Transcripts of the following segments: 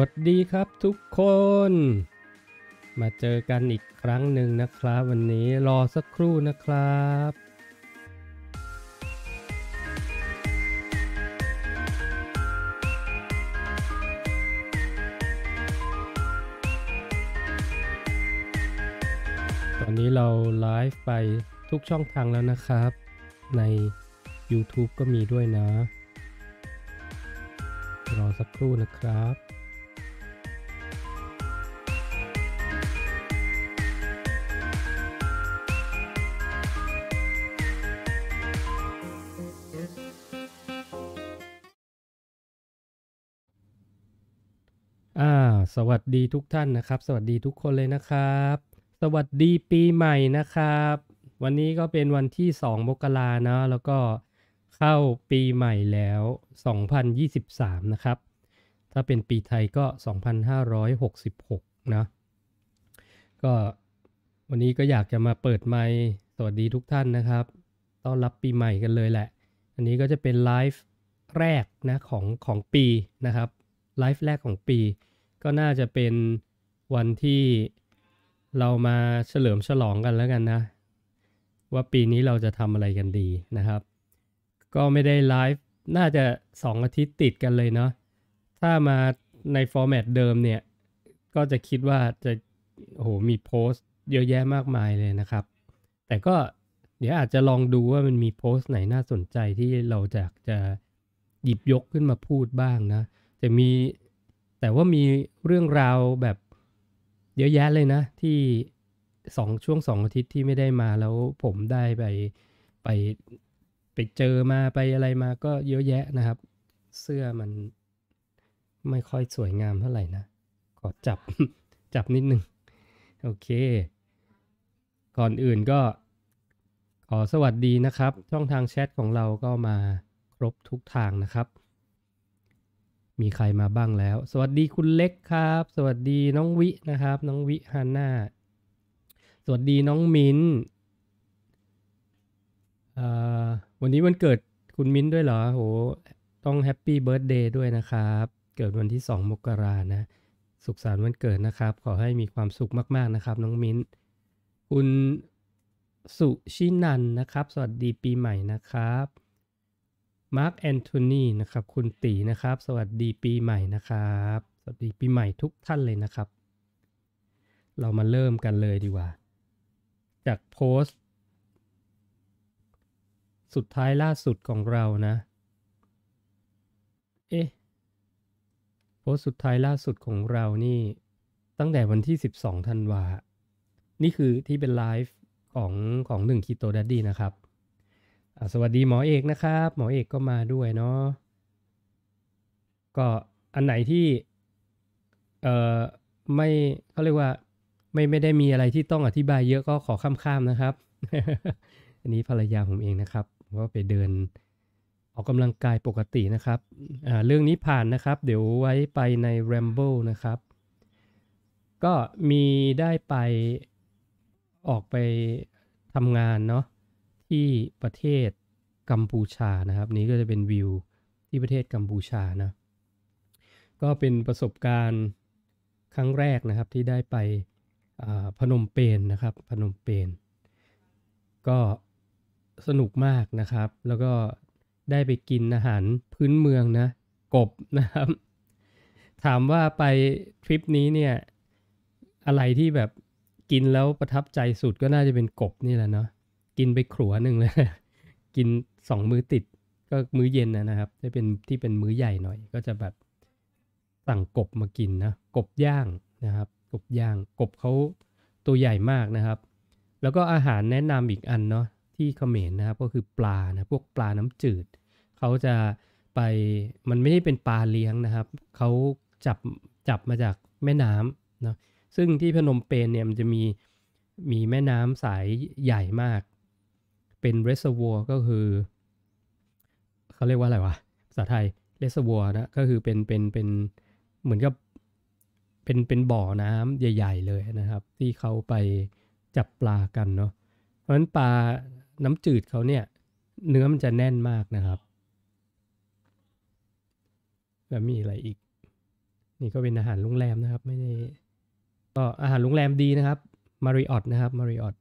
วัสดีครับทุกคน มาเจอกันอีกครั้งหนึ่งนะครับ วันนี้ รอสักครู่นะครับ ตอนนี้เราไลฟ์ไปทุกช่องทางแล้วนะครับ ใน YouTube ก็มีด้วยนะ รอสักครู่นะครับสวัสดีทุกท่านนะครับ สวัสดีทุกคนเลยนะครับ สวัสดีปีใหม่นะครับ วันนี้ก็เป็นวันที่2มกราเนาะแล้วก็เข้าปีใหม่แล้ว2023 นะครับ ถ้าเป็นปีไทยก็ 2566 นะ ก็วันนี้ก็อยากจะมาเปิดไมค์สวัสดีทุกท่านนะครับ ต้อนรับปีใหม่กันเลยแหละ อันนี้ก็จะเป็นไลฟ์แรกนะของของปีนะครับไลฟ์แรกของปีก็น่าจะเป็นวันที่เรามาเฉลิมฉลองกันแล้วกันนะ ว่าปีนี้เราจะทำอะไรกันดีนะครับ ก็ไม่ได้ไลฟ์น่าจะ 2 อาทิตย์ติดกันเลยเนาะถ้ามาในฟอร์แมตเดิมเนี่ย ก็จะคิดว่าจะ โอ้โห มีโพสต์เยอะแยะมากมายเลยนะครับ แต่ก็ เดี๋ยวอาจจะลองดูว่ามันมีโพสต์ไหนน่าสนใจที่เราจะจะหยิบยกขึ้นมาพูดบ้างนะ จะมีแต่ว่ามีเรื่องราวแบบเยอะแยะเลยนะ ที่สองช่วงสองอาทิตย์ที่ไม่ได้มาแล้วผมได้ไปไปไปเจอมาไปอะไรมาก็เยอะแยะนะครับ เสื้อมันไม่ค่อยสวยงามเท่าไหร่นะขอจับจับนิดนึง โอเค ก่อนอื่นก็ขอสวัสดีนะครับ ช่องทางแชทของเราก็มาครบทุกทางนะครับมีใครมาบ้างแล้ว สวัสดีคุณเล็กครับ สวัสดีน้องวินะครับ น้องวิฮาน่าสวัสดีน้องมินวันนี้วันเกิดคุณมิ้นด้วยเหรอ โห ต้องแฮปปี้เบิร์ดเดย์ด้วยนะครับ เกิดวันที่ 2 มกรานะ สุขสันต์วันเกิดนะครับ ขอให้มีความสุขมากๆนะครับ น้องมิ้น คุณสุชินันนะครับ สวัสดีปีใหม่นะครับมาร์คแอนโทนีนะครับ คุณตีนะครับ สวัสดีปีใหม่นะครับ สวัสดีปีใหม่ทุกท่านเลยนะครับ เรามาเริ่มกันเลยดีกว่า จากโพสต์ สุดท้ายล่าสุดของเรานะเอ๊ะ โพสต์สุดท้ายล่าสุดของเรานี่ตั้งแต่วันที่ 12ธันวานี่คือที่เป็นไลฟ์ของของหนึ่งคีโตดัดดี้นะครับสวัสดีหมอเอกนะครับ หมอเอกก็มาด้วยเนาะก็อันไหนที่ เอ่อ ไม่เขาเรียกว่าไม่ไม่ได้มีอะไรที่ต้องอธิบายเยอะก็ขอข้ามๆนะครับ อันนี้ภรรยาผมเองนะครับ ก็ไปเดิน ออกกำลังกายปกตินะครับ เรื่องนี้ผ่านนะครับ เดี๋ยวไว้ไปใน Ramble นะครับ ก็มีได้ไปออกไปทำงานเนาะที่ประเทศกัมพูชานะครับ นี้ก็จะเป็นวิวที่ประเทศกัมพูชานะก็เป็นประสบการณ์ครั้งแรกนะครับที่ได้ไปพนมเปญนนะครับพนมเปญก็สนุกมากนะครับ แล้วก็ได้ไปกินอาหารพื้นเมืองนะกบนะครับ ถามว่าไปทริปนี้เนี่ยอะไรที่แบบกินแล้วประทับใจสุดก็น่าจะเป็นกบนี่แหละเนาะกินไปครัวหนึ่งเลย กินสองมื้อติด ก็มื้อเย็นนะครับจะเป็น ที่เป็นมื้อใหญ่หน่อย ก็จะแบบ สั่งกบมากินนะ กบย่างนะครับ กบย่างกบเขาตัวใหญ่มากนะครับ แล้วก็อาหารแนะนำอีกอันเนาะที่เขมรนนะครับก็คือปลานะพวกปลาน้ำจืดเขาจะไปมันไม่ได้เป็นปลาเลี้ยงนะครับเขาจับจับมาจากแม่น้ำนะซึ่งที่พนมเปญเนี่ยมันจะมีมีแม่น้ำสายใหญ่มากเป็น reservoir ก็คือเขาเรียกว่าอะไรวะภาษาไทย reservoir นะ ก็คือเป็นเป็นเป็นเหมือนกับเป็นเป็นบ่อน้ำใหญ่ ๆ เลยนะครับ ที่เขาไปจับปลากันเนาะเพราะฉะนั้นปลาน้ำจืดเขาเนี่ยเนื้อมันจะแน่นมากนะครับ แล้วมีอะไรอีก นี่ก็เป็นอาหารโรงแรมนะครับ ไม่ได้ก็อาหารโรงแรมดีนะครับมาริออทนะครับมาริออท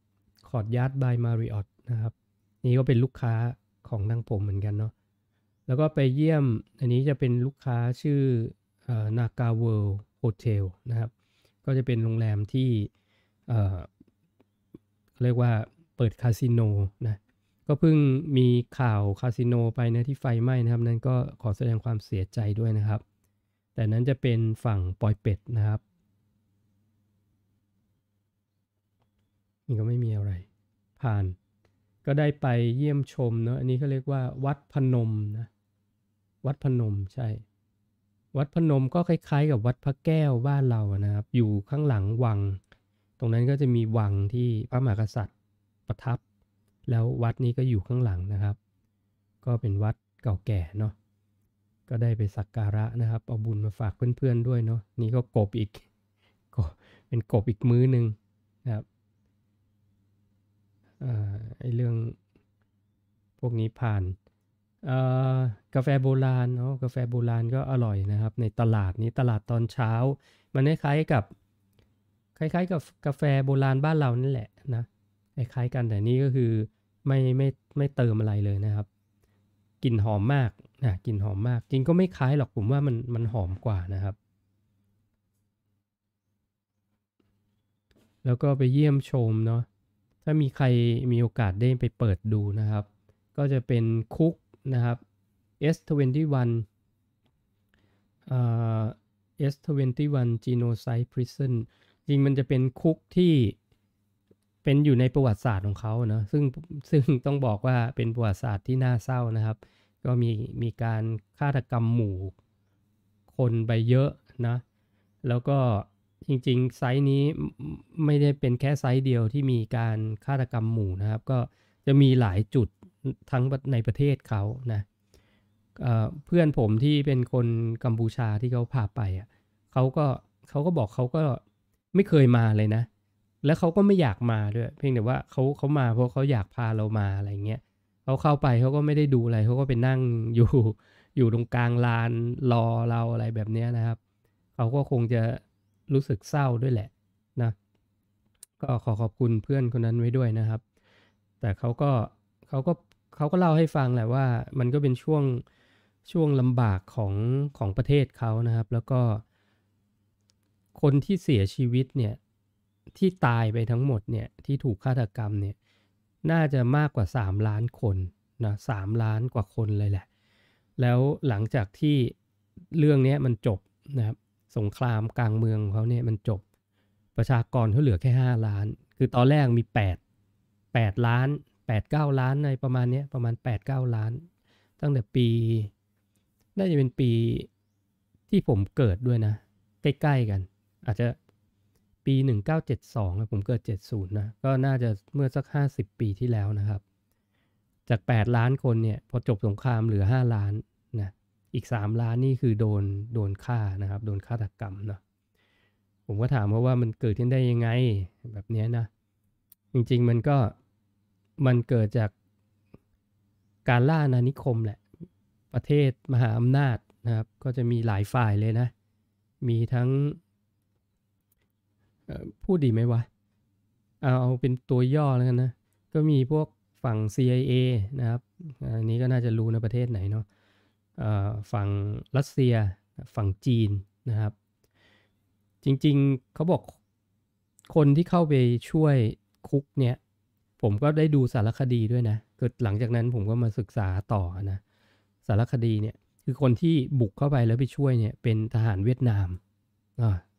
คอร์ดยาร์ดบายมาริออทนะครับนี่ก็เป็นลูกค้าของทางผมเหมือนกันเนาะ แล้วก็ไปเยี่ยมอันนี้จะเป็นลูกค้าชื่อนากาเวิลด์โฮเทลนะครับ ก็จะเป็นโรงแรมที่เเรียกว่าเปิดคาสิโนนะ ก็เพิ่งมีข่าวคาสิโนไปนะที่ไฟไหม้นะครับ นั้นก็ขอแสดงความเสียใจด้วยนะครับ แต่นั้นจะเป็นฝั่งปอยเป็ดนะครับ นี่ก็ไม่มีอะไรผ่านก็ได้ไปเยี่ยมชมเนาะอันนี้เขาเรียกว่าวัดพนมนะวัดพนมใช่ วัดพนมก็คล้าย ๆ กับวัดพระแก้วบ้านเรานะครับ อยู่ข้างหลังวัง ตรงนั้นก็จะมีวังที่พระมหากษัตริย์ประทับ แล้ววัดนี้ก็อยู่ข้างหลังนะครับ ก็เป็นวัดเก่าแก่เนาะก็ได้ไปสักการะนะครับ เอาบุญมาฝากเพื่อนๆด้วยเนาะนี่ก็กบอีกก็เป็นกบอีกมือหนึ่งนะครับไอเรื่องพวกนี้ผ่านกาแฟโบราณเนาะกาแฟโบราณก็อร่อยนะครับ ในตลาดนี้ตลาดตอนเช้า มันคล้ายๆกับ คล้ายๆกับกาแฟโบราณบ้านเรานั่นแหละนะคล้ายกันแต่นี่ก็คือไม่ไม่ไม่เติมอะไรเลยนะครับกลิ่นหอมมากนะกลิ่นหอมมากจริงก็ไม่คล้ายหรอกผม ว่ามันมันหอมกว่านะครับ แล้วก็ไปเยี่ยมชมเนาะถ้ามีใครมีโอกาสได้ไปเปิดดูนะครับ ก็จะเป็นคุกนะครับ S21 เอ่อ S21 Genocide Prison จริงมันจะเป็นคุกที่เป็นอยู่ในประวัติศาสตร์ของเขาเนะซึ่งซึ่งต้องบอกว่าเป็นประวัติศาสตร์ที่น่าเศร้านะครับ ก็มีมีการฆาตกรรมหมู่คนไปเยอะนะ แล้วก็จริงๆไซส์นี้ไม่ได้เป็นแค่ไซส์เดียวที่มีการฆาตกรรมหมู่นะครับ ก็จะมีหลายจุดทั้งในประเทศเขานะเเพื่อนผมที่เป็นคนกัมพูชาที่เขาพาไปอ่ะเขาก็เขาก็บอกเขาก็ไม่เคยมาเลยนะ แล้วเขาก็ไม่อยากมาด้วย เพียงแต่ว่าเขาเขามาเพราะเขาอยากพาเรามาอะไรเงี้ยเขาเข้าไปเขาก็ไม่ได้ดูอะไรเขาก็ไปนั่งอยู่อยู่ตรงกลางลานรอเราอะไรแบบนี้นะครับเขาก็คงจะรู้สึกเศร้าด้วยแหละนะ ก็ขอขอบคุณเพื่อนคนนั้นไว้ด้วยนะครับ แต่เขาก็ เขาก็ เขาก็เล่าให้ฟังแหละว่า มันก็เป็นช่วง ช่วงลำบากของของประเทศเขา นะครับ แล้วก็ คนที่เสียชีวิตเนี่ย ที่ตายไปทั้งหมดเนี่ย ที่ถูกฆาตกรรมเนี่ย น่าจะมากกว่า 3 ล้านคนนะสล้านกว่าคนเลยแหละ แล้วหลังจากที่เรื่องนี้มันจบนะครับสงครามกลางเมืองเขาเนี่ยมันจบประชากรเขาเหลือแค่ห้าล้าน คือตอนแรกมีแแปดปดล้านแปดเก้าล้านในประมาณนี้ประมาณแปดเก้าล้าน ตั้งแต่ปีน่าจะเป็นปีที่ผมเกิดด้วยนะ ใกล้ๆกันอาจจะปีหนึ่งเเก้าจ็ดสองผมเกิดเจ็ดศูนย์นะก็น่าจะเมื่อสักห้าสิบปีที่แล้วนะครับ จากแปดล้านคนเนี่ยพอจบสงครามเหลือห้าล้านอีก 3 ล้านนี่คือโดน โดนฆ่านะครับ โดนฆาตกรรมเนาะผมก็ถามเขาว่ามันเกิดขึ้นได้ยังไงแบบนี้นะ จริงๆมันก็มันเกิดจากการล่านานิคมแหละประเทศมหาอำนาจนะครับก็จะมีหลายฝ่ายเลยนะ มีทั้งพูดดีไหมวะ เอาเป็นตัวย่อแล้วกันนะ ก็มีพวกฝั่ง CIA นะครับ อันนี้ก็น่าจะรู้ในประเทศไหนเนาะฝั่งรัสเซีย ฝั่งจีนนะครับ จริงๆเขาบอก คนที่เข้าไปช่วยคุกเนี่ย ผมก็ได้ดูสารคดีด้วยนะเกิดหลังจากนั้นผมก็มาศึกษาต่อนะ สารคดีเนี่ย คือคนที่บุกเข้าไปแล้วไปช่วยเนี่ย เป็นทหารเวียดนาม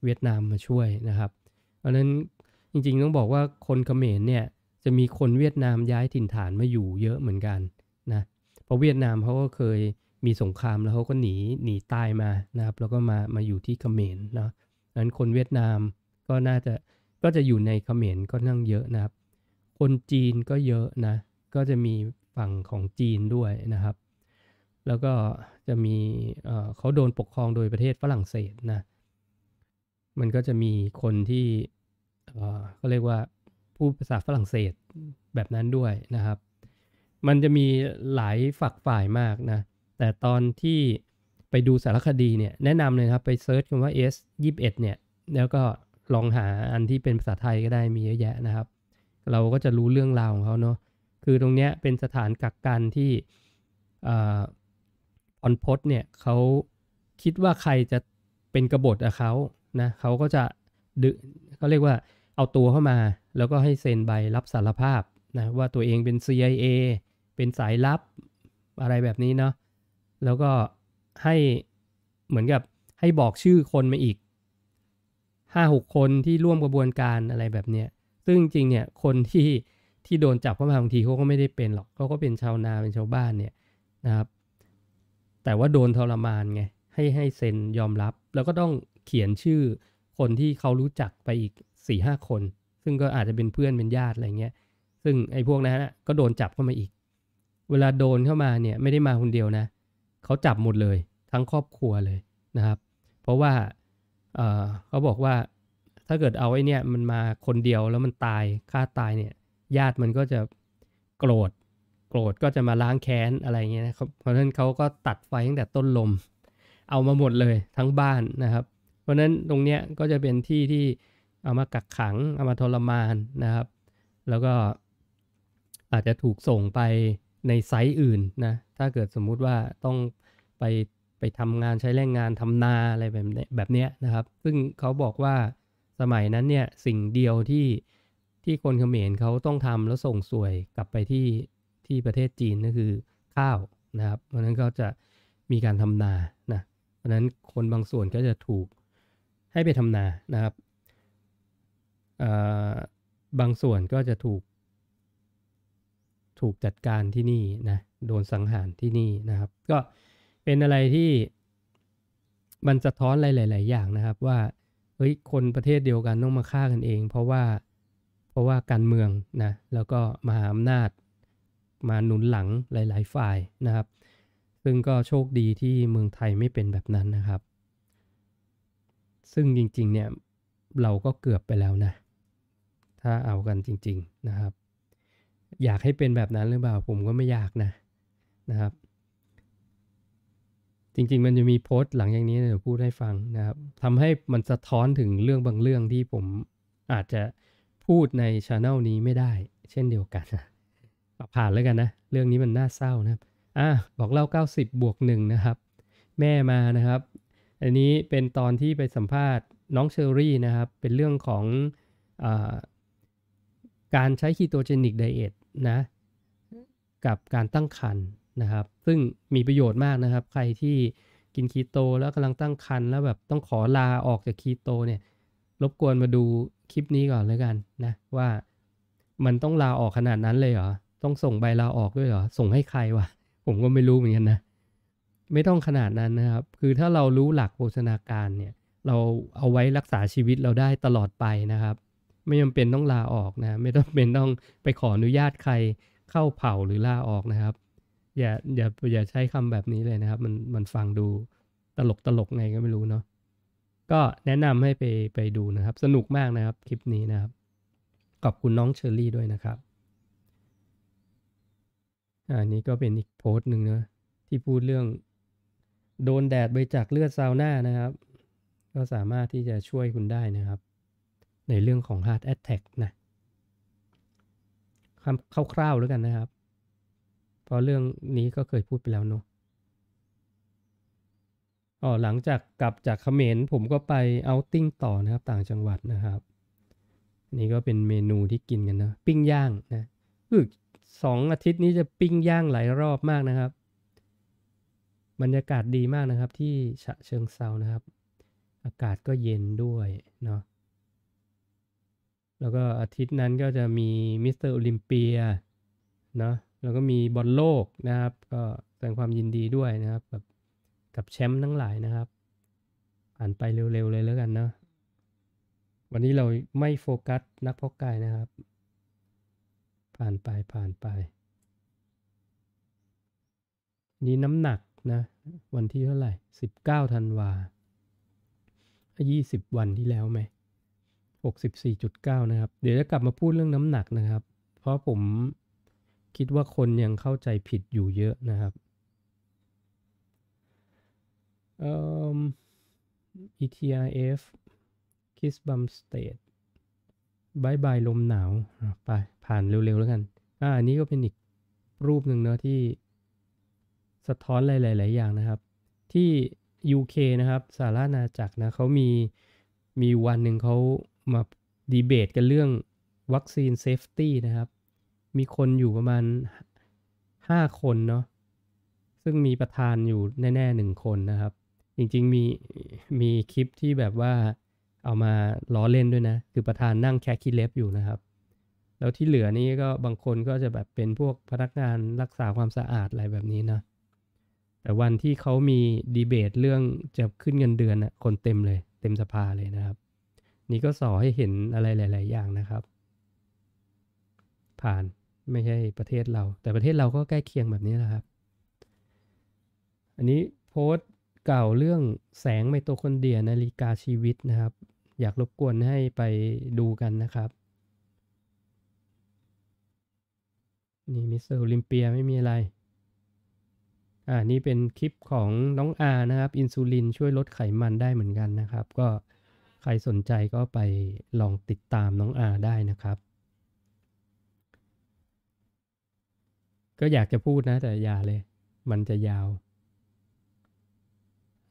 เวียดนามมาช่วยนะครับ เพราะนั้นจริงๆต้องบอกว่าคนเขมรเนี่ย จะมีคนเวียดนามย้ายถิ่นฐานมาอยู่เยอะเหมือนกันนะ เพราะเวียดนามเขาก็เคยมีสงครามแล้วเขาก็หนีหนีตายมานะครับ แล้วก็มามาอยู่ที่เขมรเนาะนั้นคนเวียดนามก็น่าจะก็จะอยู่ในเขมรก็นั่งเยอะนะครับ คนจีนก็เยอะนะ ก็จะมีฝั่งของจีนด้วยนะครับ แล้วก็จะมีเขาโดนปกครองโดยประเทศฝรั่งเศสนะ มันก็จะมีคนที่เขาเรียกว่าพูดภาษาฝรั่งเศสแบบนั้นด้วยนะครับ มันจะมีหลายฝักฝ่ายมากนะแต่ตอนที่ไปดูสารคดีเนี่ย แนะนำเลยครับ ไปเซิร์ชคำว่า S 21เนี่ย แล้วก็ลองหาอันที่เป็นภาษาไทยก็ได้มีเยอะแยะนะครับ เราก็จะรู้เรื่องราวของเขาเนาะคือตรงเนี้ยเป็นสถานกักกันที่ออนพศเนี่ยเขาคิดว่าใครจะเป็นกบฏอะเขานะเขาก็จะ ดึเขาเรียกว่า เอาตัวเข้ามา แล้วก็ให้เซ็นใบรับสารภาพนะว่าตัวเองเป็น CIA เป็นสายลับอะไรแบบนี้เนาะแล้วก็ให้เหมือน กับ ให้บอกชื่อคนมาอีกห้าหกคนที่ร่วมกระบวนการอะไรแบบเนี้ย ซึ่งจริงเนี่ยคนที่ ที่โดนจับเข้ามาบางทีเขาก็ไม่ได้เป็นหรอกเขาก็เป็นชาวนาเป็นชาวบ้านเนี่ยนะครับ แต่ว่าโดนทรมานไง ให้ให้เซ็นยอมรับ แล้วก็ต้องเขียนชื่อคนที่เขารู้จักไปอีก4ี่ห้าคน ซึ่งก็อาจจะเป็นเพื่อนเป็นญาติอะไรเงี้ย ซึ่งไอ้พวกนั้นก็โดนจับเข้ามาอีก เวลาโดนเข้ามาเนี่ยไม่ได้มาคนเดียวนะเขาจับหมดเลยทั้งครอบครัวเลยนะครับ เพราะว่าเขาบอกว่าถ้าเกิดเอาไอ้นี่มันมาคนเดียวแล้วมันตายฆ่าตายเนี่ย ญาติมันก็จะโกรธโกรธก็จะมาล้างแค้นอะไรเงี้ยนะเพราะฉะนั้นเขาก็ตัดไฟตั้งแต่ต้นลม เอามาหมดเลยทั้งบ้านนะครับ เพราะฉะนั้นตรงเนี้ยก็จะเป็นที่ที่เอามากักขังเอามาทรมานนะครับ แล้วก็อาจจะถูกส่งไปในไซต์อื่นนะถ้าเกิดสมมุติว่าต้องไปไปทำงานใช้แรงงานทำนาอะไรแบบแบบเนี้ยนะครับ ซึ่งเขาบอกว่าสมัยนั้นเนี่ย สิ่งเดียวที่ ที่คนเขมรเขาต้องทำแล้วส่งสวยกลับไปที่ ที่ประเทศจีนก็คือข้าวนะครับ เพราะนั้นก็จะมีการทำนานะเพราะนั้นคนบางส่วนก็จะถูกให้ไปทำนานะครับบางส่วนก็จะถูกถูกจัดการที่นี่นะโดนสังหารที่นี่นะครับ ก็เป็นอะไรที่มันสะท้อนหลายๆอย่างนะครับ ว่าเฮ้ยคนประเทศเดียวกันต้องมาฆ่ากันเอง เพราะว่าเพราะว่าการเมืองนะแล้วก็มหาอำนาจมาหนุนหลังหลายๆ ฝ่ายนะครับ ซึ่งก็โชคดีที่เมืองไทยไม่เป็นแบบนั้นนะครับ ซึ่งจริงๆเนี่ยเราก็เกือบไปแล้วนะ ถ้าเอากันจริงๆนะครับอยากให้เป็นแบบนั้นหรือเปล่าผมก็ไม่อยากนะนะครับ จริงๆมันจะมีโพสต์หลังอย่างนี้เดี๋ยวพูดให้ฟังนะครับทำให้มันสะท้อนถึงเรื่องบางเรื่องที่ผมอาจจะพูดในชาแนลนี้ไม่ได้ เช่นเดียวกัน ผ่านแล้วกันนะ เรื่องนี้มันน่าเศร้านะครับอ่ะบอกเล่า 90บวกหนึ่งนะครับ แม่มานะครับ อันนี้เป็นตอนที่ไปสัมภาษณ์น้องเชอรี่นะครับ เป็นเรื่องของอการใช้คีโตเจนิกไดเอทนะ กับการตั้งครรภ์นะครับ ซึ่งมีประโยชน์มากนะครับ ใครที่กินคีโตแล้วกำลังตั้งครรภ์แล้วแบบต้องขอลาออกจากคีโตเนี่ยรบกวนมาดูคลิปนี้ก่อนเลยกันนะ ว่ามันต้องลาออกขนาดนั้นเลยเหรอ ต้องส่งใบลาออกด้วยเหรอ ส่งให้ใครวะผมก็ไม่รู้เหมือนกันนะ ไม่ต้องขนาดนั้นนะครับ คือถ้าเรารู้หลักโภชนาการเนี่ย เราเอาไว้รักษาชีวิตเราได้ตลอดไปนะครับไม่จำเป็นต้องลาออกนะไม่ต้องเป็นต้องไปขออนุญาตใครเข้าเผ่าหรือลาออกนะครับ อย่าอย่าอย่าใช้คำแบบนี้เลยนะครับ มันมันฟังดูตลกตลก ไงก็ไม่รู้เนาะก็แนะนำให้ไปไปดูนะครับ สนุกมากนะครับ คลิปนี้นะครับขอบคุณน้องเชอร์รี่ ด้วยนะครับอันนี้ก็เป็นอีกโพสต์หนึ่งนะที่พูดเรื่องโดนแดดไปจากเลือดซาวน่านะครับ ก็สามารถที่จะช่วยคุณได้นะครับในเรื่องของ Heart Attack นะคคร่าวๆแล้วกันนะครับ เพราะเรื่องนี้ก็เคยพูดไปแล้วเนาะอ๋อหลังจากกลับจากเขมรผมก็ไปเอาติ้งต่อนะครับ ต่างจังหวัดนะครับ นี่ก็เป็นเมนูที่กินกันนะ ปิ้งย่างนะสองอาทิตย์นี้จะปิ้งย่างหลายรอบมากนะครับ บรรยากาศดีมากนะครับที่ฉะเชิงเซานะครับ อากาศก็เย็นด้วยเนาะแล้วก็อาทิตย์นั้นก็จะมีมิสเตอร์โอลิมเปียเนาะ แล้วก็มีบอลโลกนะครับ ก็แสดงความยินดีด้วยนะครับกับกับแชมป์ทั้งหลายนะครับ อ่านไปเร็วๆเลยแล้วกันเนาะ วันนี้เราไม่โฟกัสนักพกกายนะครับ ผ่านไปผ่านไป นี่น้ำหนักนะ วันที่เท่าไหร่19ธันวา20วันที่แล้วไหม64.9 นะครับ เดี๋ยวจะกลับมาพูดเรื่องน้ำหนักนะครับ เพราะผมคิดว่าคนยังเข้าใจผิดอยู่เยอะนะครับอ ETRF Kiss Bum State บายบายลมหนาวไป ผ่านเร็วๆแล้วกัน อ่าอัน นี้ก็เป็นอีกรูปหนึ่งเนาะที่สะท้อนหลายๆอย่างนะครับ ที่ UK นะครับ สาราณาจักรนะเขามี มีวันหนึ่งเขามาดีเบตกันเรื่องวัคซีนเซฟตี้นะครับ มีคนอยู่ประมาณ 5 คนเนาะซึ่งมีประธานอยู่แน่ๆหนึ่งคนนะครับจริงๆมีมีคลิปที่แบบว่าเอามาล้อเล่นด้วยนะ คือประธานนั่งแคคิเล็บอยู่นะครับ แล้วที่เหลือนี้ก็บางคนก็จะแบบเป็นพวกพนักงานรักษาความสะอาดอะไรแบบนี้นะ แต่วันที่เขามีดีเบตเรื่องจะขึ้นเงินเดือนนะคนเต็มเลยเต็มสภาเลยนะครับนี่ก็สอให้เห็นอะไรหลายๆอย่างนะครับ ผ่านไม่ใช่ประเทศเรา แต่ประเทศเราก็ใกล้เคียงแบบนี้แหละครับ อันนี้โพสต์เก่าเรื่องแสงไมโตคนเดียนาฬิกาชีวิตนะครับ อยากรบกวนให้ไปดูกันนะครับนี่มิสเตอร์โอลิมเปียไม่มีอะไรอ่านี่เป็นคลิปของน้องอานะครับ อินซูลินช่วยลดไขมันได้เหมือนกันนะครับ ก็ใครสนใจก็ไปลองติดตามน้องอาได้นะครับ ก็อยากจะพูดนะ แต่อย่าเลย มันจะยาว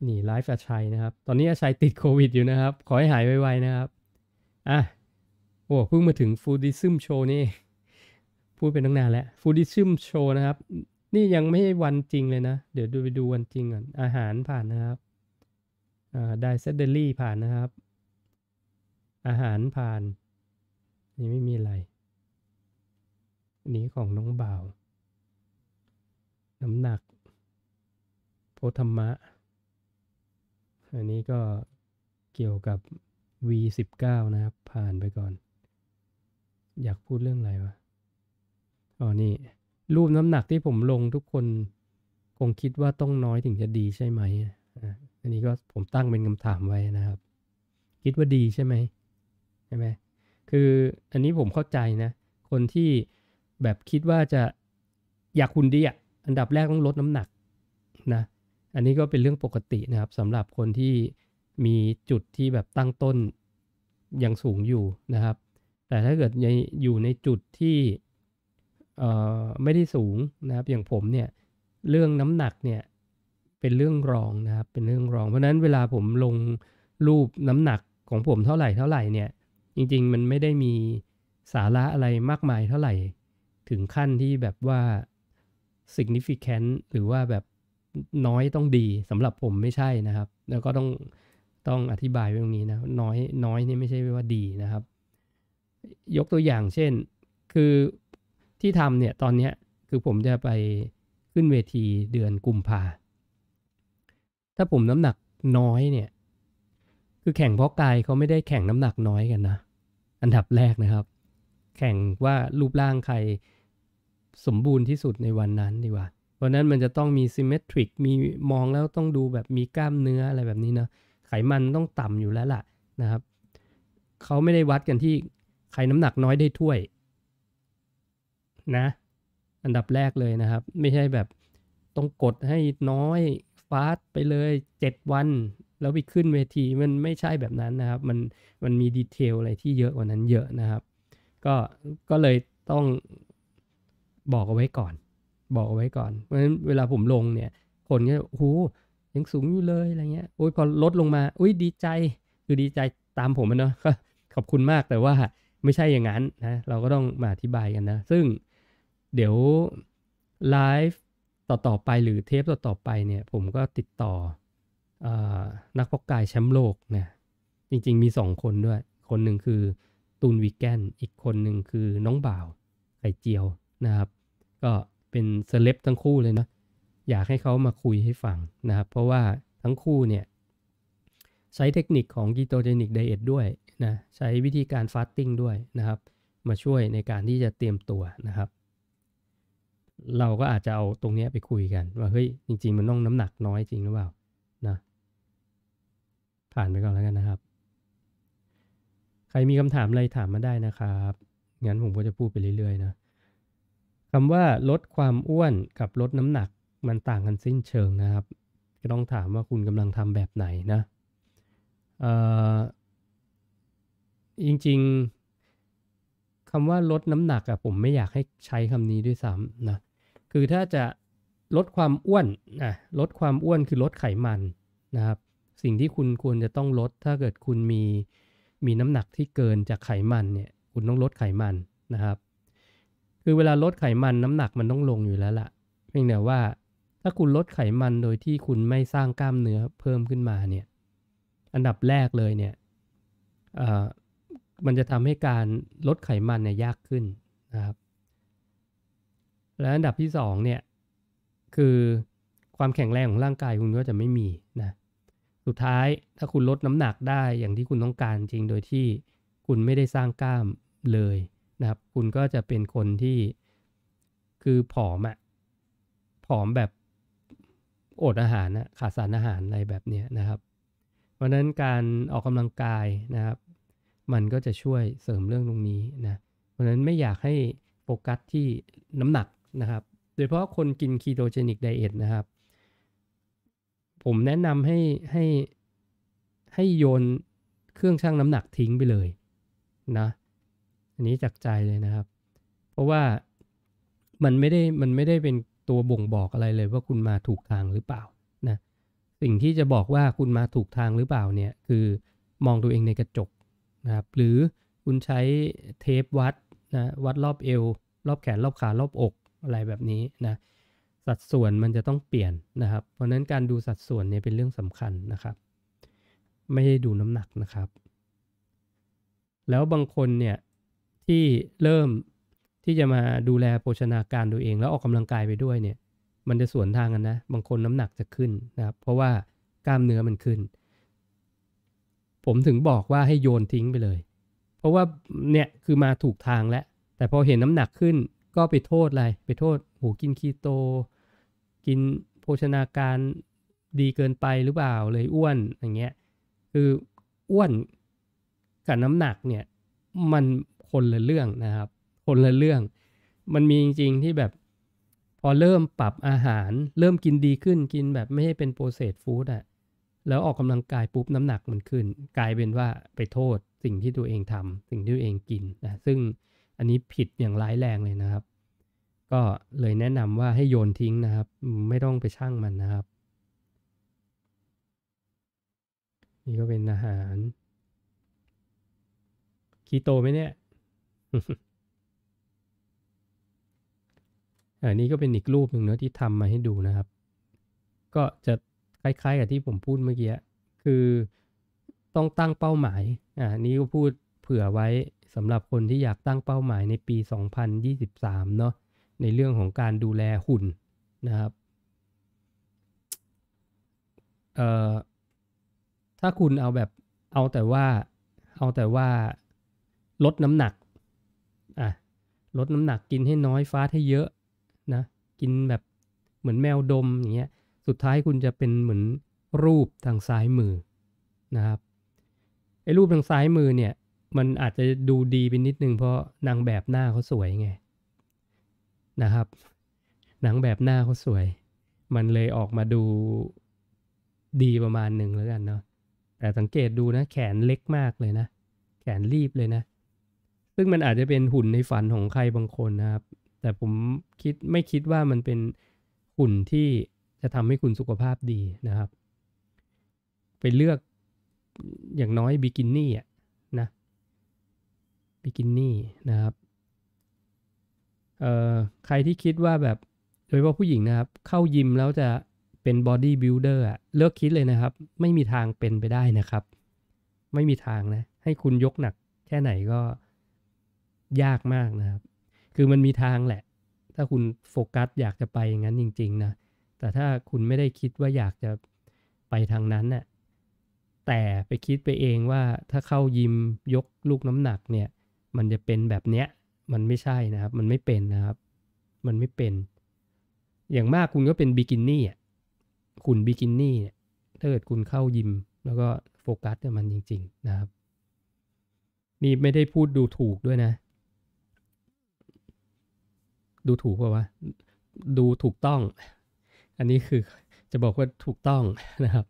นี่ไลฟ์อาชัยนะครับ ตอนนี้อาชัยติดโควิดอยู่นะครับ ขอให้หายไวๆนะครับ อ่ะ โอ้ เพิ่งมาถึงฟูดิซึมโชว์นี่ พูดเป็นตั้งนานแล้ว ฟูดิซึมโชว์นะครับ นี่ยังไม่ใช่วันจริงเลยนะ เดี๋ยวดูไปดูวันจริงก่อน อาหารผ่านนะครับ อ่า ไดเซเดอรี่ผ่านนะครับอาหารผ่าน นี่ไม่มีอะไรนี้ของน้องบ่าวน้ำหนักโพธรมะ อันนี้ก็เกี่ยวกับ V19 นะครับ ผ่านไปก่อน อยากพูดเรื่องอะไรวะอ๋อนี่รูปน้ำหนักที่ผมลงทุกคนคงคิดว่าต้องน้อยถึงจะดีใช่ไหม อันนี้ก็ผมตั้งเป็นคำถามไว้นะครับ คิดว่าดีใช่ไหมใช่ไหมคืออันนี้ผมเข้าใจนะ คนที่แบบคิดว่าจะอยากคุณดีอ่ะ อันดับแรกต้องลดน้ำหนักนะ อันนี้ก็เป็นเรื่องปกตินะครับ สำหรับคนที่มีจุดที่แบบตั้งต้นยังสูงอยู่นะครับ แต่ถ้าเกิดอยู่ในจุดที่ไม่ได้สูงนะครับ อย่างผมเนี่ยเรื่องน้ำหนักเนี่ยเป็นเรื่องรองนะครับเป็นเรื่องรองเพราะนั้นเวลาผมลงรูปน้ำหนักของผมเท่าไหร่เท่าไหร่เนี่ยจริงๆ มันไม่ได้มีสาระอะไรมากมายเท่าไหร่ถึงขั้นที่แบบว่า significant หรือว่าแบบน้อยต้องดีสำหรับผมไม่ใช่นะครับ แล้วก็ต้องต้องอธิบายไว้ตรงนี้นะ น้อยน้อยนี่ไม่ใช่ว่าดีนะครับ ยกตัวอย่างเช่น คือที่ทำเนี่ย ตอนเนี้ยคือผมจะไปขึ้นเวทีเดือนกุมภาถ้าผมน้ำหนักน้อยเนี่ยคือแข่งเพราะกายเขาไม่ได้แข่งน้ำหนักน้อยกันนะ อันดับแรกนะครับ แข่งว่ารูปร่างใครสมบูรณ์ที่สุดในวันนั้นดีกว่า เพราะนั้นมันจะต้องมีซิมเมทริกมีมองแล้วต้องดูแบบมีกล้ามเนื้ออะไรแบบนี้เนาะไขมันต้องต่ำอยู่แล้วล่ะนะครับเขาไม่ได้วัดกันที่ใครน้ำหนักน้อยได้ถ้วยนะอันดับแรกเลยนะครับ ไม่ใช่แบบต้องกดให้น้อยฟาสไปเลย 7 วันแล้วไปขึ้นเวทีมันไม่ใช่แบบนั้นนะครับ มันมันมีดีเทลอะไรที่เยอะกว่านั้นเยอะนะครับ ก็ก็เลยต้องบอกเอาไว้ก่อน บอกเอาไว้ก่อน เพราะฉะนั้นเวลาผมลงเนี่ย คนก็หูยังสูงอยู่เลยอะไรเงี้ยโอ้ยพอลดลงมา อุ้ยดีใจ คือดีใจตามผมมันเนาะก็ขอบคุณมากแต่ว่าไม่ใช่อย่างนั้นนะเราก็ต้องมาอธิบายกันนะ ซึ่งเดี๋ยวไลฟ์ต่อ ๆ ไปหรือเทปต่อๆไปเนี่ยผมก็ติดต่อนักพกะกายแชมป์โลกเนี่ยจริง ๆมี 2 คนด้วย คนหนึ่งคือตูนวิกแกนอีกคนหนึ่งคือน้องบ่าวไก่เจียวนะครับ ก็เป็นเซเลบทั้งคู่เลยนะ อยากให้เขามาคุยให้ฟังนะครับเพราะว่าทั้งคู่เนี่ยใช้เทคนิคของกีโตเจนิกไดเอทด้วยนะใช้วิธีการฟาสติ้งด้วยนะครับ มาช่วยในการที่จะเตรียมตัวนะครับ เราก็อาจจะเอาตรงนี้ไปคุยกัน ว่าเฮ้ยจริง ๆมันต้องน้ำหนักน้อยจริงหรือเปล่าผ่านไปก่อนแล้วกันนะครับ ใครมีคำถามอะไรถามมาได้นะครับ งั้นผมก็จะพูดไปเรื่อยๆนะคำว่าลดความอ้วนกับลดน้ำหนักมันต่างกันสิ้นเชิงนะครับก็ต้องถามว่าคุณกำลังทำแบบไหนนะจริง ๆคำว่าลดน้ำหนักอะผมไม่อยากให้ใช้คำนี้ด้วยซ้ำนะ คือถ้าจะลดความอ้วนนะลดความอ้วนคือลดไขมันนะครับสิ่งที่คุณควรจะต้องลด ถ้าเกิดคุณมีมีน้ำหนักที่เกินจากไขมันเนี่ย คุณต้องลดไขมันนะครับ คือเวลาลดไขมันน้ำหนักมันต้องลงอยู่แล้วละ่ะเพียงแต่ว่าถ้าคุณลดไขมันโดยที่คุณไม่สร้างกล้ามเนื้อเพิ่มขึ้นมาเนี่ย อันดับแรกเลยเนี่ยมันจะทำให้การลดไขมันเนี่ยยากขึ้นนะครับ และอันดับที่สองเนี่ย คือความแข็งแรงของร่างกายคุณก็จะไม่มีนะสุดท้ายถ้าคุณลดน้ำหนักได้อย่างที่คุณต้องการจริงโดยที่คุณไม่ได้สร้างกล้ามเลยนะครับ คุณก็จะเป็นคนที่คือผอมอะผอมแบบ อดอาหารนะขาดสารอาหารอะไรแบบเนี้ยนะครับ เพราะนั้นการออกกำลังกายนะครับ มันก็จะช่วยเสริมเรื่องตรงนี้นะเพราะนั้นไม่อยากให้โฟกัสที่น้ำหนักนะครับ โดยเฉพาะคนกินคีโตเจนิกไดเอทนะครับผมแนะนำให้ ให้ให้โยนเครื่องชั่งน้ำหนักทิ้งไปเลยนะอันนี้จากใจเลยนะครับ เพราะว่ามันไม่ได้มันไม่ได้เป็นตัวบ่งบอกอะไรเลยว่าคุณมาถูกทางหรือเปล่านะสิ่งที่จะบอกว่าคุณมาถูกทางหรือเปล่าเนี่ย คือมองตัวเองในกระจกนะครับ หรือคุณใช้เทปวัดนะวัดรอบเอวรอบแขนรอบขารอบอกอะไรแบบนี้นะสัดส่วนมันจะต้องเปลี่ยนนะครับ เพราะนั้นการดูสัดส่วนเนี่ยเป็นเรื่องสำคัญนะครับ ไม่ได้ดูน้ำหนักนะครับ แล้วบางคนเนี่ยที่เริ่มที่จะมาดูแลโภชนาการตัวเองแล้วออกกำลังกายไปด้วยเนี่ย มันจะสวนทางกันนะ บางคนน้ำหนักจะขึ้นนะครับ เพราะว่ากล้ามเนื้อมันขึ้น ผมถึงบอกว่าให้โยนทิ้งไปเลย เพราะว่าเนี่ยคือมาถูกทางแล้ว แต่พอเห็นน้ำหนักขึ้นก็ไปโทษอะไร ไปโทษโหกินคีโตกินโภชนาการดีเกินไปหรือเปล่าเลยอ้วนอย่างเงี้ยคืออ้วนกับน้ำหนักเนี่ยมันคนละเรื่องนะครับ คนละเรื่อง มันมีจริงๆที่แบบ พอเริ่มปรับอาหาร เริ่มกินดีขึ้นกินแบบไม่ให้เป็นโปรเซสฟู้ดอะแล้วออกกำลังกายปุ๊บน้ำหนักมันขึ้น กลายเป็นว่าไปโทษสิ่งที่ตัวเองทำ สิ่งที่ตัวเองกินนะซึ่งอันนี้ผิดอย่างร้ายแรงเลยนะครับก็เลยแนะนำว่าให้โยนทิ้งนะครับ ไม่ต้องไปชั่งมันนะครับ นี่ก็เป็นอาหารคีโตไหมเนี่ยอันนี้ก็เป็นอีกรูปหนึ่งเนาะที่ทำมาให้ดูนะครับ ก็จะคล้ายๆกับที่ผมพูดเมื่อกี้คือต้องตั้งเป้าหมาย อ่านี้ก็พูดเผื่อไว้สำหรับคนที่อยากตั้งเป้าหมายในปี 2023เนาะในเรื่องของการดูแลหุ่นนะครับเอ่อถ้าคุณเอาแบบเอาแต่ว่าเอาแต่ว่าลดน้ำหนักอ่ะลดน้ำหนักกินให้น้อยฟาสให้เยอะนะกินแบบ เหมือนแมวดมอย่างเงี้ยสุดท้ายคุณจะเป็นเหมือนรูปทางซ้ายมือนะครับไอ้รูปทางซ้ายมือเนี่ยมันอาจจะดูดีไปนิดนึง เพราะนางแบบหน้าเขาสวยไงนะครับ หนังแบบหน้าเขาสวย มันเลยออกมาดูดีประมาณหนึ่งแล้วกันเนาะแต่สังเกตดูนะ แขนเล็กมากเลยนะ แขนรีบเลยนะ ซึ่งมันอาจจะเป็นหุ่นในฝันของใครบางคนนะครับ แต่ผมคิดไม่คิดว่ามันเป็นหุ่นที่จะทำให้คุณสุขภาพดีนะครับไปเลือกอย่างน้อย บิกินี่อ่ะนะบิกินี่นะครับเอ่อใครที่คิดว่าแบบโดยเฉพาะผู้หญิงนะครับ เข้ายิมแล้วจะเป็นบอดี้บิลดเออร์เลิกคิดเลยนะครับ ไม่มีทางเป็นไปได้นะครับ ไม่มีทางนะ ให้คุณยกหนักแค่ไหนก็ยากมากนะครับ คือมันมีทางแหละ ถ้าคุณโฟกัสอยากจะไปอย่างนั้นจริงๆนะ แต่ถ้าคุณไม่ได้คิดว่าอยากจะไปทางนั้นน่ะแต่ไปคิดไปเองว่าถ้าเข้ายิมยกลูกน้ำหนักเนี่ย มันจะเป็นแบบเนี้ยมันไม่ใช่นะครับ มันไม่เป็นนะครับ มันไม่เป็น อย่างมากคุณก็เป็นบิกินี่อ่ะ คุณบิกินี่เนี่ย ถ้าเกิดคุณเข้ายิมแล้วก็โฟกัสมันจริง ๆนะครับ นี่ไม่ได้พูดดูถูกด้วยนะ ดูถูกป่าวะ ดูถูกต้อง อันนี้คือจะบอกว่าถูกต้องนะครับ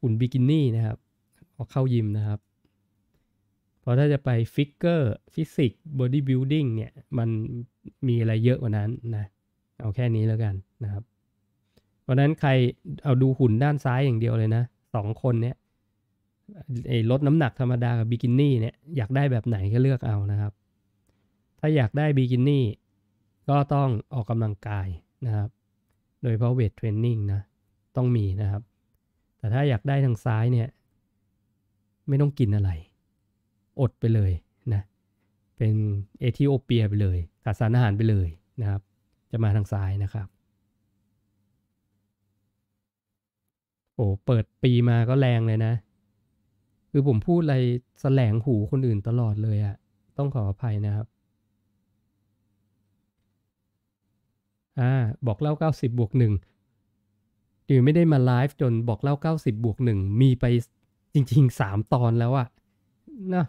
คุณบิกินี่นะครับ เข้ายิมนะครับพราะถ้าจะไปฟิกเกอร์ฟิสิกส์บอดี้บิวดิ้งเนี่ย มันมีอะไรเยอะกว่านั้นนะ เอาแค่นี้แล้วกันนะครับ เพราะนั้นใครเอาดูหุ่นด้านซ้ายอย่างเดียวเลยนะสองคนเนี่ยไอ้ลดน้ำหนักธรรมดากับบิกินี่เนี่ย อยากได้แบบไหนก็เลือกเอานะครับ ถ้าอยากได้บิกินี่ก็ต้องออกกำลังกายนะครับ โดยเพราะเวทเทรนนิ่งนะ ต้องมีนะครับ แต่ถ้าอยากได้ทางซ้ายเนี่ยไม่ต้องกินอะไรอดไปเลยนะเป็นเอธิโอเปียไปเลยขาดสารอาหารไปเลยนะครับ จะมาทางซ้ายนะครับโอ้เปิดปีมาก็แรงเลยนะ คือผมพูดอะไร แสลงหูคนอื่นตลอดเลยอะต้องขออภัยนะครับอ่าบอกเล่า 90บวกหนึ่งดิวไม่ได้มาไลฟ์จนบอกเล่า 90 บวกหนึ่งมีไปจริง ๆ 3 ตอนแล้วอะนะ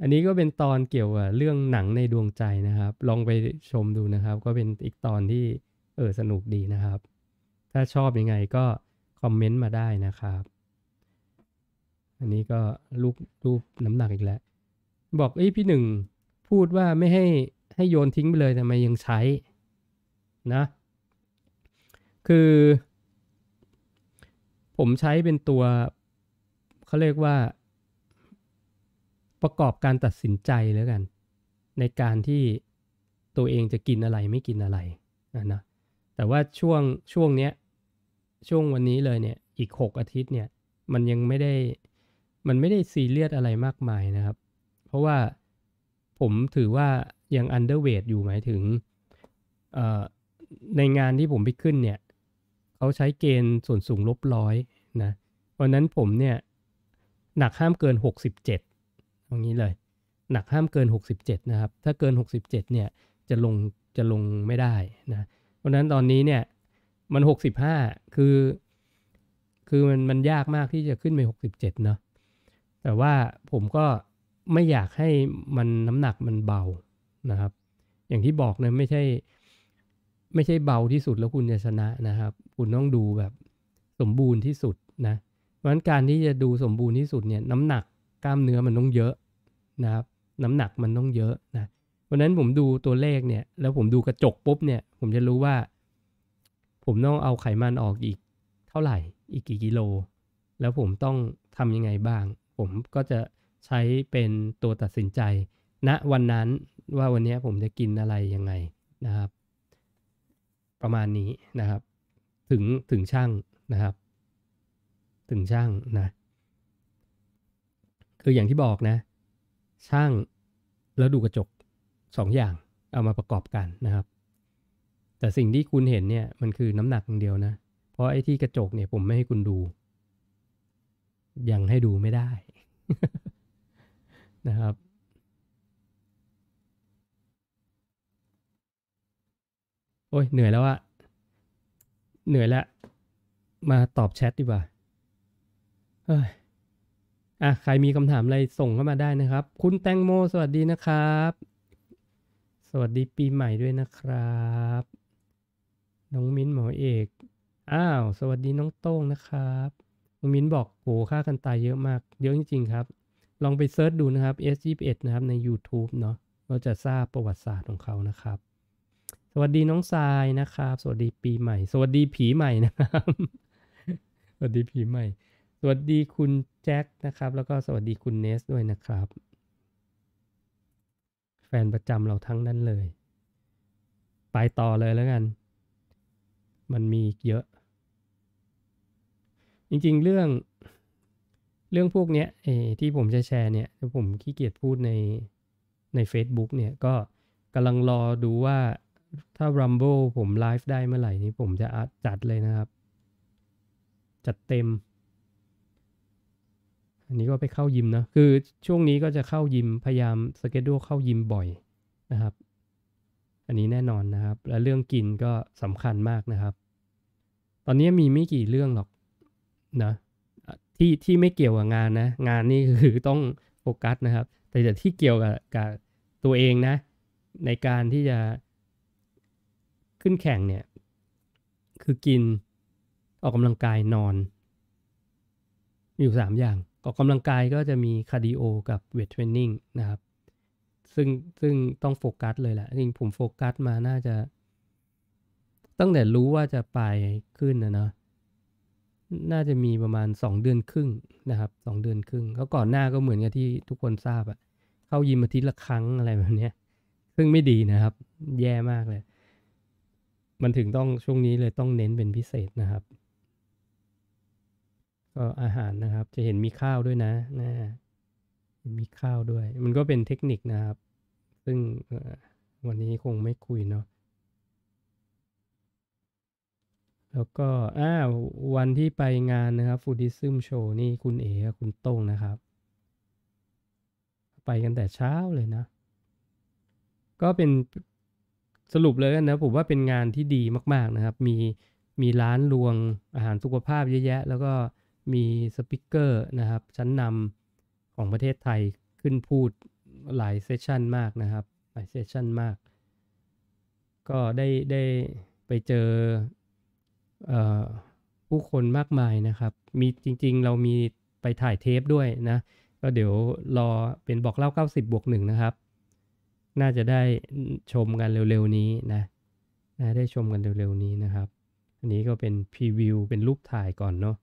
อันนี้ก็เป็นตอนเกี่ยวกับเรื่องหนังในดวงใจนะครับ ลองไปชมดูนะครับ ก็เป็นอีกตอนที่เออสนุกดีนะครับ ถ้าชอบยังไงก็คอมเมนต์มาได้นะครับ อันนี้ก็รูปรูปน้ำหนักอีกแล้วบอกไอ้พี่หนึ่งพูดว่าไม่ให้ให้โยนทิ้งไปเลยทำไมยังใช้นะ คือ ผมใช้เป็นตัวเขาเรียกว่าประกอบการตัดสินใจแล้วกันในการที่ตัวเองจะกินอะไรไม่กินอะไรนะนะ แต่ว่าช่วง ช่วงเนี้ยช่วงวันนี้เลยเนี่ยอีก 6 อาทิตย์เนี่ยมันยังไม่ได้ มันไม่ได้ซีเรียสอะไรมากมายนะครับ เพราะว่าผมถือว่ายังอันเดอร์เวทอยู่หมายถึงในงานที่ผมไปขึ้นเนี่ยเขาใช้เกณฑ์ส่วนสูงลบร้อยนะวันนั้นผมเนี่ย หนักห้ามเกิน 67างนี้เลยหนักห้ามเกิน 67นะครับถ้าเกิน 67เนี่ยจะลงจะลงไม่ได้นะเพราะนั้นตอนนี้เนี่ยมัน65 คือ คือมันมันยากมากที่จะขึ้นไป67 เนาะแต่ว่าผมก็ไม่อยากให้มันน้ำหนักมันเบานะครับ อย่างที่บอกเ่ยไม่ใช่ไม่ใช่เบาที่สุดแล้วคุณจะชนะนะครับ คุณต้องดูแบบสมบูรณ์ที่สุดนะเพราะฉะนั้นการที่จะดูสมบูรณ์ที่สุดเนี่ยน้ำหนักกล้ามเนื้อมันต้องเยอะนะครับน้ำหนักมันต้องเยอะนะวันนั้นผมดูตัวเลขเนี่ย แล้วผมดูกระจกปุ๊บเนี่ย ผมจะรู้ว่า ผมต้องเอาไขมันออกอีกเท่าไหร่อีกกี่กิโล แล้วผมต้องทำยังไงบ้าง ผมก็จะใช้เป็นตัวตัดสินใจณนะวันนั้นว่าวันนี้ผมจะกินอะไรยังไงนะครับ ประมาณนี้นะครับ ถึงถึงช่างนะครับ ถึงช่างนะ คืออย่างที่บอกนะช่างแล้วดูกระจกสองอย่างเอามาประกอบกันนะครับ แต่สิ่งที่คุณเห็นเนี่ยมันคือน้ำหนักเดียวนะ เพราะไอ้ที่กระจกเนี่ยผมไม่ให้คุณดู ยังให้ดูไม่ได้นะครับ โอ้ยเหนื่อยแล้วอะเหนื่อยแล้วมาตอบแชทดีกว่าเฮ้ย่ะใครมีคำถามอะไรส่งเข้ามาได้นะครับ คุณแตงโมสวัสดีนะครับ สวัสดีปีใหม่ด้วยนะครับ น้องมิ้นหมอเอก อ้าว สวัสดีน้องโต้งนะครับน้องมิ้นบอกโหค่ากันตายเยอะมากเยอะจริงๆครับ ลองไปเซิร์ชดูนะครับ S21 นะครับใน YouTube เนาะเราจะทราบประวัติศาสตร์ของเขานะครับ สวัสดีน้องทรายนะครับ สวัสดีปีใหม่ สวัสดีผีใหม่นะครับ สวัสดีผีใหม่วัสดีคุณแจ็คนะครับ แล้วก็สวัสดีคุณเนสด้วยนะครับ แฟนประจำเราทั้งนั้นเลย ไปต่อเลยแล้วกัน มันมีเยอะ จริง ๆ เรื่องเรื่องพวกเนี้ยที่ผมจะแชร์เนี่ยผมขี้เกียจพูดในใน Facebook เนี่ยก็กำลังรอดูว่าถ้า Rumble ผมไลฟ์ได้เมื่อไหร่นี้ผมจะจัดเลยนะครับ จัดเต็มอันนี้ก็ไปเข้ายิมนะ คือช่วงนี้ก็จะเข้ายิม พยายามสเกจดูเข้ายิมบ่อยนะครับ อันนี้แน่นอนนะครับ และเรื่องกินก็สำคัญมากนะครับ ตอนนี้มีไม่กี่เรื่องหรอกนะ ที่ที่ไม่เกี่ยวกับงานนะ งานนี่คือต้องโฟกัสนะครับ แต่แต่ที่เกี่ยวกับกับตัวเองนะ ในการที่จะขึ้นแข่งเนี่ย คือกินออกกำลังกายนอน มีอยู่สามอย่างออกกำลังกายก็จะมีคาร์ดิโอกับเวทเทรนนิ่งนะครับ ซึ่งซึ่งต้องโฟกัสเลยแหละจริงผมโฟกัสมาน่าจะ ตั้งแต่รู้ว่าจะไปขึ้นนะเนาะน่าจะมีประมาณ 2 เดือนครึ่ง นะครับ 2 เดือนครึ่งแล้วก่อนหน้าก็เหมือนกับที่ทุกคนทราบอะเข้ายิมอาทิตย์ละครั้งอะไรแบบเนี้ย ซึ่งไม่ดีนะครับ แย่มากเลย มันถึงต้องช่วงนี้เลยต้องเน้นเป็นพิเศษนะครับก็อาหารนะครับจะเห็นมีข้าวด้วยนะนะมีข้าวด้วย มันก็เป็นเทคนิคนะครับ ซึ่งวันนี้คงไม่คุยเนาะแล้วก็ อ้าวันที่ไปงานนะครับฟูดิซึมโชว์นี่คุณเอ๋คุณโต้งนะครับ ไปกันแต่เช้าเลยนะ ก็เป็นสรุปเลยนนะผมว่าเป็นงานที่ดีมาก ๆนะครับ มีมีร้านรวงอาหารสุขภาพเยอะแยะ แล้วก็มีสปิเกอร์นะครับชั้นนำของประเทศไทยขึ้นพูดหลายเซสชันมากนะครับหลายเซสชันมากก็ได้ได้ ไปเจอเออผู้คนมากมายนะครับ มีจริง ๆเรามีไปถ่ายเทปด้วยนะก็เดี๋ยวรอเป็นบอกเล่า 90บวกหนึ่งนะครับ น่าจะได้ชมกันเร็วๆนี้นะได้ชมกันเร็ว ๆ นี้นะครับ อันนี้ก็เป็นพรีวิวเป็นรูปถ่ายก่อนเนาะ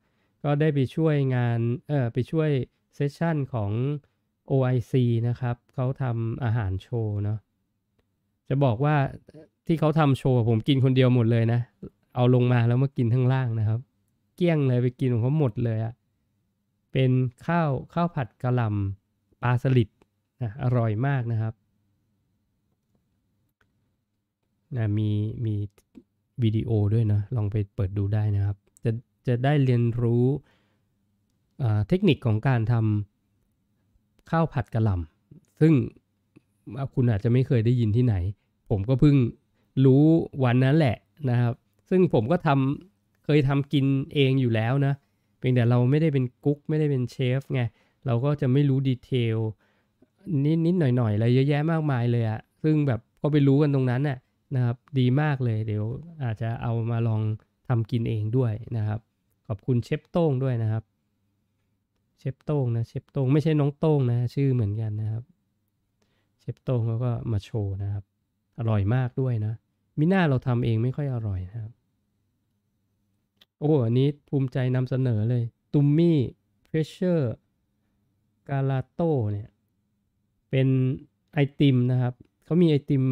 ก็ได้ไปช่วยงาน เออไปช่วยเซสชั่นของ OIC นะครับ เขาทำอาหารโชว์เนาะ จะบอกว่าที่เขาทำโชว์ผมกินคนเดียวหมดเลยนะ เอาลงมาแล้วมากินทั้งล่างนะครับ เกี้ยงเลยไปกินของเขาหมดเลยอะเป็นข้าวข้าวผัดกะหล่ำปลาสลิดนะอร่อยมากนะครับ นะมีมีวิดีโอด้วยนะ ลองไปเปิดดูได้นะครับจะได้เรียนรู้เทคนิคของการทำข้าวผัดกะหล่ำซึ่งคุณอาจจะไม่เคยได้ยินที่ไหน ผมก็เพิ่งรู้วันนั้นแหละนะครับ ซึ่งผมก็ทำเคยทำกินเองอยู่แล้วนะเพียงแต่เราไม่ได้เป็นกุ๊ก ไม่ได้เป็นเชฟไงเราก็จะไม่รู้ดีเทลนิดนิดหน่อยหน่อยอะไรเยอะแยะมากมายเลยอะซึ่งแบบก็ไปรู้กันตรงนั้นน่ะนะครับดีมากเลยเดี๋ยวอาจจะเอามาลองทำกินเองด้วยนะครับขอบคุณเชฟโต้งด้วยนะครับ เชฟโต้งนะ เชฟโต้งไม่ใช่น้องโต้งนะ ชื่อเหมือนกันนะครับ เชฟโต้งเขาก็มาโชว์นะครับ อร่อยมากด้วยนะมิน่าเราทำเองไม่ค่อยอร่อยนะครับ โอ้อันนี้ภูมิใจนำเสนอเลย ตุมมี่เพรสเชอร์กาลาโต้เนี่ย เป็นไอติมนะครับเขามีไอติม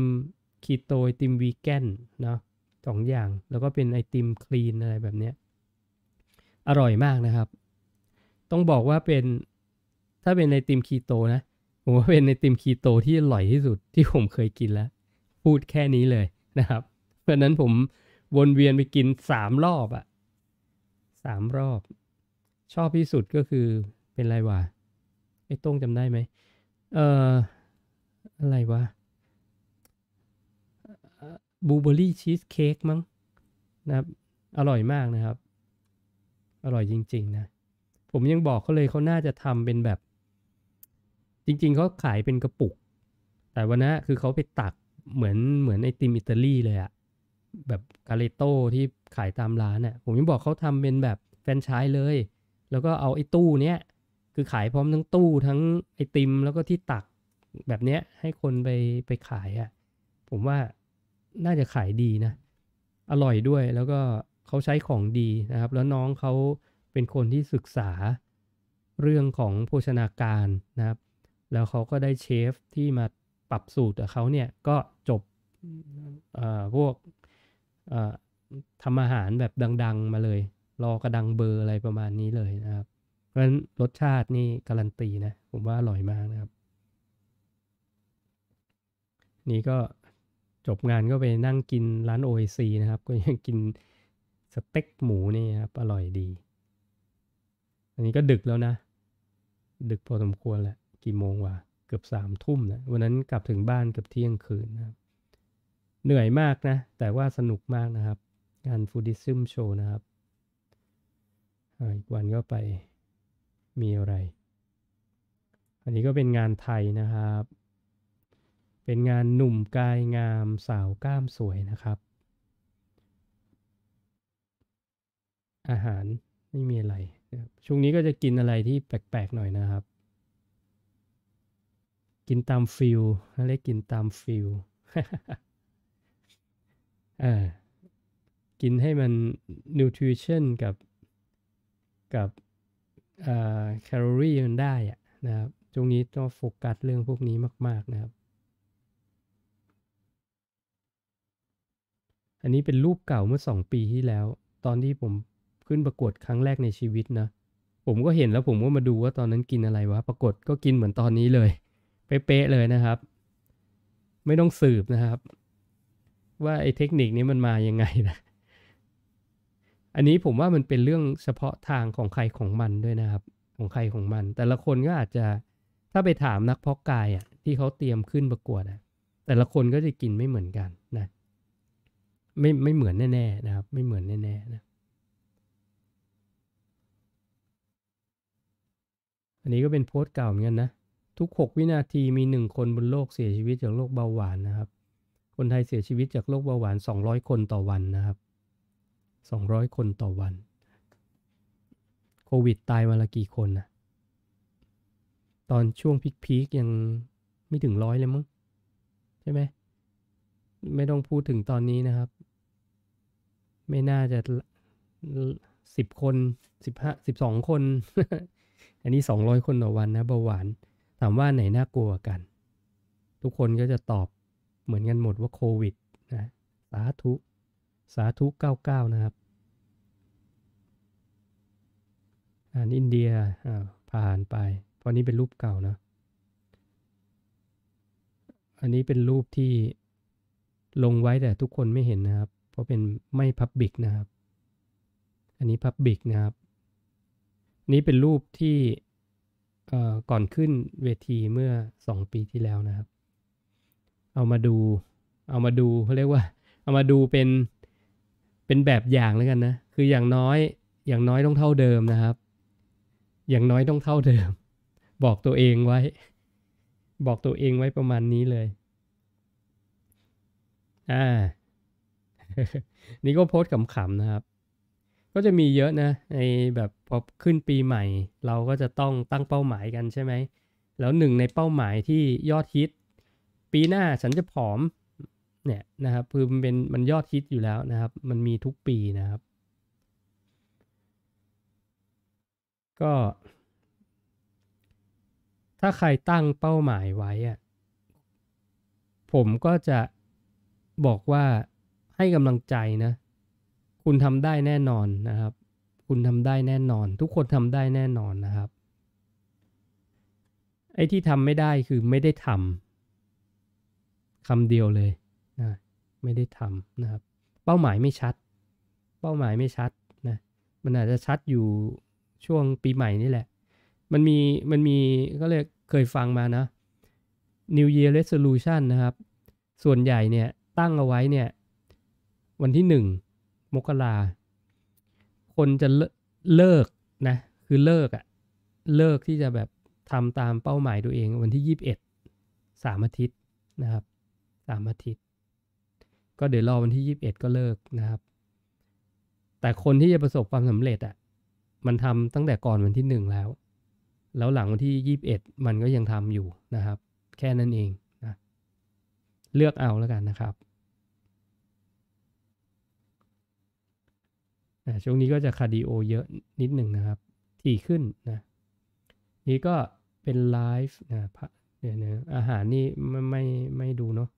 คีโตไอติมวีแกนเนาะสองอย่าง แล้วก็เป็นไอติมคลีนอะไรแบบเนี้ยอร่อยมากนะครับ ต้องบอกว่าเป็นถ้าเป็นในติมคีโตนะผมว่าเป็นในติมคีโตที่อร่อยที่สุดที่ผมเคยกินแล้วพูดแค่นี้เลยนะครับ เพราะนั้นผมวนเวียนไปกินสามรอบอะสามรอบ ชอบที่สุดก็คือเป็นไรวะไอ้ต้งจำได้ไหมเอ่ออะไรวะบูเบอรี่ชีสเค้กมั้งนะครับ อร่อยมากนะครับอร่อยจริงๆนะ ผมยังบอกเขาเลยเขาน่าจะทำเป็นแบบ จริงๆเขาขายเป็นกระปุก แต่วันนะคือเขาไปตักเหมือนเหมือนไอติมอิตาลีเลยอะแบบกาเลโต้ที่ขายตามร้านเนะผมยังบอกเขาทำเป็นแบบแฟรนไชส์เลย แล้วก็เอาไอ้ตู้เนี้ยคือขายพร้อมทั้งตู้ทั้งไอติม แล้วก็ที่ตักแบบเนี้ยให้คนไปไปขายอะผมว่าน่าจะขายดีนะ อร่อยด้วยแล้วก็เขาใช้ของดีนะครับแล้วน้องเขาเป็นคนที่ศึกษาเรื่องของโภชนาการนะครับ แล้วเขาก็ได้เชฟที่มาปรับสูตรเขาเนี่ยก็จบพวกทำอาหารแบบดังๆมาเลย รอกระดังเบอร์อะไรประมาณนี้เลยนะครับ เพราะฉะนั้นรสชาตินี่การันตีนะ ผมว่าอร่อยมากนะครับ นี่ก็จบงานก็ไปนั่งกินร้านโออซีนะครับ ก็ยังกินสเต็กหมูนี่ครับอร่อยดี อันนี้ก็ดึกแล้วนะ ดึกพอสมควรแหละกี่โมงวะเกือบสามทุ่มนะวันนั้นกลับถึงบ้านเกือบเที่ยงคืนนะครับเหนื่อยมากนะ แต่ว่าสนุกมากนะครับ งานฟูดิซึมโชว์นะครับอีกวันก็ไปมีอะไร อันนี้ก็เป็นงานไทยนะครับ เป็นงานหนุ่มกายงามสาวกล้ามสวยนะครับอาหาร ไม่มีอะไรช่วงนี้ก็จะกินอะไรที่แปลกๆหน่อยนะครับ กินตามฟิลอะไรกินตามฟิลอ่ากินให้มันนิวทริชั่นกับกับแคลอรี่มันได้อะนะครับ ช่วงนี้ต้องโฟกัสเรื่องพวกนี้มากๆนะครับ อันนี้เป็นรูปเก่าเมื่อ 2 ปีที่แล้วตอนที่ผมขึ้นประกวดครั้งแรกในชีวิตนะ ผมก็เห็นแล้วผมก็มาดูว่าตอนนั้นกินอะไรวะ ปรากฏก็กินเหมือนตอนนี้เลย เป๊ะเลยนะครับ ไม่ต้องสืบนะครับ ว่าไอ้เทคนิคนี้มันมายังไงนะอันนี้ผมว่ามันเป็นเรื่องเฉพาะทางของใครของมันด้วยนะครับ ของใครของมัน แต่ละคนก็อาจจะถ้าไปถามนักเพาะกายอ่ะที่เขาเตรียมขึ้นประกวดอ่ะแต่ละคนก็จะกินไม่เหมือนกันนะไม่ไม่เหมือนแน่ ๆนะครับ ไม่เหมือนแน่ๆนะอันนี้ก็เป็นโพสต์เก่าเหมือนกันนะทุก6วินาทีมี1คนบนโลกเสียชีวิตจากโรคเบาหวานนะครับ คนไทยเสียชีวิตจากโรคเบาหวาน200คนต่อวันนะครับ200คนต่อวันโควิด ตายวันละกี่คนนะตอนช่วงพีคๆยังไม่ถึงร้อยเลยมั้งใช่ไหมไม่ต้องพูดถึงตอนนี้นะครับ ไม่น่าจะสิบคนสิบห้าสิบสองคนอันนี้ 200 คนต่อวันนะเบาหวานถามว่าไหนน่ากลัวกัน ทุกคนก็จะตอบเหมือนกันหมดว่าโควิดนะสาธุ สาธุ 99 นะครับ อันอินเดียผ่านไป เพราะนี้เป็นรูปเก่านะ อันนี้เป็นรูปที่ลงไว้แต่ทุกคนไม่เห็นนะครับ เพราะเป็นไม่พับบิกนะครับอันนี้พับบิกนะครับนี้เป็นรูปที่ก่อนขึ้นเวทีเมื่อ 2 ปีที่แล้วนะครับ เอามาดูเอามาดูเขาเรียกว่าเอามาดูเป็นเป็นแบบอย่างแล้วกันนะ คืออย่างน้อยอย่างน้อยต้องเท่าเดิมนะครับ อย่างน้อยต้องเท่าเดิม บอกตัวเองไว้บอกตัวเองไว้ประมาณนี้เลยอ่านี่ก็โพสต์ขำๆนะครับ ก็จะมีเยอะนะในแบบพอขึ้นปีใหม่เราก็จะต้องตั้งเป้าหมายกันใช่ไหม แล้วหนึ่งในเป้าหมายที่ยอดฮิต ปีหน้าฉันจะผอมเนี่ยนะครับคือมันเป็นมันยอดฮิตอยู่แล้วนะครับ มันมีทุกปีนะครับ ก็ ถ้าใครตั้งเป้าหมายไว้อะผมก็จะบอกว่าให้กำลังใจนะ คุณทำได้แน่นอนนะครับคุณทำได้แน่นอน ทุกคนทำได้แน่นอนนะครับ ไอ้ที่ทำไม่ได้คือไม่ได้ทำคำเดียวเลยนะไม่ได้ทำนะครับ เป้าหมายไม่ชัด เป้าหมายไม่ชัดนะ มันอาจจะชัดอยู่ช่วงปีใหม่นี่แหละ มันมี มันมี ก็เลยเคยฟังมานะ New Year Resolution นะครับ ส่วนใหญ่เนี่ยตั้งเอาไว้เนี่ยวันที่ 1 มกราคนจะเลิกนะคือเลิกอะเลิกที่จะแบบทำตามเป้าหมายตัวเองวันที่ยี่สิบเอ็ดสามอาทิตย์นะครับสามอาทิตย์ก็เดี๋ยวรอวันที่ยี่สิบเอ็ดก็เลิกนะครับ แต่คนที่จะประสบความสำเร็จอะมันทำตั้งแต่ก่อนวันที่หนึ่งแล้ว แล้วหลังวันที่ยี่บเอ็ดมันก็ยังทำอยู่นะครับ แค่นั้นเองนะเลือกเอาแล้วกันนะครับช่วงนี้ก็จะคาร์ดิโอเยอะนิดหนึ่งนะครับถี่ขึ้นนะ นี่ก็เป็นไลฟ์นะรเนี่ยนะอาหารนี่ไม่ไม่ไม่ดูเนาะ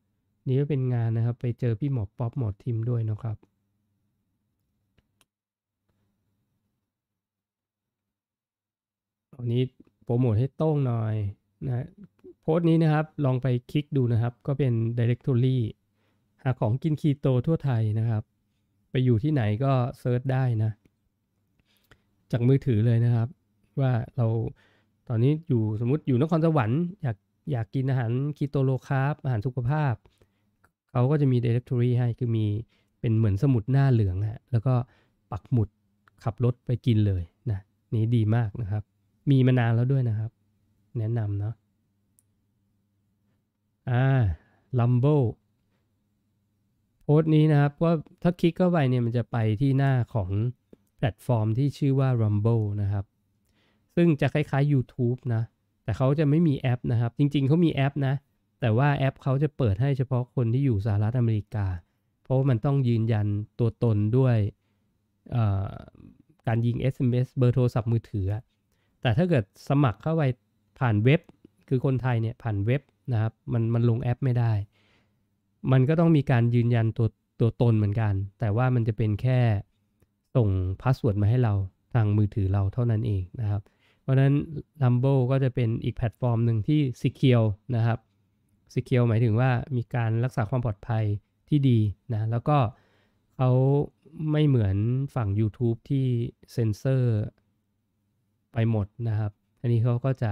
นี่ก็เป็นงานนะครับไปเจอพี่หมอป๊อปหมอทิมด้วยนะครับอันนี้โปรโมทให้โต้งหน่อยนะโพสต์นี้นะครับลองไปคลิกดูนะครับ ก็เป็น Directory หาของกินคีโตทั่วไทยนะครับไปอยู่ที่ไหนก็เซิร์ชได้นะ จากมือถือเลยนะครับ ว่าเราตอนนี้อยู่สมมติอยู่นครสวรรค์อยากอยากกินอาหารคีโตโลคาร์บอาหารสุขภาพ เขาก็จะมีเดเร e ทอรี่ให้คือมีเป็นเหมือนสมุดหน้าเหลืองฮะแล้วก็ปักหมุดขับรถไปกินเลยนะนี่ดีมากนะครับ มีมานานแล้วด้วยนะครับ แนะนำเนาะอ่าลัมโบโพสต์นี้นะครับว่าถ้าคลิกเข้าไปเนี่ย มันจะไปที่หน้าของแพลตฟอร์มที่ชื่อว่า Rumble นะครับ ซึ่งจะคล้าย ๆ YouTube นะ แต่เขาจะไม่มีแอปนะครับ จริงๆเขามีแอปนะ แต่ว่าแอปเขาจะเปิดให้เฉพาะคนที่อยู่สหรัฐอเมริกา เพราะามันต้องยืนยันตัวตนด้วยการยิง SMS เบอร์โทรศัพท์มือถือ แต่ถ้าเกิดสมัครเข้าไปผ่านเว็บคือคนไทยเนี่ยผ่านเว็บนะครับมันมันลงแอปไม่ได้มันก็ต้องมีการยืนยันตัวตัวตนเหมือนกัน แต่ว่ามันจะเป็นแค่ส่งพาสเวิร์ดมาให้เราทางมือถือเราเท่านั้นเองนะครับ เพราะนั้น l u m b o ก็จะเป็นอีกแพลตฟอร์มหนึ่งที่ Secure นะครับ Secure หมายถึงว่ามีการรักษาความปลอดภัยที่ดีนะ แล้วก็เขาไม่เหมือนฝั่ง YouTube ที่เซ็นเซอร์ไปหมดนะครับ อันนี้เขาก็จะ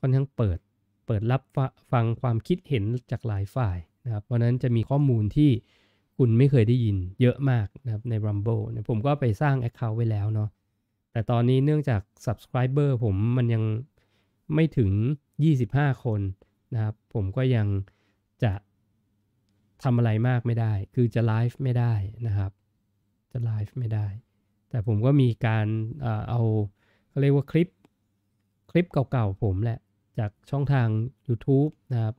ค่อนข้างเปิดเปิดรับฟังความคิดเห็นจากหลายฝ่ายนะครับเพราะนั้นจะมีข้อมูลที่คุณไม่เคยได้ยินเยอะมากนะครับใน Rumble นะผมก็ไปสร้าง Account ไว้แล้วเนาะแต่ตอนนี้เนื่องจาก Subscriber ผมมันยังไม่ถึง 25 คนนะครับ ผมก็ยังจะทำอะไรมากไม่ได้ คือจะไลฟ์ไม่ได้นะครับ จะไลฟ์ไม่ได้ แต่ผมก็มีการเอาเาเรียกว่าคลิปคลิปเก่าๆ ผมแหละจากช่องทาง YouTube นะครับ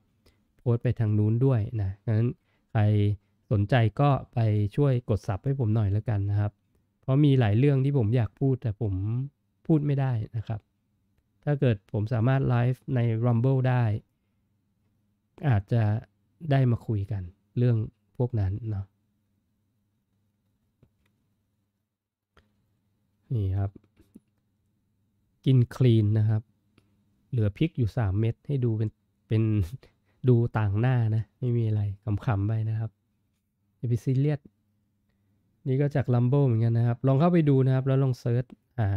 โพสต์ไปทางนู้นด้วยนะงั้นใครสนใจก็ไปช่วยกดสับให้ผมหน่อยแล้วกันนะครับ เพราะมีหลายเรื่องที่ผมอยากพูดแต่ผมพูดไม่ได้นะครับ ถ้าเกิดผมสามารถไลฟ์ใน Rumble ได้ อาจจะได้มาคุยกันเรื่องพวกนั้นเนาะนี่ครับ กินคลีนนะครับ เหลือพริกอยู่ 3 เม็ดให้ดูเป็นเป็นดูต่างหน้านะ ไม่มีอะไรขำๆไปนะครับอพิซีเรียสนี่ก็จากลัมโบเหมือนกันนะครับ ลองเข้าไปดูนะครับแล้วลองเซิร์ชหา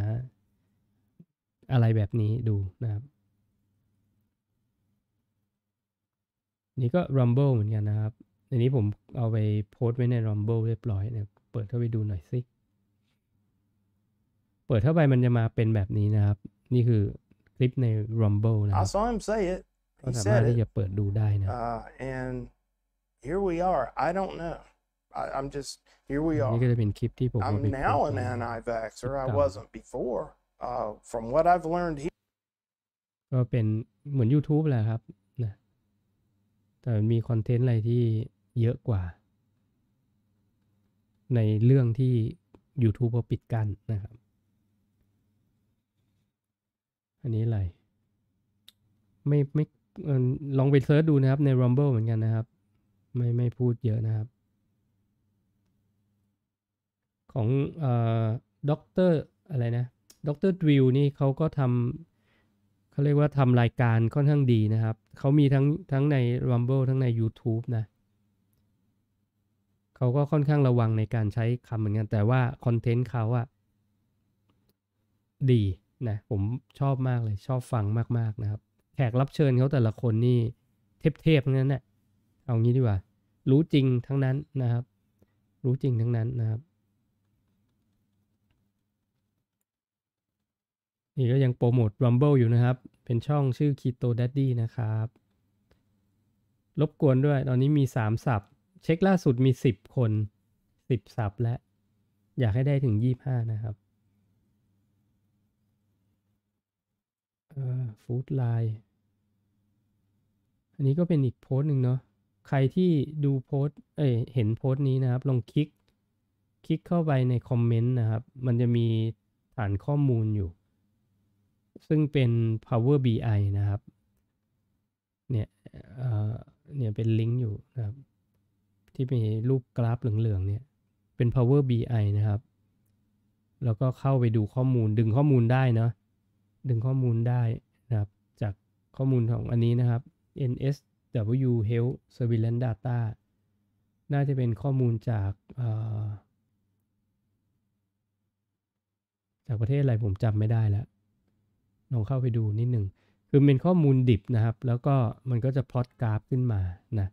อะไรแบบนี้ดูนะครับ นี่ก็ Rumble เหมือนกันนะครับในนี้ผมเอาไปโพสไว้ใน Rumble เรียบร้อยนะเปิดเข้าไปดูหน่อยสิเปิดเข้าไปมันจะมาเป็นแบบนี้นะครับ นี่คือคลิปใน Rumble นะครับ I saw him say it ก็สามารถที่จะเปิดดูได้นะ and here we are I don't know I, I'm just here we are นี่ก็จะเป็นคลิปที่ผม I'm now an anti-vaxxer I wasn't before uh, from what I've learned here ก็เป็นเหมือน YouTube แหละครับนะแต่มันมีคอนเทนต์อะไรที่เยอะกว่า ในเรื่องที่ YouTube เขปิดกั้นนะครับ อันนี้อะไร ไม่ไม่ลองไปเซิร์ชดูนะครับใน Rumble เหมือนกันนะครับ ไม่ไม่พูดเยอะนะครับ ของเอ่อด็อกเตอร์อะไรนะด็อกเตอร์ดิวนี่เขาก็ทำเขาเรียกว่าทำรายการค่อนข้างดีนะครับเขามีทั้งทั้งใน Rumble ทั้งใน YouTube นะเขาก็ค่อนข้างระวังในการใช้คำเหมือนกันแต่ว่าคอนเทนต์เขาอะดีนะผมชอบมากเลยชอบฟังมากๆนะครับแขกรับเชิญเขาแต่ละคนนี่เทพๆทนั้นแหละเอางี้ดีกว่า รู้จริงทั้งนั้นนะครับ รู้จริงทั้งนั้นนะครับ นี่ก็ยังโปรโมท Rumble อยู่นะครับ เป็นช่องชื่อ Keto Daddy นะครับ รบกวนด้วยตอนนี้มี3สับ เช็คล่าสุดมี 10 คน 10 สับและ อยากให้ได้ถึง 25 นะครับฟู้ดไลน์ อันนี้ก็เป็นอีกโพสต์หนึ่งเนาะ ใครที่ดูโพสต์เอ้ยเห็นโพสต์นี้นะครับ ลองคลิก คลิกเข้าไปในคอมเมนต์นะครับ มันจะมีฐานข้อมูลอยู่ ซึ่งเป็น Power BI นะครับ เนี่ยเนี่ยเป็นลิงก์อยู่นะครับ ที่มีรูปกราฟเหลืองๆ เนี่ย เป็น Power BI นะครับ แล้วก็เข้าไปดูข้อมูล ดึงข้อมูลได้เนาะดึงข้อมูลได้นะครับจากข้อมูลของอันนี้นะครับ NSW Health Surveillance Data น่าจะเป็นข้อมูลจาก จากประเทศอะไรผมจำไม่ได้แล้วลองเข้าไปดูนิดหนึ่งคือเป็นข้อมูลดิบนะครับ แล้วก็มันก็จะพลอตกราฟขึ้นมานะ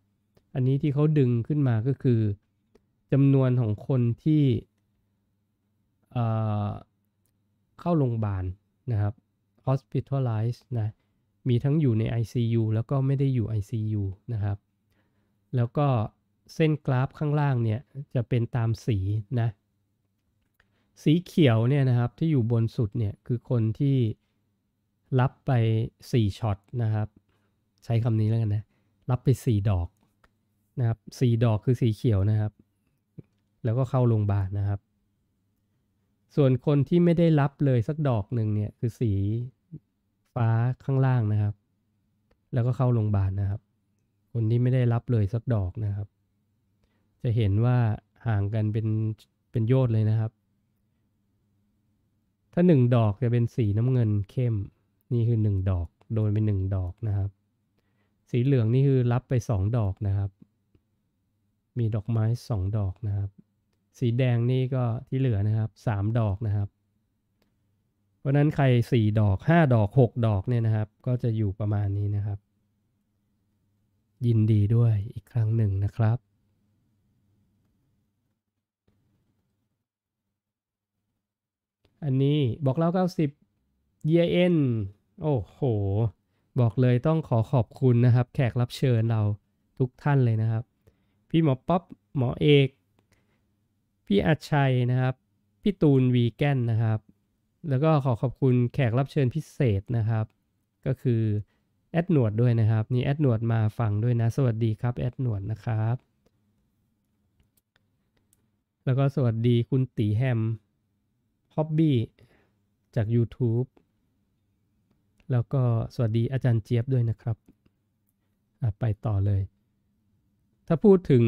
อันนี้ที่เขาดึงขึ้นมาก็คือจำนวนของคนที่เข้าโรงพยาบาลนะครับ hospitalized นะ มีทั้งอยู่ใน ICU แล้วก็ไม่ได้อยู่ ICU นะครับ แล้วก็เส้นกราฟข้างล่างเนี่ยจะเป็นตามสีนะ สีเขียวเนี่ยนะครับที่อยู่บนสุดเนี่ยคือคนที่รับไป 4 ช็อตนะครับ ใช้คำนี้แล้วกันนะ รับไป 4 ดอกนะครับ 4 ดอกคือสีเขียวนะครับ แล้วก็เข้าโรงพยาบาลนะครับส่วนคนที่ไม่ได้รับเลยสักดอกหนึ่งเนี่ยคือสีฟ้าข้างล่างนะครับ แล้วก็เข้าโรงพยาบาลนะครับ คนที่ไม่ได้รับเลยสักดอกนะครับ จะเห็นว่าห่างกันเป็นเป็นโยอดเลยนะครับ ถ้าหนึ่งดอกจะเป็นสีน้ำเงินเข้มนี่คือหนึ่งดอกโดนเป็นหนึ่งดอกนะครับ สีเหลืองนี่คือรับไปสองดอกนะครับ มีดอกไม้สองดอกนะครับสีแดงนี่ก็ที่เหลือนะครับสามดอกนะครับ เพราะนั้นใครสี่ดอกห้าดอกหกดอกเนี่ยนะครับ ก็จะอยู่ประมาณนี้นะครับ ยินดีด้วยอีกครั้งหนึ่งนะครับ อันนี้บอกเล่า90 y อ็ n โอ้โห บอกเลยต้องขอขอบคุณนะครับ แขกรับเชิญเราทุกท่านเลยนะครับ พี่หมอป๊อปหมอเอกพี่อาชัยนะครับ พี่ตูนวีแกนนะครับ แล้วก็ขอขอบคุณแขกรับเชิญพิเศษนะครับ ก็คือแอดหนวดด้วยนะครับ นี่แอดหนวดมาฟังด้วยนะ สวัสดีครับแอดหนวดนะครับ แล้วก็สวัสดีคุณตีแฮมฮอบบี้ จาก YouTube แล้วก็สวัสดีอาจารย์เจี๊ยบด้วยนะครับ ไปต่อเลย ถ้าพูดถึง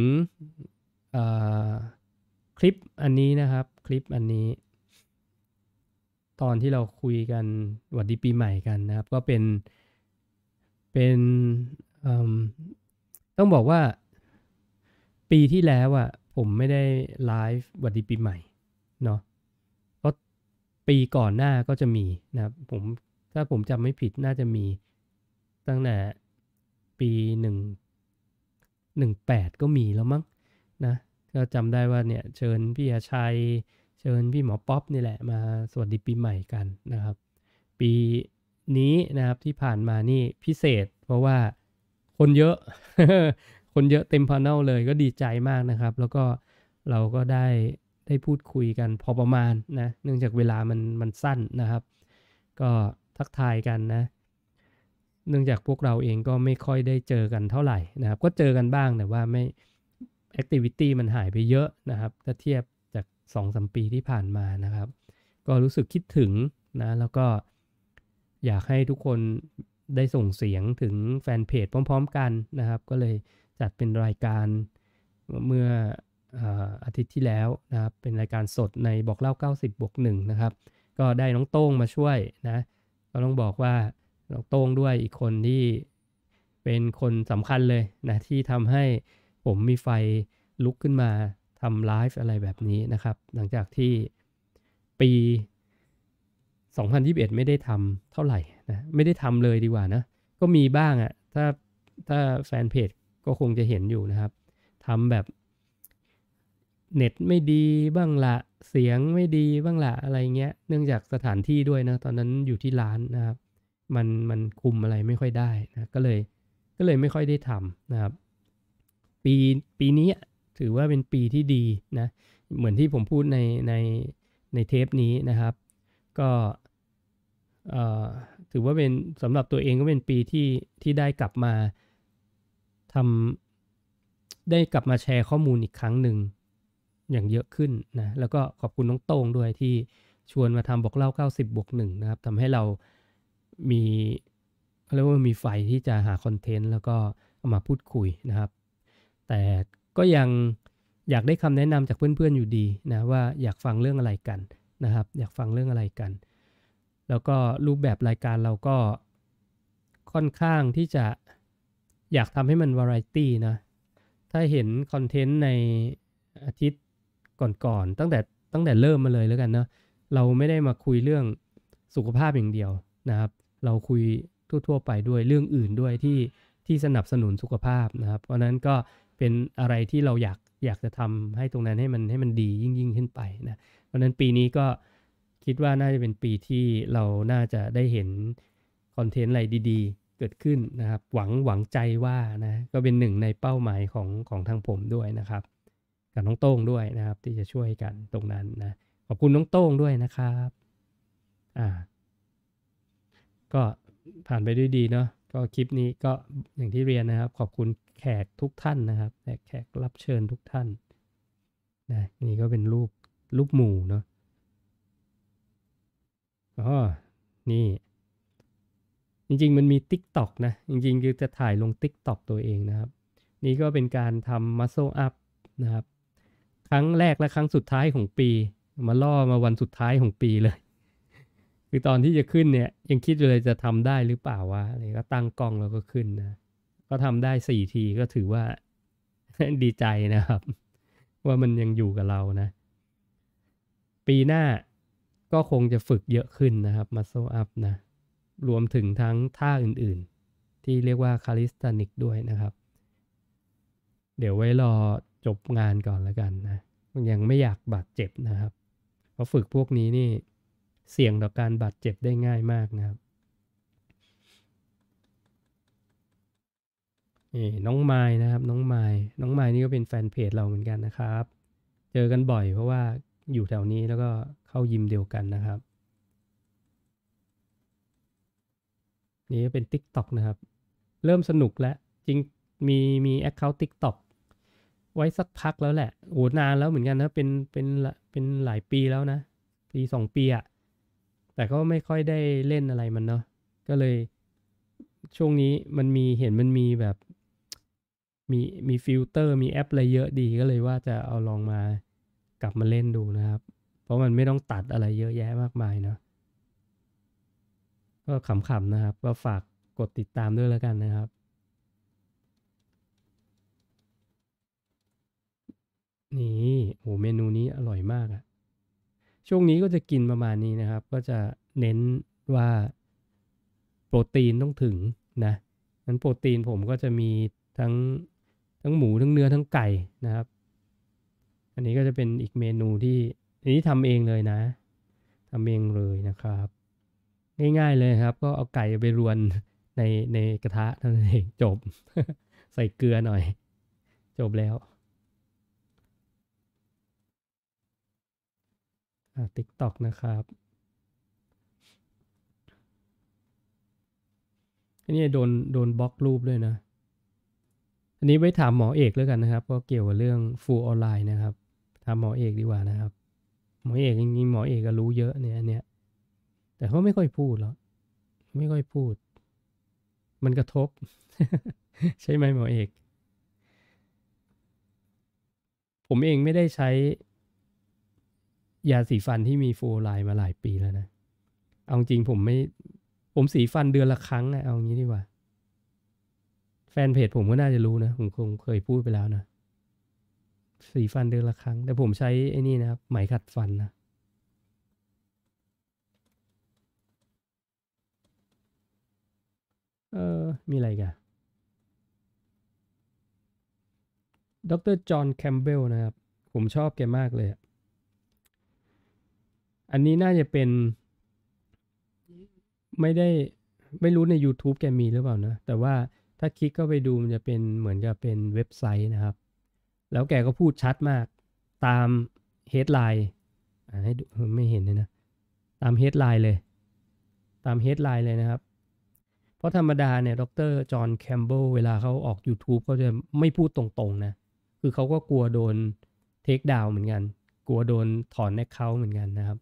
คลิปอันนี้นะครับคลิปอันนี้ ตอนที่เราคุยกันหวัดดีปีใหม่กันนะครับ ก็เป็นเป็นต้องบอกว่าปีที่แล้วอะ่ะผมไม่ได้ไลฟ์หวัดดีปีใหม่เนาะเพราะปีก่อนหน้าก็จะมีนะครับผมถ้าผมจำไม่ผิด น่าจะมีตั้งแต่ปีหนึ่งหนึ่งแปดก็มีแล้วมั้งนะก็จำได้ว่าเนี่ยเชิญพี่อาชัย เชิญพี่หมอป๊อปนี่แหละ มาสวัสดีปีใหม่กันนะครับ ปีนี้นะครับที่ผ่านมานี่พิเศษ เพราะว่าคนเยอะ คนเยอะเต็มพาร์เนลเลยก็ดีใจมากนะครับ แล้วก็เราก็ได้ได้พูดคุยกันพอประมาณนะเนื่องจากเวลามันมันสั้นนะครับ ก็ทักทายกันนะ เนื่องจากพวกเราเองก็ไม่ค่อยได้เจอกันเท่าไหร่นะครับ ก็เจอกันบ้างแต่ว่าไม่แอคทิวิตี้มันหายไปเยอะนะครับถ้าเทียบจาก2อสมปีที่ผ่านมานะครับ ก็รู้สึกคิดถึงนะ แล้วก็อยากให้ทุกคนได้ส่งเสียงถึงแฟนเพจพร้อม ๆ กันนะครับ ก็เลยจัดเป็นรายการเมื่ออาทิตย์ที่แล้วนะครับ เป็นรายการสดในบอกเล่า 90บวกหนึ่งนะครับ ก็ได้น้องโต้งมาช่วยนะ ก็ต้องบอกว่าน้องโต้งด้วยอีกคนที่เป็นคนสำคัญเลยนะที่ทำให้ผมมีไฟลุกขึ้นมาทำไลฟ์อะไรแบบนี้นะครับ หลังจากที่ปี 2021 ไม่ได้ทำเท่าไหร่นะไม่ได้ทำเลยดีกว่านะ ก็มีบ้างอะ่ะถ้าถ้าแฟนเพจก็คงจะเห็นอยู่นะครับทำแบบ เน็ตไม่ดีบ้างละเสียงไม่ดีบ้างละอะไรเงี้ย เนื่องจากสถานที่ด้วยนะ ตอนนั้นอยู่ที่ร้านนะครับ มันมันคุมอะไรไม่ค่อยได้นะก็เลยก็เลยไม่ค่อยได้ทำนะครับปี ปีนี้ถือว่าเป็นปีที่ดีนะ เหมือนที่ผมพูดใน ใน ในเทปนี้นะครับ ก็ถือว่าเป็นสำหรับตัวเองก็เป็นปีที่ ที่ได้กลับมาทำได้กลับมาแชร์ข้อมูลอีกครั้งหนึ่งอย่างเยอะขึ้นนะ แล้วก็ขอบคุณน้องโต้งด้วยที่ ชวนมาทำบอกเล่า90บวกหนึ่งนะครับ ทำให้เรามีเรียกว่ามีไฟที่จะหาคอนเทนต์แล้วก็เอามาพูดคุยนะครับแต่ก็ยังอยากได้คำแนะนำจากเพื่อนๆ อยู่ดีนะว่าอยากฟังเรื่องอะไรกันนะครับอยากฟังเรื่องอะไรกัน แล้วก็รูปแบบรายการเราก็ค่อนข้างที่จะอยากทำให้มันวาไรตี้นะถ้าเห็นคอนเทนต์ในอาทิตย์ก่อนๆตั้งแต่ตั้งแต่เริ่มมาเลยแล้วกันเนาะเราไม่ได้มาคุยเรื่องสุขภาพอย่างเดียวนะครับ เราคุยทั่วๆ ไปด้วยเรื่องอื่นด้วยที่ที่สนับสนุนสุขภาพนะครับ เพราะนั้นก็เป็นอะไรที่เราอยากอยากจะทำให้ตรงนั้นให้มันให้มันดียิ่งยิ่งขึ้นไปนะเพราะนั้นปีนี้ก็คิดว่าน่าจะเป็นปีที่เราน่าจะได้เห็น คอนเทนต์อะไรดีๆ เกิดขึ้นนะครับ หวังหวังใจว่านะ ก็เป็นหนึ่งในเป้าหมายของของทางผมด้วยนะครับ กับน้องโต้งด้วยนะครับ ที่จะช่วยกันตรงนั้นนะ ขอบคุณน้องโต้งด้วยนะครับอ่าก็ผ่านไปด้วยดีเนาะก็คลิปนี้ก็อย่างที่เรียนนะครับ ขอบคุณแขกทุกท่านนะครับแขกรับเชิญทุกท่านนะนี่ก็เป็นรูปรูปหมู่เนาะอ๋อนี่จริงๆมันมี t ิ k t o k นะจริงๆคือจะถ่ายลง t ิ k t o k ตัวเองนะครับ นี่ก็เป็นการทำ muscle up นะครับครั้งแรกและครั้งสุดท้ายของปี มาล่อมาวันสุดท้ายของปีเลย คือตอนที่จะขึ้นเนี่ยยังคิดอยู่เลยจะทำได้หรือเปล่าวะอะไรก็ตั้งกล้องแล้วก็ขึ้นนะก็ทำได้สี่ที ก็ถือว่าดีใจนะครับ ว่ามันยังอยู่กับเรานะ ปีหน้าก็คงจะฝึกเยอะขึ้นนะครับมาโซอัพนะ รวมถึงทั้งท่าอื่นๆ ที่เรียกว่าคาลิสตานิกด้วยนะครับ เดี๋ยวไว้รอจบงานก่อนแล้วกันนะยังไม่อยากบาดเจ็บนะครับ เพราะฝึกพวกนี้นี่เสี่ยงต่อการบาดเจ็บได้ง่ายมากนะครับนี่น้องไม้นะครับน้องไม้น้องไม้นี่ก็เป็นแฟนเพจเราเหมือนกันนะครับ เจอกันบ่อยเพราะว่าอยู่แถวนี้แล้วก็เข้ายิมเดียวกันนะครับนี่เป็น TikTok นะครับเริ่มสนุกแล้วจริงมีมีแอคเคาท์ทิกต็อกไว้สักพักแล้วแหละโหนานแล้วเหมือนกันนะเป็นเป็นเป็นหลายปีแล้วนะ ปีสองปีอะแต่ก็ไม่ค่อยได้เล่นอะไรมันเนาะก็เลย ช่วงนี้มันมีเห็นมันมีแบบมีมีฟิลเตอร์มีแอปอะไรเยอะดีก็เลยว่าจะเอาลองมากลับมาเล่นดูนะครับ เพราะมันไม่ต้องตัดอะไรเยอะแยะมากมายเนาะก็ขำๆนะครับ ก็ฝากกดติดตามด้วยแล้วกันนะครับ นี่โหเมนูนี้อร่อยมากอะช่วงนี้ก็จะกินประมาณนี้นะครับ ก็จะเน้นว่าโปรตีนต้องถึงนะนั้นโปรตีนผมก็จะมีทั้งทั้งหมูทั้งเนื้อทั้งไก่นะครับ อันนี้ก็จะเป็นอีกเมนูที่อันนี้ทำเองเลยนะทำเองเลยนะครับ ง่ายๆเลยครับ ก็เอาไก่ไปรวนในในกระทะเท่านั้นเองจบ ใส่เกลือหน่อย จบแล้วติ๊กตอกนะครับอันนี้โดนโดนบล็อกรูปด้วยนะอันนี้ไปถามหมอเอกแล้วกันนะครับ ก็เกี่ยวกับเรื่องฟูออนไลน์นะครับ ถามหมอเอกดีกว่านะครับ หมอเอกจริงๆหมอเอกก็รู้เยอะเนี่ยเนี่ยแต่เขาไม่ค่อยพูดหรอกไม่ค่อยพูด มันกระทบ ใช่ไหมหมอเอก ผมเองไม่ได้ใช้ยาสีฟันที่มีฟูไลน์มาหลายปีแล้วนะเอาจริงผมไม่ ผมสีฟันเดือนละครั้งนะเอางี้ดีกว่าแฟนเพจผมก็น่าจะรู้นะ ผมคงเคยพูดไปแล้วนะ สีฟันเดือนละครั้ง แต่ผมใช้ไอ้นี่นะครับ ไหมขัดฟันนะ เออ มีอะไรกันดรจอห์นแคมเบลนะครับ ผมชอบแกมากเลย อันนี้น่าจะเป็น ไม่ได้ ไม่รู้ใน YouTube แกมีหรือเปล่านะ แต่ว่าถ้าคลิกเข้าไปดูมันจะเป็นเหมือนกับเป็นเว็บไซต์นะครับ แล้วแกก็พูดชัดมากตามเฮดไลน์ให้ดูไม่เห็นเลยนะ ตามเฮดไลน์เลย ตามเฮดไลน์เลยนะครับ เพราะธรรมดาเนี่ยดรจอห์นแคมเบลเวลาเขาออก YouTube เขาจะไม่พูดตรงๆนะ คือเขาก็กลัวโดนเทคดาวเหมือนกัน กลัวโดนถอนแอคเคาท์เหมือนกันนะครับ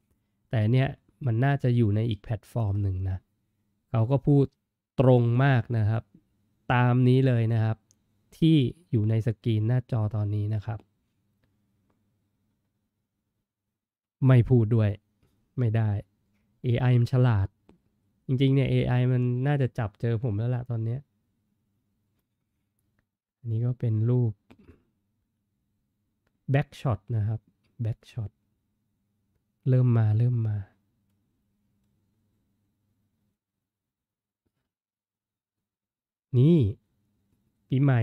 แต่เนี่ยมันน่าจะอยู่ในอีกแพลตฟอร์มหนึ่งนะเขาก็พูดตรงมากนะครับตามนี้เลยนะครับที่อยู่ในสกรีนหน้าจอตอนนี้นะครับ ไม่พูดด้วยไม่ได้ AI มันฉลาด จริง ๆ เนี่ย AI มันน่าจะจับเจอผมแล้วล่ะ ตอนนี้อันนี้ก็เป็นรูป back shot นะครับ back shot เริ่มมาเริ่มมานี่ปีใหม่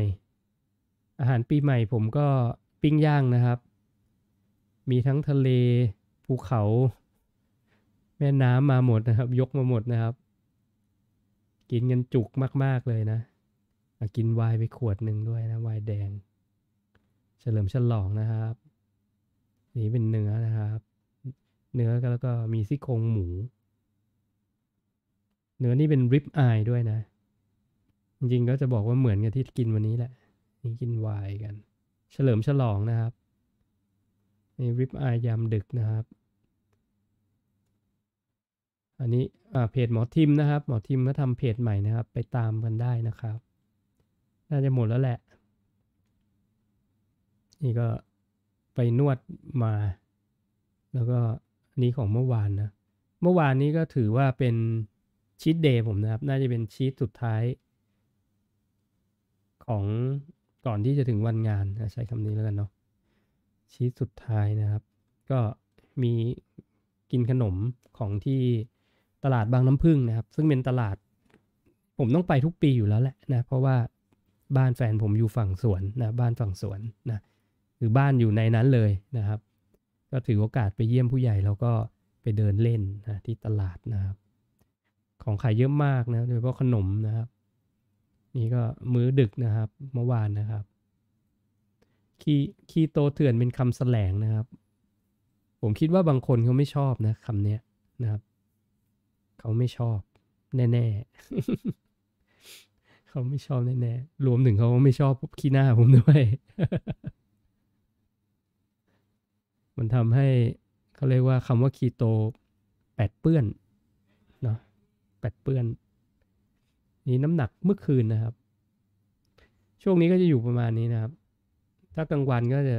อาหารปีใหม่ผมก็ปิ้งย่างนะครับ มีทั้งทะเลภูเขา แม่น้ำมาหมดนะครับ ยกมาหมดนะครับ กินเงินจุกมาก ๆ เลยนะกินไวน์ไปขวดหนึ่งด้วยนะไวน์แดงเฉลิมฉลองนะครับ นี่เป็นเนื้อนะครับ เนื้อก็แล้วก็มีซี่โครงหมูเนื้อนี่เป็นริบอายด้วยนะจริงก็จะบอกว่าเหมือนกับที่กินวันนี้แหละนี่กินวายกัน เฉลิมฉลองนะครับในริบอายยามดึกนะครับอันนี้เพจหมอทิมนะครับหมอทิมมาทำเพจใหม่นะครับ ไปตามกันได้นะครับ น่าจะหมดแล้วแหละ นี่ก็ไปนวดมา แล้วก็นี้ของเมื่อวานนะเมื่อวานนี้ก็ถือว่าเป็นชีตเดย์ผมนะครับน่าจะเป็นชีตสุดท้ายของก่อนที่จะถึงวันงานใช้คำนี้แล้วกันเนาะชีสสุดท้ายนะครับ ก็มีกินขนมของที่ตลาดบางน้ำพึ่งนะครับ ซึ่งเป็นตลาดผมต้องไปทุกปีอยู่แล้วแหละนะเพราะว่าบ้านแฟนผมอยู่ฝั่งสวนนะบ้านฝั่งสวนนะคือบ้านอยู่ในนั้นเลยนะครับ ก็ถือโอกาสไปเยี่ยมผู้ใหญ่แล้วก็ไปเดินเล่นนะที่ตลาดนะครับ ของขายเยอะมากนะโดยเฉพาะขนมนะครับนี่ก็มื้อดึกนะครับ เมื่อวานนะครับคีคีโตเถื่อนเป็นคำแสลงนะครับ ผมคิดว่าบางคนเขาไม่ชอบนะคำเนี้ยนะครับ เขาไม่ชอบแน่ๆ เขาไม่ชอบแน่ ๆ รวมถึงเขาไม่ชอบขี้หน้าผมด้วย มันทำให้ เขาเรียกว่าคำว่าคีโตแปดเปื้อนเนาะแปดเปื้อนนี่น้ำหนักเมื่อคืนนะครับ ช่วงนี้ก็จะอยู่ประมาณนี้นะครับ ถ้ากลางวันก็จะ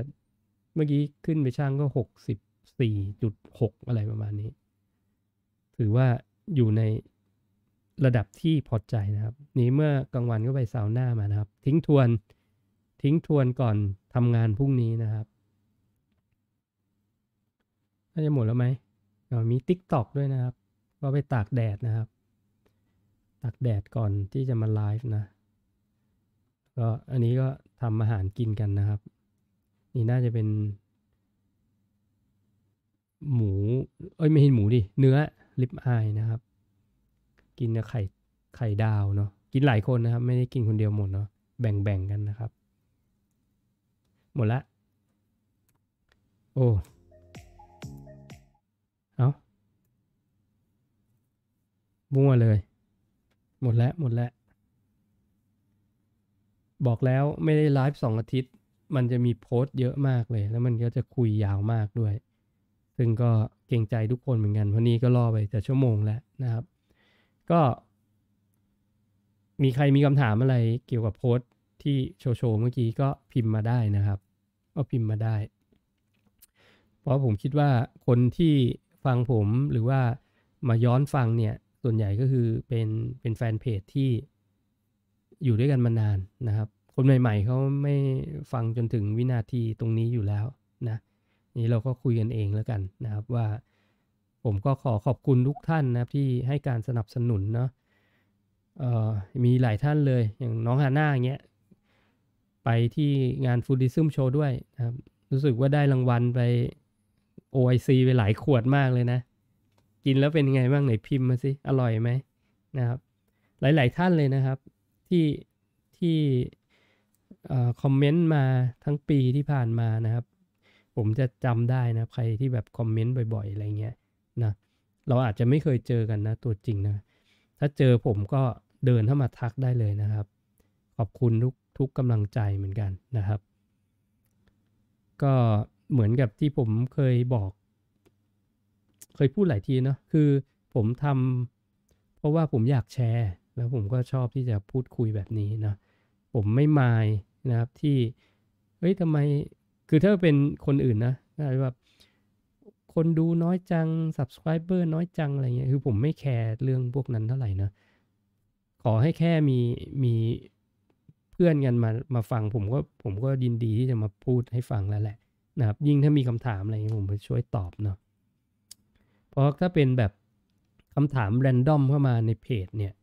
เมื่อกี้ขึ้นไปช่างก็หกสิบสี่จุดหกอะไรประมาณนี้ ถือว่าอยู่ในระดับที่พอใจนะครับ นี้เมื่อกลางวันก็ไปสาวน้ามานะครับ ทิ้งทวน ทิ้งทวนก่อนทำงานพรุ่งนี้นะครับน่าจะหมดแล้วไหมมีติ๊กตอกด้วยนะครับ ก็ไปตากแดดนะครับตักแดดก่อนที่จะมาไลฟ์นะ ก็อันนี้ก็ทำอาหารกินกันนะครับ นี่น่าจะเป็น หมู เอ้ยไม่เห็นหมูดิ เนื้อลิปอายนะครับ กินกับไข่ไข่ดาวเนาะ กินหลายคนนะครับ ไม่ได้กินคนเดียวหมดเนาะ แบ่งๆกันนะครับ หมดละ โอ้ เอา้าบัวเลยหมดแล้ว หมดแล้ว บอกแล้วไม่ได้ไลฟ์สองอาทิตย์ มันจะมีโพสต์เยอะมากเลย แล้วมันก็จะคุยยาวมากด้วย ซึ่งก็เก่งใจทุกคนเหมือนกันวันนี้ก็รอไปจะชั่วโมงแล้วนะครับ ก็ มีใครมีคำถามอะไรเกี่ยวกับโพสต์ที่โชว์โชว์เมื่อกี้ก็พิมพ์มาได้นะครับ ก็พิมพ์มาได้ เพราะผมคิดว่าคนที่ฟังผมหรือว่ามาย้อนฟังเนี่ยส่วนใหญ่ก็คือเป็นเป็นแฟนเพจที่อยู่ด้วยกันมานานนะครับ คนใหม่ๆเขาไม่ฟังจนถึงวินาทีตรงนี้อยู่แล้วนะนี่เราก็คุยกันเองแล้วกันนะครับว่าผมก็ขอขอบคุณทุกท่านนะครับ ที่ให้การสนับสนุนเนาะมีหลายท่านเลย อย่างน้องฮาน่าเงี้ยไปที่งานฟูดิซึมโชว์ด้วยนะครับรู้สึกว่าได้รางวัลไป OIC ไปหลายขวดมากเลยนะกินแล้วเป็นไงบ้างไหนพิมพ์มาสิ อร่อยไหมนะครับ หลายๆท่านเลยนะครับ ที่ที่คอมเมนต์มาทั้งปีที่ผ่านมานะครับ ผมจะจำได้นะใครที่แบบคอมเมนต์บ่อยๆ อะไรเงี้ยนะเราอาจจะไม่เคยเจอกันนะตัวจริงนะ ถ้าเจอผมก็เดินเข้ามาทักได้เลยนะครับ ขอบคุณทุกทุกกำลังใจเหมือนกันนะครับ ก็เหมือนกับที่ผมเคยบอกเคยพูดหลายทีเนาะ คือผมทำเพราะว่าผมอยากแชร์ แล้วผมก็ชอบที่จะพูดคุยแบบนี้นะ ผมไม่มายนะครับที่ เฮ้ยทำไม คือถ้าเป็นคนอื่นนะแบบ คนดูน้อยจัง subscriber น้อยจังอะไรเงี้ย คือผมไม่แคร์เรื่องพวกนั้นเท่าไหร่นะ ขอให้แค่มีมีเพื่อนกันมามาฟังผมก็ผมก็ยินดีที่จะมาพูดให้ฟังแล้วแหละ นะครับ ยิ่งถ้ามีคำถามอะไรผมจะช่วยตอบเนาะเพราะถ้าเป็นแบบคำถามแรนดอมเข้ามาในเพจเนี่ย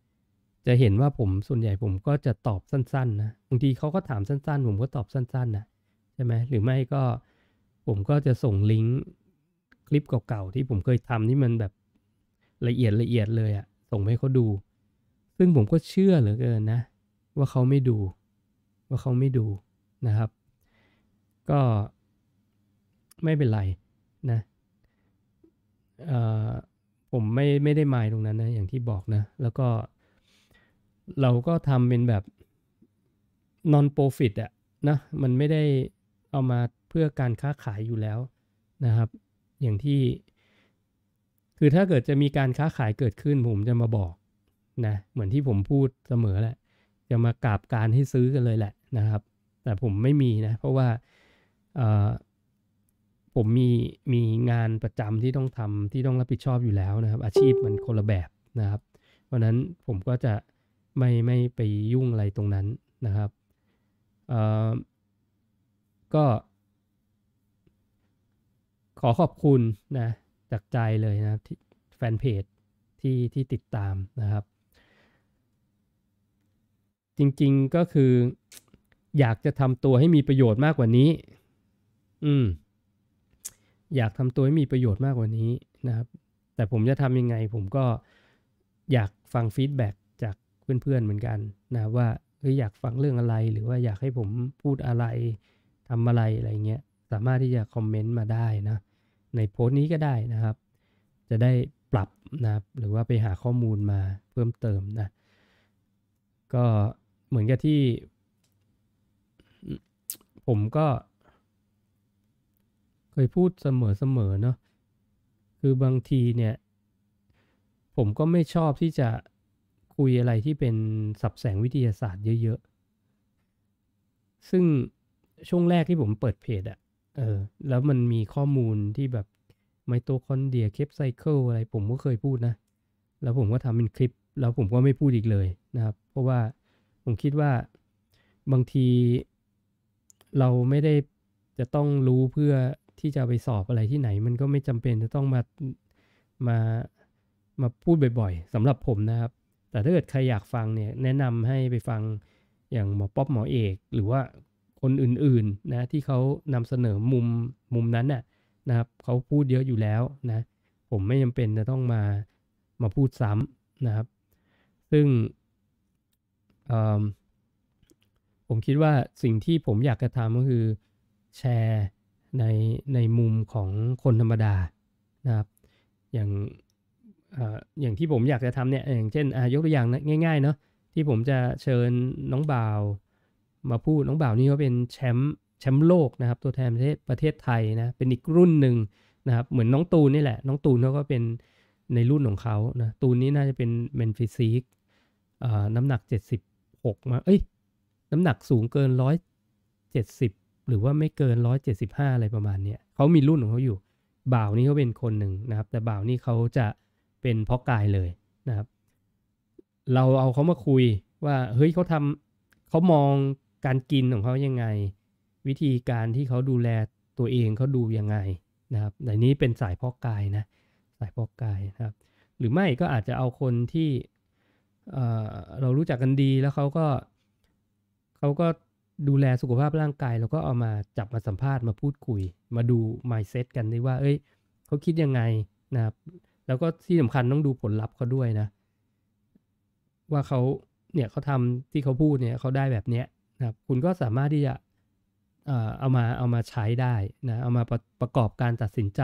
จะเห็นว่าผมส่วนใหญ่ผมก็จะตอบสั้น ๆ นะบางทีเขาก็ถามสั้น ๆ ผมก็ตอบสั้น ๆนะใช่ไหม หรือไม่ก็ผมก็จะส่งลิงก์คลิปเก่า ๆ ที่ผมเคยทำที่มันแบบละเอียดละเอียดเลยอะส่งให้เขาดู ซึ่งผมก็เชื่อเหลือเกินนะ ว่าเขาไม่ดู ว่าเขาไม่ดูนะครับ ก็ไม่เป็นไรนะผมไม่ไม่ได้หมายตรงนั้นนะ อย่างที่บอกนะ แล้วก็ เราก็ทำเป็นแบบ non profit อะนะมันไม่ได้เอามาเพื่อการค้าขายอยู่แล้วนะครับ อย่างที่ คือถ้าเกิดจะมีการค้าขายเกิดขึ้น ผมจะมาบอกนะเหมือนที่ผมพูดเสมอแหละ จะมากราบการให้ซื้อกันเลยแหละนะครับ แต่ผมไม่มีนะ เพราะว่าผมมีมีงานประจำที่ต้องทำที่ต้องรับผิดชอบอยู่แล้วนะครับ อาชีพมันคนละแบบนะครับ เพราะนั้นผมก็จะไม่ไม่ไปยุ่งอะไรตรงนั้นนะครับเอ่อก็ ขอขอบคุณนะ จากใจเลยนะที่แฟนเพจที่ที่ติดตามนะครับ จริง ๆ ก็คืออยากจะทำตัวให้มีประโยชน์มากกว่านี้ อืมอยากทำตัวให้มีประโยชน์มากกว่านี้นะครับ แต่ผมจะทำยังไงผมก็อยากฟังฟีดแบ็จากเพื่อนๆ เหมือนกันนะว่าเฮ้ยอยากฟังเรื่องอะไร หรือว่าอยากให้ผมพูดอะไรทำอะไรอะไรเงี้ย สามารถที่จะคอมเมนต์มาได้นะ ในโพสต์นี้ก็ได้นะครับ จะได้ปรับนะรบหรือว่าไปหาข้อมูลมาเพิ่มเติมนะ ก็เหมือนกับที่ผมก็เคยพูดเสมอๆเนาะ คือบางทีเนี่ย ผมก็ไม่ชอบที่จะคุยอะไรที่เป็น สับแสงวิทยาศาสตร์เยอะ ๆ ซึ่งช่วงแรกที่ผมเปิดเพจอะ เออ แล้วมันมีข้อมูลที่แบบไมโตคอนเดียเคปไซเคิลอะไรผมก็เคยพูดนะ แล้วผมก็ทำเป็นคลิป แล้วผมก็ไม่พูดอีกเลยนะครับ เพราะว่าผมคิดว่าบางทีเราไม่ได้ จะต้องรู้เพื่อที่จะไปสอบอะไรที่ไหนมันก็ไม่จำเป็นจะต้องมามามาพูดบ่อย ๆ สำหรับผมนะครับ แต่ถ้าเกิดใครอยากฟังเนี่ยแนะนำให้ไปฟังอย่างหมอป๊อปหมอเอกหรือว่าคนอื่นๆนะที่เขานำเสนอมุมมุมนั้นน่ะนะครับเขาพูดเยอะอยู่แล้วนะผมไม่จำเป็นจะต้องมามาพูดซ้ำนะครับ ซึ่งผมคิดว่าสิ่งที่ผมอยากจะทำก็คือแชร์ในในมุมของคนธรรมดานะครับอย่างอย่างที่ผมอยากจะทำเนี่ยอย่างเช่นยกตัวอย่างง่ายๆเนาะที่ผมจะเชิญน้องบ่าว มาพูดน้องบ่าวนี่เขาเป็นแชมป์แชมป์โลกนะครับตัวแทนประเทศประเทศไทยนะเป็นอีกรุ่นหนึ่งนะครับเหมือนน้องตูนนี่แหละ น้องตูนเขาก็เป็นในรุ่นของเขานะตูนนี้น่าจะเป็นเมนฟิซิกน้ำหนัก 76มาเอ้ยน้ำหนักสูงเกิน 170หรือว่าไม่เกิน 175 อะไรประมาณเนี้ยเขามีรุ่นของเขาอยู่ บ่าวนี่เขาเป็นคนหนึ่งนะครับ แต่บ่าวนี่เขาจะเป็นพอกกายเลยนะครับ เราเอาเขามาคุยว่าเฮ้ยเขาทำเขามองการกินของเขายังไง วิธีการที่เขาดูแลตัวเองเขาดูยังไงนะครับแตนนี้เป็นสายพอกกายนะ สายพอกกายนะครับ หรือไม่ก็อาจจะเอาคนที่เรารู้จักกันดีแล้วเขาก็เขาก็ดูแลสุขภาพร่างกายเราก็เอามาจับมาสัมภาษณ์มาพูดคุย มาดู mindset กันด้วยว่า เอ้ย เขาคิดยังไงนะครับแล้วก็ที่สำคัญต้องดูผลลัพธ์เขาด้วยนะว่าเขาเนี่ยเขาทำที่เขาพูดเนี่ยเขาได้แบบเนี้ยนะครับคุณก็สามารถที่จะเอามาเอามาใช้ได้นะเอามาประประกอบการตัดสินใจ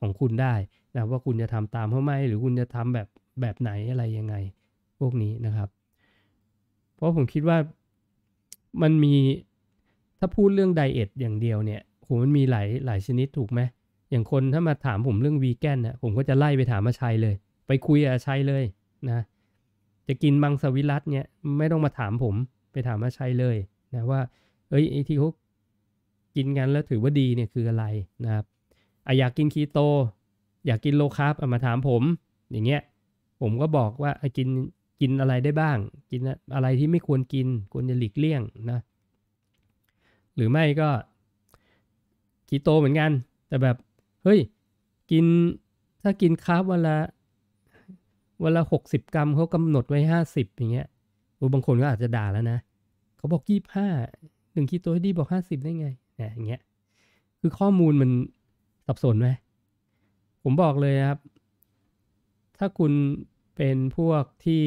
ของคุณได้นะว่าคุณจะทำตามเขาไหมหรือคุณจะทำแบบแบบไหนอะไรยังไงพวกนี้นะครับ เพราะผมคิดว่ามันมีถ้าพูดเรื่องไดเอทอย่างเดียวเนี่ยผมมันมีหลาย หลายชนิดถูกไหม อย่างคนถ้ามาถามผมเรื่องวีแกนนะผมก็จะไล่ไปถามอาชัยเลย ไปคุยอาชัยเลย นะ จะกินมังสวิรัตเนี่ยไม่ต้องมาถามผม ไปถามอาชัยเลย นะว่า เอ้ยไอที่เขากินกันแล้วถือว่าดีเนี่ย คืออะไรนะครับออยากกินคีโต อยากกินโลคาร์บมาถามผม อย่างเงี้ย ผมก็บอกว่ากินกินอะไรได้บ้างกินอะไรที่ไม่ควรกินควรจะหลีกเลี่ยงนะ หรือไม่ก็คีโตเหมือนกัน แต่แบบเฮ้ยกินถ้ากินคาร์บวันละวันละหกสิบกรัมเขากำหนดไว้ห้าสิบอย่างเงี้ยอูบางคนก็อาจจะด่าแล้วนะเขาบอกยี่ห้าหนึ่งคีโตดีบอกห้าสิบได้ไงเนี่ยอย่างเงี้ยคือข้อมูลมันสับสนไหมผมบอกเลยครับ ถ้าคุณเป็นพวกที่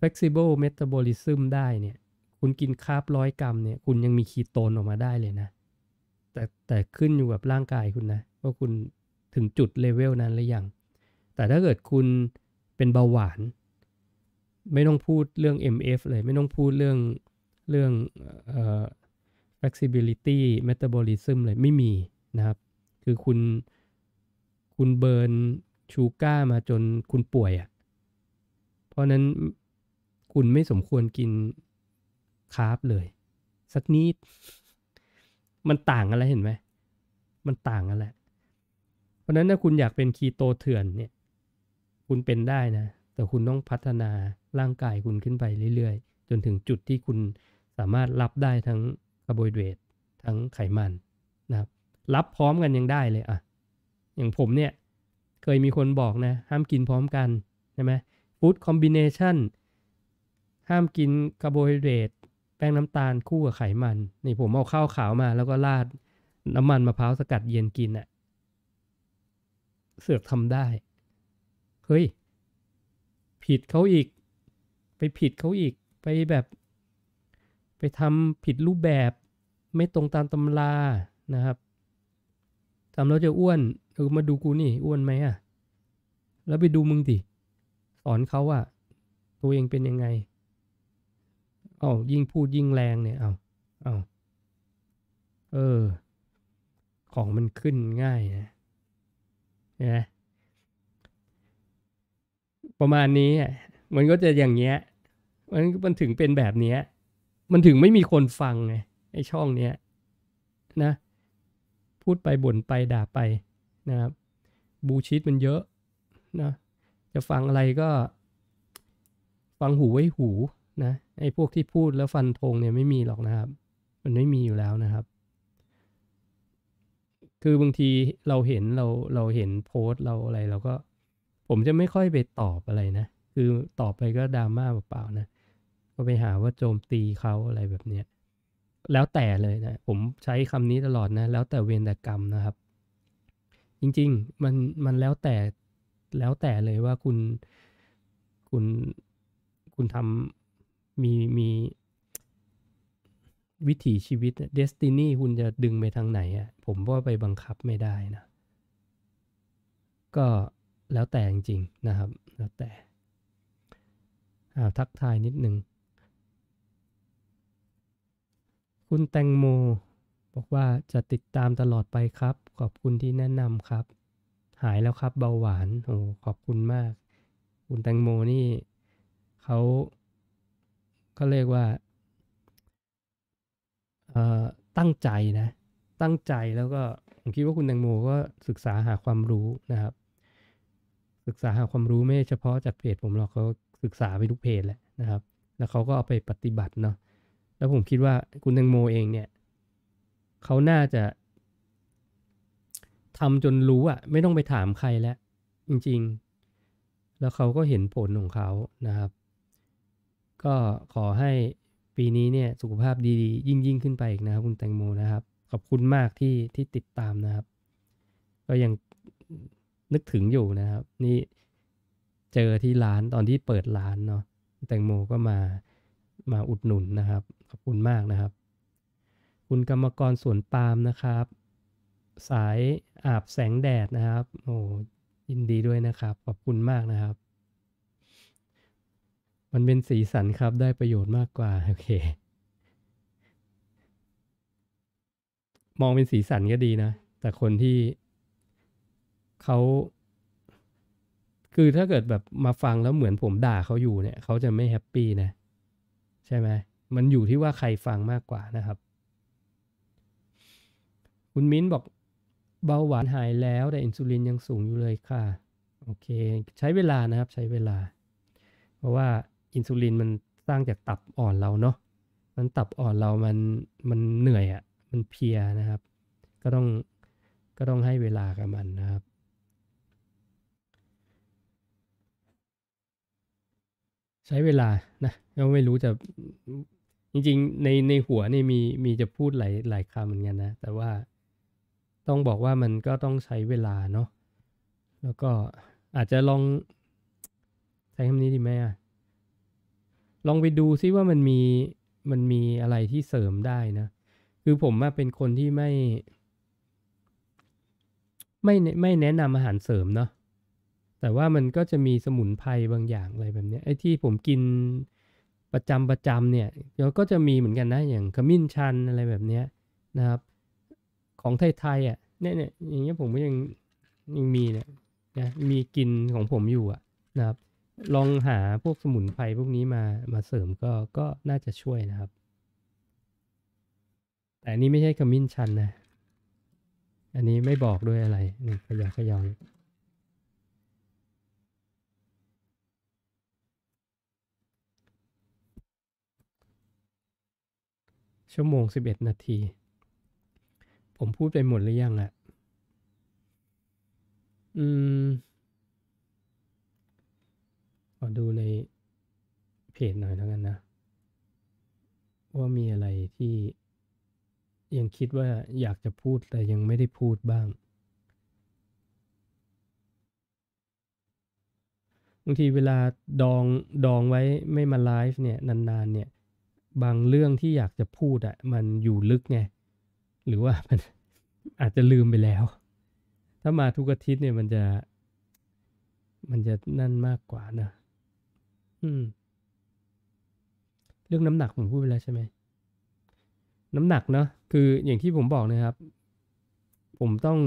flexible metabolism ได้เนี่ย คุณกินคาร์บร้อยกรัมเนี่ย คุณยังมีคีโตนออกมาได้เลยนะ แต่แต่ขึ้นอยู่กับร่างกายคุณนะ ว่าคุณถึงจุดเลเวลนั้นหรือยัง แต่ถ้าเกิดคุณเป็นเบาหวาน ไม่ต้องพูดเรื่อง MF เลย ไม่ต้องพูดเรื่องเรื่อง flexibility metabolism เลย ไม่มีนะครับ คือคุณคุณเบิร์นชูก้ามาจนคุณป่วยอะ่ะ เพราะนั้นคุณไม่สมควรกินคาร์บเลยสักนิดมันต่างกันแล้วเห็นไหม มันต่างกันแหละ เพราะนั้นถ้าคุณอยากเป็นคีโตเถื่อนเนี่ย คุณเป็นได้นะ แต่คุณต้องพัฒนาร่างกายคุณขึ้นไปเรื่อย ๆ จนถึงจุดที่คุณสามารถรับได้ทั้งคาร์โบไฮเดรตทั้งไขมันนะครับ รับพร้อมกันยังได้เลยอ่ะอย่างผมเนี่ย เคยมีคนบอกนะ ห้ามกินพร้อมกัน ใช่ไหมฟู้ดคอมบิเนชันห้ามกินคาร์โบไฮเดรตแป้งน้ำตาลคู่กับไขมัน นี่ผมเอาข้าวขาวมา แล้วก็ราดน้ำมันมะพร้าวสกัดเย็นกินอะเสือกทำได้ เฮ้ย ผิดเขาอีก ไปผิดเขาอีกไปแบบ ไปทำผิดรูปแบบไม่ตรงตามตำรานะครับทำแล้วจะอ้วนเออมาดูกูนี่อ้วนไหมอ่ะ แล้วไปดูมึงดิสอนเขาว่า ตัวเองเป็นยังไง เอา ยิ่งพูดยิ่งแรงเนี่ย เอาเอาเออ ของมันขึ้นง่ายนะนะประมาณนี้อ่ะมันก็จะอย่างเงี้ยมันมันถึงเป็นแบบเนี้ย มันถึงไม่มีคนฟังไงไอช่องเนี้ยนะ พูดไป บ่นไปด่าไปนะครับบูชิดมันเยอะนะจะฟังอะไรก็ ฟังหูไว้หูนะไอ้พวกที่พูดแล้วฟันธงเนี่ยไม่มีหรอกนะครับ มันไม่มีอยู่แล้วนะครับ คือบางทีเราเห็นเราเราเห็นโพสเราอะไรเราก็ ผมจะไม่ค่อยไปตอบอะไรนะ คือตอบไปก็ดราม่าเปล่าๆนะก็ไปหาว่าโจมตีเขาอะไรแบบเนี้ยแล้วแต่เลยนะผมใช้คำนี้ตลอดนะแล้วแต่เวรแต่กรรมนะครับจริง ๆ มัน มันแล้วแต่ แล้วแต่เลยว่าคุณ คุณ คุณทำมี มี วิถีชีวิตเดสตินีคุณจะดึงไปทางไหนอะ่ะ ผมว่าไปบังคับไม่ได้นะ ก็แล้วแต่จริง ๆ นะครับ แล้วแต่อาทักทายนิดนึง คุณแตงโม บอกว่าจะติดตามตลอดไปครับขอบคุณที่แนะนำครับ หายแล้วครับเบาหวานโอ้ขอบคุณมาก คุณแตงโมนี่เขาก็เรียกว่าตั้งใจนะ ตั้งใจแล้วก็ผมคิดว่าคุณแตงโมก็ศึกษาหาความรู้นะครับ ศึกษาหาความรู้ไม่เฉพาะจากเพจผมหรอกเขาศึกษาไปทุกเพจแหละนะครับ แล้วเขาก็เอาไปปฏิบัติเนาะแล้วผมคิดว่าคุณแตงโมเองเนี่ยเขาน่าจะทำจนรู้อะไม่ต้องไปถามใครแล้ว จริง ๆ แล้วเขาก็เห็นผลของเขานะครับ ก็ขอให้ปีนี้เนี่ยสุขภาพดีๆ ยิ่งๆขึ้นไปอีกนะครับ คุณแตงโมนะครับ ขอบคุณมากที่ที่ติดตามนะครับ ก็ยังนึกถึงอยู่นะครับ นี่เจอที่ร้านตอนที่เปิดร้านเนาะแตงโมก็มามาอุดหนุนนะครับขอบคุณมากนะครับ คุณกรรมกรสวนปาล์มนะครับสายอาบแสงแดดนะครับ โอ้ยินดีด้วยนะครับ ขอบคุณมากนะครับ มันเป็นสีสันครับได้ประโยชน์มากกว่า โอเค มองเป็นสีสันก็ดีนะ แต่คนที่เขา คือถ้าเกิดแบบมาฟังแล้วเหมือนผมด่าเขาอยู่เนี่ยเขาจะไม่แฮปปี้นะ ใช่ไหมมันอยู่ที่ว่าใครฟังมากกว่านะครับ คุณมิ้นบอกเบาหวานหายแล้วแต่อินซูลินยังสูงอยู่เลยค่ะ โอเค ใช้เวลานะครับใช้เวลา เพราะว่าอินซูลินมันสร้างจากตับอ่อนเราเนาะมันตับอ่อนเรามันมันเหนื่อยอะ่ะ มันเพียนะครับ ก็ต้องก็ต้องให้เวลากับมันนะครับ ใช้เวลานะังไม่รู้จะจริง ๆในในหัวนี่มีมีจะพูดหลายหลายคำเหมือนกันนะ แต่ว่าต้องบอกว่ามันก็ต้องใช้เวลาเนาะ แล้วก็อาจจะลอง ใช้คำนี้ดีไหมอะลองไปดูซิว่ามันมีมันมีอะไรที่เสริมได้นะ คือผมเป็นคนที่ไม่ ไม่ ไม่แนะนำอาหารเสริมเนาะ แต่ว่ามันก็จะมีสมุนไพรบางอย่างอะไรแบบนี้ ไอ้ที่ผมกินประจำประจำเนี่ยเดี๋ยวก็จะมีเหมือนกันนะ อย่างขมิ้นชัน อะไรแบบนี้นะครับของไทยๆอ่ะเนี่ยเนี่ยอย่างเงี้ยผมก็ยัง ยังมีเนี่ยนะมีกินของผมอยู่อ่ะนะครับ ลองหาพวกสมุนไพรพวกนี้มามาเสริมก็ก็น่าจะช่วยนะครับ แต่นี้ไม่ใช่ขมิ้นชันนะ อันนี้ไม่บอกด้วยอะไรนี่ขยะขยองชั่วโมงสิบเอ็ดนาทีผมพูดไปหมดหรือยังอะ่ะ อืม ขอดูในเพจหน่อยแล้วกันนะ ว่ามีอะไรที่ยังคิดว่าอยากจะพูดแต่ยังไม่ได้พูดบ้างบางทีเวลาดองดองไว้ไม่มาไลฟ์เนี่ย นานๆเนี่ย บางเรื่องที่อยากจะพูดอะ่ะ มันอยู่ลึกไงหรือว่ามันอาจจะลืมไปแล้ว ถ้ามาทุกอาทิตย์เนี่ยมันจะ มันจะนั่นมากกว่านะ อืมเรื่องน้ำหนักผมพูดไปแล้วใช่ไหม น้ำหนักเนาะคืออย่างที่ผมบอกนะครับ ผมต้อง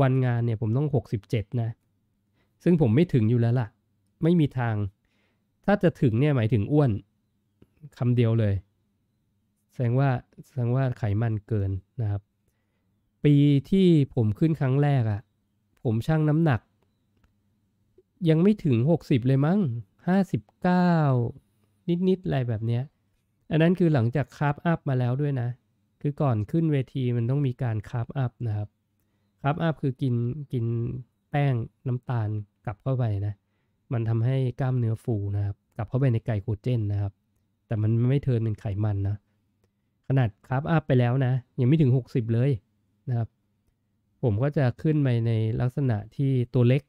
วันงานเนี่ย ผมต้องหกสิบเจ็ดนะ ซึ่งผมไม่ถึงอยู่แล้วล่ะ ไม่มีทาง ถ้าจะถึงเนี่ยหมายถึงอ้วนคำเดียวเลยแสดงว่าแสดงว่าไขมันเกินนะครับ ปีที่ผมขึ้นครั้งแรกอะ่ะผมชั่งน้ำหนัก ยังไม่ถึง 60 เลยมั้ง59 นิดๆ อะไรแบบเนี้ยอันนั้นคือหลังจากคาร์บอัพมาแล้วด้วยนะ คือก่อนขึ้นเวทีมันต้องมีการคาร์บอัพนะครับคาร์บอัพคือกินกินแป้งน้ำตาลกลับเข้าไปนะมันทำให้กล้ามเนื้อฟูนะครับ กลับเข้าไปในไกลโคเจนนะครับ แต่มันไม่เทินเป็นไขมันนะขนาดคราฟอัพไปแล้วนะ ยังไม่ถึง 60 เลยนะครับ ผมก็จะขึ้นไปในลักษณะที่ตัวเล็ก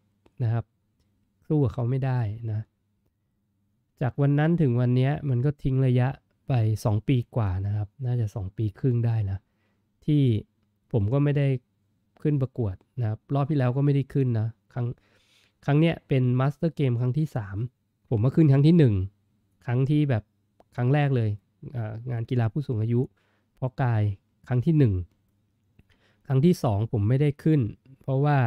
นะครับสู้กับเขาไม่ได้นะ จากวันนั้นถึงวันนี้มันก็ทิ้งระยะไป 2 ปีกว่านะครับ น่าจะ 2 ปีครึ่งได้นะที่ผมก็ไม่ได้ขึ้นประกวดนะครับรอบที่แล้วก็ไม่ได้ขึ้นนะ ครั้งครั้งเนี้ยเป็นมาสเตอร์เกมครั้งที่ 3 ผมมาขึ้นครั้งที่ 1 ครั้งที่แบบครั้งแรกเลยงานกีฬาผู้สูงอายุเพราะกายครั้งที่ 1 ครั้งที่2ผมไม่ได้ขึ้นเพราะว่า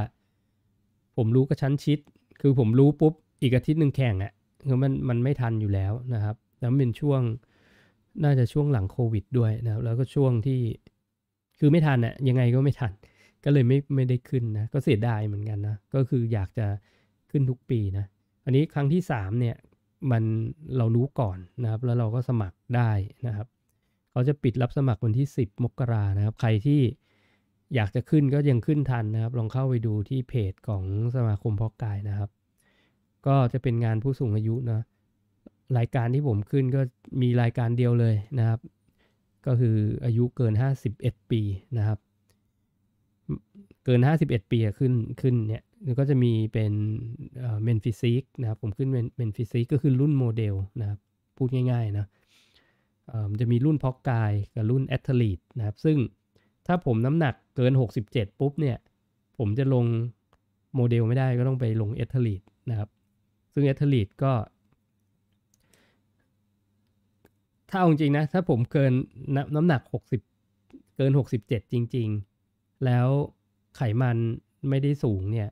ผมรู้กระชั้นชิด คือผมรู้ปุ๊บอีกอาทิตย์หนึ่งแข่งอะ่ะคือมันมันไม่ทันอยู่แล้วนะครับแล้วเป็นช่วงน่าจะช่วงหลังโควิดด้วยนะแล้วก็ช่วงที่ คือไม่ทันอะ่ะยังไงก็ไม่ทัน ก็เลยไม่ไม่ได้ขึ้นนะ ก็เสียดายเหมือนกันนะ ก็คืออยากจะขึ้นทุกปีนะอันนี้ครั้งที่ 3 เนี่ยมันเรารู้ก่อนนะครับ แล้วเราก็สมัครได้นะครับ เขาจะปิดรับสมัครวันที่ 10 มกรานะครับ ใครที่อยากจะขึ้นก็ยังขึ้นทันนะครับ ลองเข้าไปดูที่เพจของสมาคมพอกายนะครับ ก็จะเป็นงานผู้สูงอายุนะรายการที่ผมขึ้นก็มีรายการเดียวเลยนะครับ ก็คืออายุเกิน 51 ปีนะครับ เกิน 51 ปีขึ้นขึ้นเนี่ยแล้วก็จะมีเป็นเมนฟิสิกนะครับ ผมขึ้นเมนฟิสิกก็คือรุ่นโมเดลนะครับ พูดง่ายๆนะจะมีรุ่นพอกกายกับรุ่นแอทเลีตนะครับ ซึ่งถ้าผมน้ำหนักเกิน 67 ปุ๊บเนี่ย ผมจะลงโมเดลไม่ได้ก็ต้องไปลงแอทเลีตนะครับ ซึ่งแอทเลีตก็ ถ้าจริงนะ ถ้าผมเกินนน้ำหนัก60เกิน 67 จริง ๆ แล้วไขมันไม่ได้สูงเนี่ย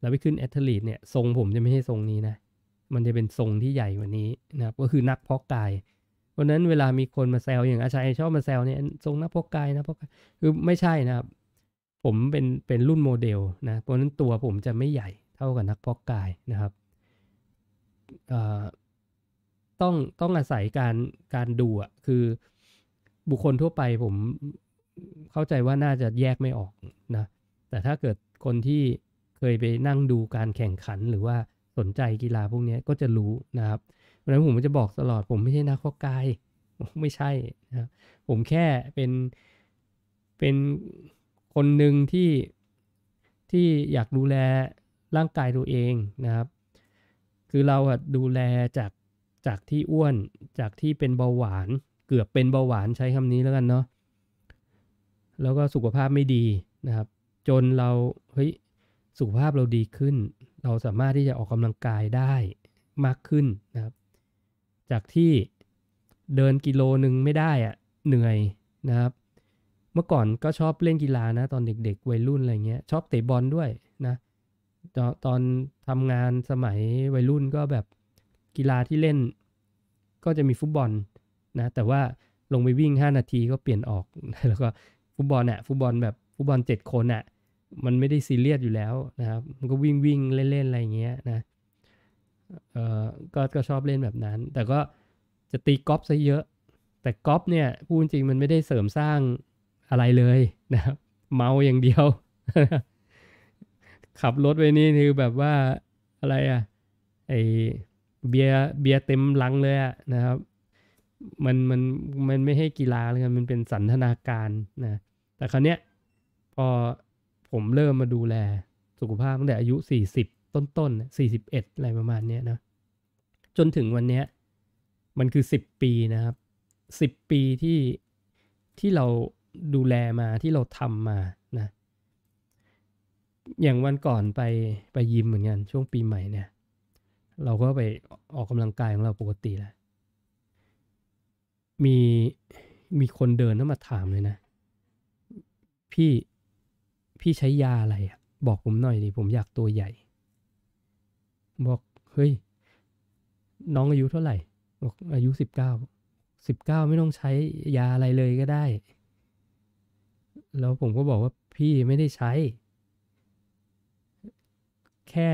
เราไปขึ้นแอตเลติเนี่ยทรงผมจะไม่ใช่ทรงนี้นะ มันจะเป็นทรงที่ใหญ่กว่านี้นะครับ ก็คือนักเพาะกายวันนั้นเวลามีคนมาแซวอย่างอาชัยชอบมาแซวเนี่ยทรงนักพกกายนะพกกายคือไม่ใช่นะครับ ผมเป็นเป็นรุ่นโมเดลนะ เพราะนั้นตัวผมจะไม่ใหญ่เท่ากับนักพกกายนะครับ ต้องต้องอาศัยการการดูอ่ะ คือบุคคลทั่วไปผมเข้าใจว่าน่าจะแยกไม่ออกนะ แต่ถ้าเกิดคนที่เคยไปนั่งดูการแข่งขันหรือว่าสนใจกีฬาพวกนี้ก็จะรู้นะครับเพราะฉะนั้นผมจะบอกตลอด ผมไม่ใช่นักข้อกายไม่ใช่นะผมแค่เป็นเป็นคนหนึ่งที่ที่อยากดูแลร่างกายตัวเองนะครับ คือเราดูแลจาก จากที่อ้วนจากที่เป็นเบาหวานเกือบเป็นเบาหวานใช้คำนี้แล้วกันเนาะ แล้วก็สุขภาพไม่ดีนะครับ จนเราเฮ้ยสุขภาพเราดีขึ้น เราสามารถที่จะออกกำลังกายได้มากขึ้นนะครับ จากที่เดินกิโลหนึ่งไม่ได้อะเหนื่อยนะครับ เมื่อก่อนก็ชอบเล่นกีฬานะตอนเด็ก ๆ วัยรุ่นอะไรเงี้ย ชอบเตะบอลด้วยนะตตอนทำงานสมัยวัยรุ่นก็แบบกีฬาที่เล่นก็จะมีฟุตบอลนะ แต่ว่าลงไปวิ่ง 5 นาทีก็เปลี่ยนออก แล้วก็ฟุตบอลอะ่ฟุตบอลแบบฟุตบอล7คนอะ่ะมันไม่ได้ซีเรียสอยู่แล้วนะครับ มันก็วิ่งวิ่งเล่นๆ อะไรเงี้ยนะ เออก็ก็ชอบเล่นแบบนั้น แต่ก็จะตีกอล์ฟซะเยอะ แต่กอล์ฟเนี่ยพูดจริงมันไม่ได้เสริมสร้างอะไรเลยนะครับ เมาอย่างเดียว ขับรถไปนี่คือ แบบว่าอะไรอะไอเบียเบียเต็มลังเลยอะนะครับ มันมันมันไม่ให้กีฬาเลยมันเป็นสันทนาการนะ แต่คราวเนี้ยพอผมเริ่มมาดูแลสุขภาพตั้งแต่อายุ 40 ต้นๆบเอ็ดอะไรประมาณเนี้ยนะ จนถึงวันเนี้ยมันคือ 10 ปีนะครับ 10 ปีที่ ที่เราดูแลมาที่เราทำมานะอย่างวันก่อนไปไปยิมเหมือนกัน ช่วงปีใหม่เนี่ย เราก็ไปออกกำลังกายของเราปกติแหละมี มีคนเดินเข้ามาถามเลยนะ พี่พี่ใช้ยาอะไรอะบอกผมหน่อยดิ ผมอยากตัวใหญ่ บอกเฮ้ยน้องอายุเท่าไหร่ บอกอายุสิบเก้าสิบเก้าไม่ต้องใช้ยาอะไรเลยก็ได้ แล้วผมก็บอกว่าพี่ไม่ได้ใช้ แค่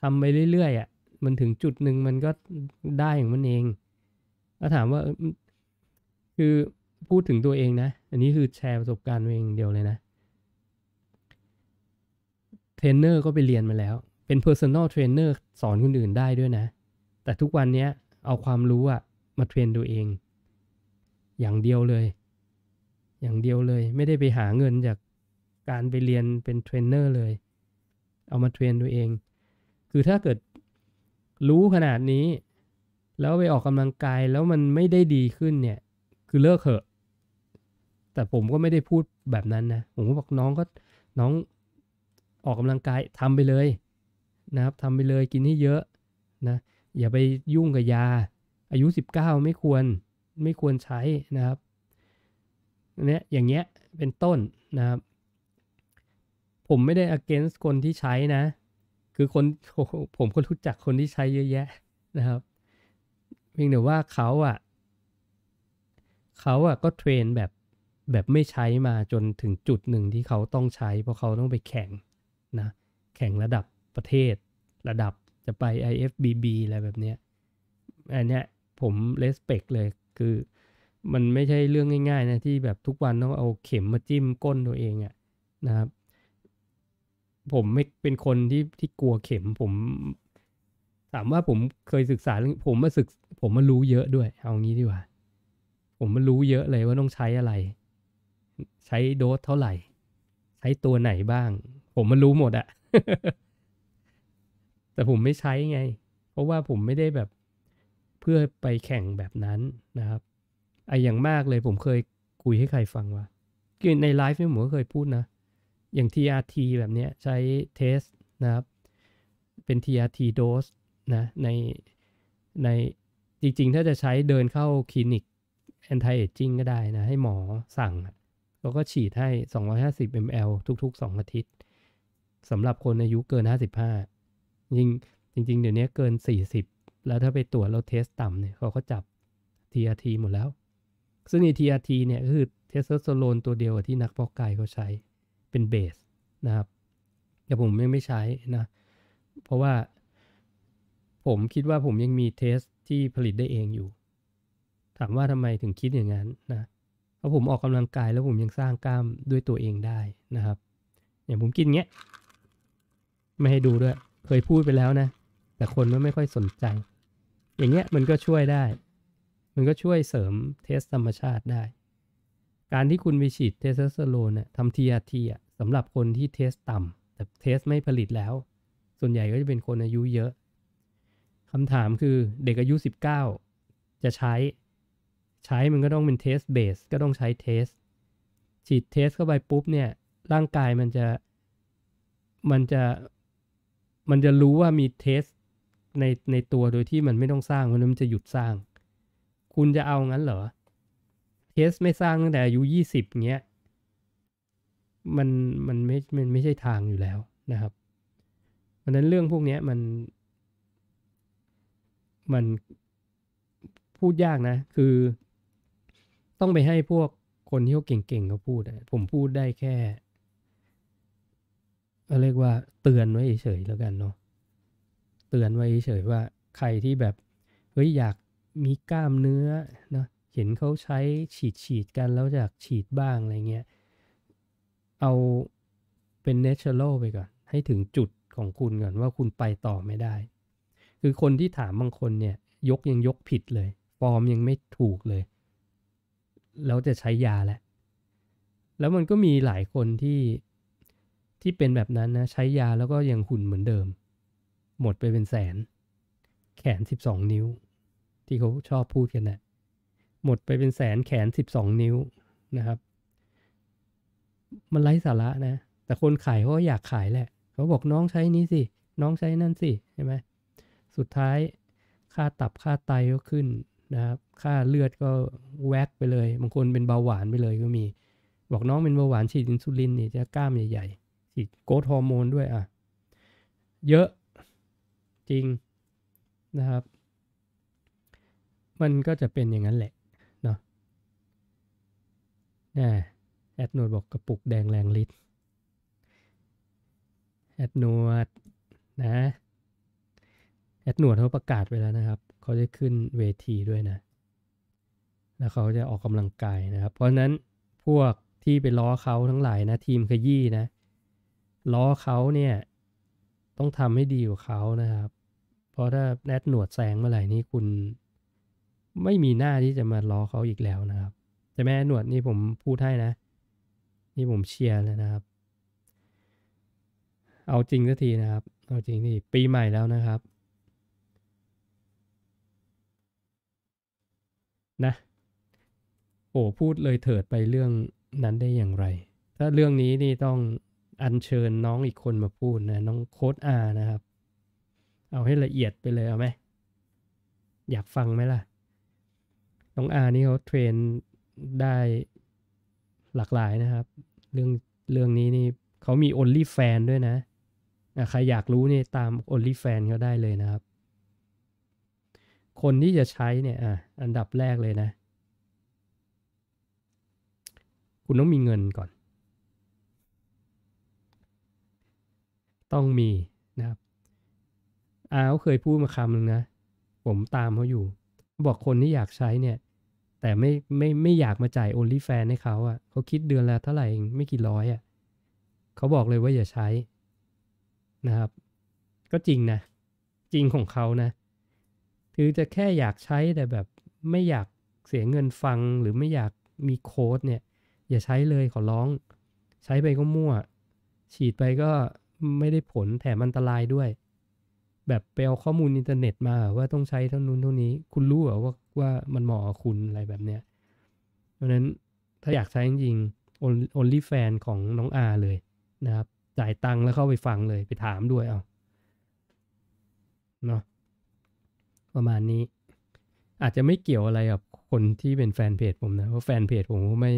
ทำไปเรื่อยๆอะ่ะ มันถึงจุดหนึ่งมันก็ได้ของมันเองก็ถามว่าคือพูดถึงตัวเองนะ อันนี้คือแชร์ประสบการณ์ตัวเองเดียวเลยนะทรนเนอร์ก็ไปเรียนมาแล้ว เป็นเพอร์ซันอลเทรนเนอร์สอนคนอื่นได้ด้วยนะ แต่ทุกวันนี้เอาความรู้อะมาเทรน ตัวเอง อย่างเดียวเลย อย่างเดียวเลยไม่ได้ไปหาเงินจากการไปเรียนเป็นเทรนเนอร์เลย เอามาเทรนตัวเอง คือถ้าเกิดรู้ขนาดนี้ แล้วไปออกกำลังกายแล้วมันไม่ได้ดีขึ้นเนี่ย คือเลิกเถอะ แต่ผมก็ไม่ได้พูดแบบนั้นนะ ผมก็บอกน้องก็น้องออกกำลังกายทำไปเลยนะครับทำไปเลย กินให้เยอะนะอย่าไปยุ่งกับยา อายุ 19 ไม่ควรไม่ควรใช้นะครับเนี้ยอย่างเงี้ยเป็นต้นนะครับผมไม่ได้ against คนที่ใช้นะคือคนผมก็รู้จักคนที่ใช้เยอะแยะนะครับ เพียงแต่ว่าเขาอะ่ะเขาอะ่ะก็เทรนแบบแบบไม่ใช้มาจนถึงจุดหนึ่งที่เขาต้องใช้เพราะเขาต้องไปแข่งนะแข่งระดับประเทศ ระดับจะไป IFBB อะไรแบบเนี้ยอันเนี้ยผมเลสเปกเลยคือ มันไม่ใช่เรื่องง่ายๆนะที่แบบทุกวันต้องเอาเข็มมาจิ้มก้นตัวเองอะนะครับ ผมไม่เป็นคนที่ที่กลัวเข็ม ผม ถามว่าผมเคยศึกษา ผมมาศึกผมมารู้เยอะด้วย เอางี้ดีกว่า ผมมารู้เยอะเลยว่าต้องใช้อะไร ใช้โดสเท่าไหร่ ใช้ตัวไหนบ้างผมมันรู้หมดอะ แต่ผมไม่ใช้ไง เพราะว่าผมไม่ได้แบบเพื่อไปแข่งแบบนั้นนะครับไออย่างมากเลยผมเคยคุยให้ใครฟังว่าในไลฟ์เนี่หผมก็เคยพูดนะ อย่าง TRT แบบเนี้ยใช้เทสนะครับ เป็น TRT dose นะในในจริงๆ ถ้าจะใช้เดินเข้าคลินิก anti aging ก็ได้นะ ให้หมอสั่ง แล้วก็ฉีดให้ 250 ml ทุก ๆ2อาทิตย์สำหรับคนอายุเกิน 55ยิ่งจริงๆ เดี๋ยวนี้เกิน 40 แล้วถ้าไปตรวจเราเทส ต่ำเนี่ย เขาก็จับ TRT หมดแล้ว ซึ่งใน TRT เนี่ยคือเทสโทสเตอโรนตัวเดียวที่นักเพกกายเขาใช้เป็นเบสนะครับแต่ผมยังไม่ใช้นะ เพราะว่าผมคิดว่าผมยังมีเทสที่ผลิตได้เองอยู่ ถามว่าทำไมถึงคิดอย่างนั้นนะ เพราะผมออกกำลังกายแล้วผมยังสร้างกล้ามด้วยตัวเองได้นะครับอย่างผมกินเงี้ยไม่ให้ดูด้วย เคยพูดไปแล้วนะ แต่คนมันไม่ค่อยสนใจ อย่างเงี้ยมันก็ช่วยได้ มันก็ช่วยเสริมเทสธรรมชาติได้ การที่คุณไปฉีดเทสโซโลนเนี่ยทำทีอาทีอ่ะสำหรับคนที่เทสต่ำแต่เทสไม่ผลิตแล้ว ส่วนใหญ่ก็จะเป็นคนอายุเยอะคำถามคือเด็กอายุ19จะใช้ใช้มันก็ต้องเป็นเทสเบสก็ต้องใช้เทสฉีดเทสเข้าไปปุ๊บเนี่ยร่างกายมันจะมันจะมันจะรู้ว่ามีเทสในในตัวโดยที่มันไม่ต้องสร้างมันมันจะหยุดสร้าง คุณจะเอางั้นเหรอ เทสไม่สร้างตั้งแต่อายุยี่สิบเงี้ย มันมันไม่ มันไม่ใช่ทางอยู่แล้วนะครับ เพราะนั้นเรื่องพวกนี้มัน มันพูดยากนะ คือ ต้องไปให้พวกคนที่เขาเก่งๆเขาพูด ผมพูดได้แค่ก็เรียกว่าเตือนไว้เฉยๆแล้วกันเนาะ เตือนไว้เฉยๆว่า ใครที่แบบ เฮ้ยอยากมีกล้ามเนื้อเนาะ เห็นเขาใช้ฉีดฉีดกัน แล้วจากฉีดบ้างอะไรเงี้ย เอาเป็นเนเชอรัลไปก่อน ให้ถึงจุดของคุณก่อน ว่าคุณไปต่อไม่ได้ คือคนที่ถามบางคนเนี่ย ยกยังยกผิดเลย ฟอร์มยังไม่ถูกเลย แล้วจะใช้ยาแหละ แล้วมันก็มีหลายคนที่ที่เป็นแบบนั้นนะใช้ยาแล้วก็ยังหุ่นเหมือนเดิม หมดไปเป็นแสน แขน 12 นิ้ว ที่เขาชอบพูดกันนะหมดไปเป็นแสนแขน 12 นิ้วนะครับ มันไร้สาระนะแต่คนขายเขาอยากขายแหละ เขาบอกน้องใช้นี้สิน้องใช้นั่นสิใช่ไหมสุดท้ายค่าตับค่าไตก็ขึ้นนะครับค่าเลือดก็แวกไปเลย บางคนเป็นเบาหวานไปเลยก็มีบอกน้องเป็นเบาหวานฉีดอินซูลินนี่จะกล้ามใหญ่ฉีดโกรทฮอร์โมนด้วยอ่ะเยอะจริงนะครับ มันก็จะเป็นอย่างนั้นแหละเนาะน่แอดโนดบอกกระปุกแดงแรงลิตแอดโนดนะแอดโนวดเขาประกาศไว้แล้วนะครับ เขาจะขึ้นเวทีด้วยนะแล้วเขาจะออกกำลังกายนะครับ เพราะนั้นพวกที่ไปล้อเขาทั้งหลายนะ ทีมขยี้นะล้อเขาเนี่ยต้องทำให้ดีกว่าเขานะครับ เพราะถ้าแนดหนวดแสงเมื่อไหร่นี้คุณไม่มีหน้าที่จะมาล้อเขาอีกแล้วนะครับแต่แม่หนวดนี่ผมพูดให้นะ นี่ผมเชียร์เลยนะครับ เอาจริงสักทีนะครับ เอาจริงนี่ปีใหม่แล้วนะครับนะ โอ้พูดเลยเถิดไปเรื่องนั้นได้อย่างไร ถ้าเรื่องนี้นี่ต้องอัญเชิญน้องอีกคนมาพูดนะ น้องโค้ดอานะครับ เอาให้ละเอียดไปเลยเอาไหมอยากฟังไหมล่ะ น้องอานี่เขาเทรนได้หลากหลายนะครับ เรื่องเรื่องนี้นี่เขามี Only Fan ด้วยนะใครอยากรู้เนี่ยตาม Only Fan เขาได้เลยนะครับ คนที่จะใช้เนี่ยอ่ะอันดับแรกเลยนะ คุณต้องมีเงินก่อนต้องมีนะครับอาเขาเคยพูดมาคำหนึ่งนะ ผมตามเขาอยู่ บอกคนที่อยากใช้เนี่ย แต่ไม่ไม่ไม่อยากมาจ่ายโอลิแฟนให้เขาอะ่ะเขาคิดเดือนละเท่าไหร่เองไม่กี่ร้อยอะ่ะเขาบอกเลยว่าอย่าใช้นะครับ ก็จริงนะ จริงของเขานะคือจะแค่อยากใช้ แต่แบบไม่อยากเสียเงินฟัง หรือไม่อยากมีโค้ดเนี่ย อย่าใช้เลยขอร้อง ใช้ไปก็มั่ว ฉีดไปก็ไม่ได้ผลแถมอันตรายด้วย แบบไปเอาข้อมูลอินเทอร์เน็ตมาว่าต้องใช้เท่านู้นเท่านี้คุณรู้เหรอว่าว่ามันเหมาะคุณอะไรแบบเนี้ยเพราะนั้นถ้าอยากใช้จริงๆ only fan ของน้องอาเลยนะครับ จ่ายตังค์แล้วเข้าไปฟังเลยไปถามด้วยเอาเนาะประมาณนี้ อาจจะไม่เกี่ยวอะไรกับคนที่เป็นแฟนเพจผมนะเพราะแฟนเพจผมไม่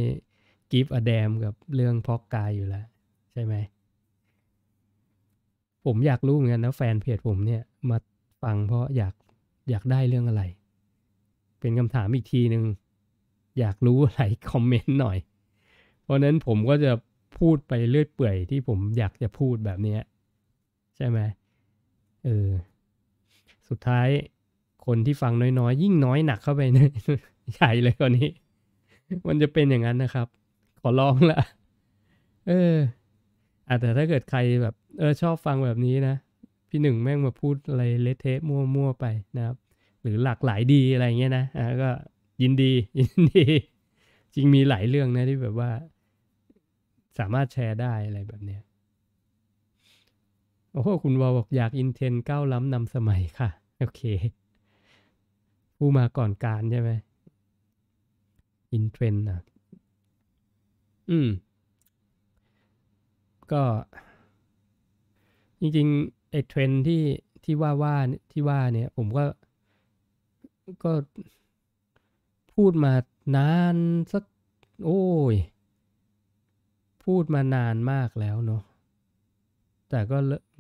กิฟต์อแดมกับเรื่องพอกกายอยู่แล้ว ใช่ไหมผมอยากรู้เหมือนกันนะ แฟนเพจผมเนี่ย มาฟังเพราะอยากอยากได้เรื่องอะไร เป็นคำถามอีกทีหนึ่งอยากรู้อะไรคอมเมนต์หน่อย เพราะนั้นผมก็จะพูดไปเลื่อยเปื่อยที่ผมอยากจะพูดแบบนี้ ใช่ไหมเออสุดท้ายคนที่ฟังน้อย ๆ ยิ่งน้อยหนักเข้าไปนะใหญ่เลยกว่านี้ มันจะเป็นอย่างนั้นนะครับ ขอร้องละเอออาจจะถ้าเกิดใครแบบเออชอบฟังแบบนี้นะพี่หนึ่งแม่งมาพูดอะไรเลเทะมั่ว ๆ ไปนะครับ หรือหลากหลายดีอะไรเงี้ยนะอ่ะก็ยินดี ยินดี จริงมีหลายเรื่องนะที่แบบว่า สามารถแชร์ได้อะไรแบบเนี้ยโอ้โหคุณวอบอกอยากอินเทนก้าวล้ำนำสมัยค่ะ โอเค ผู้มาก่อนการใช่ไหมอินเทรนอ่ะ อืมก็จริงๆ ไอ้เทรนที่ที่ว่าว่าที่ว่าเนี่ยผมก็ก็พูดมานานสักโอ้ยพูดมานานมากแล้วเนาะแต่ก็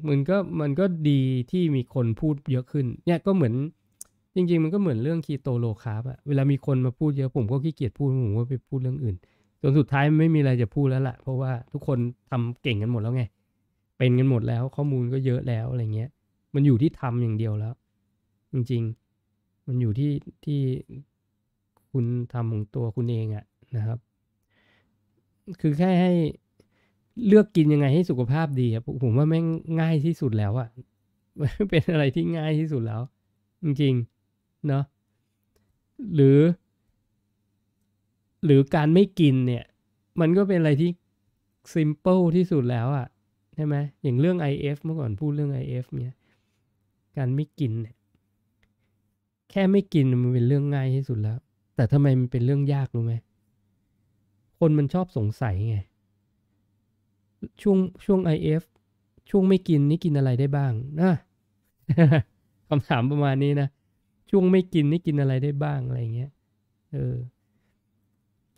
มันก็มันก็ดีที่มีคนพูดเยอะขึ้นเนี่ยก็เหมือนจริงๆ มันก็เหมือนเรื่องคีโตโลคาร์บอะเวลามีคนมาพูดเยอะ ผมก็ขี้เกียจพูด ผมก็ไปพูดเรื่องอื่น จนสุดท้ายไม่มีอะไรจะพูดแล้วละ่ะ เพราะว่าทุกคนทำเก่งกันหมดแล้วไงเป็นกันหมดแล้ว ข้อมูลก็เยอะแล้วอะไรเงี้ยมันอยู่ที่ทำอย่างเดียวแล้ว จริง ๆ มันอยู่ที่ที่คุณทำของตัวคุณเองอะนะครับ คือแค่ให้เลือกกินยังไงให้สุขภาพดีครับผมว่าแม่งง่ายที่สุดแล้วอะเป็นอะไรที่ง่ายที่สุดแล้ว จริงๆเนาะหรือ หรือการไม่กินเนี่ย มันก็เป็นอะไรที่ simple ที่สุดแล้วอ่ะใช่ไหมอย่างเรื่อง IF เมื่อก่อนพูดเรื่อง IF เนี่ย การไม่กินเนี่ยแค่ไม่กินมันเป็นเรื่องง่ายที่สุดแล้ว แต่ทำไมมันเป็นเรื่องยากรู้ไหมคนมันชอบสงสัยไงช่วงช่วง IF ช่วงไม่กินนี่กินอะไรได้บ้างนะคำถามประมาณนี้นะช่วงไม่กินนี่กินอะไรได้บ้างอะไรเงี้ยเออ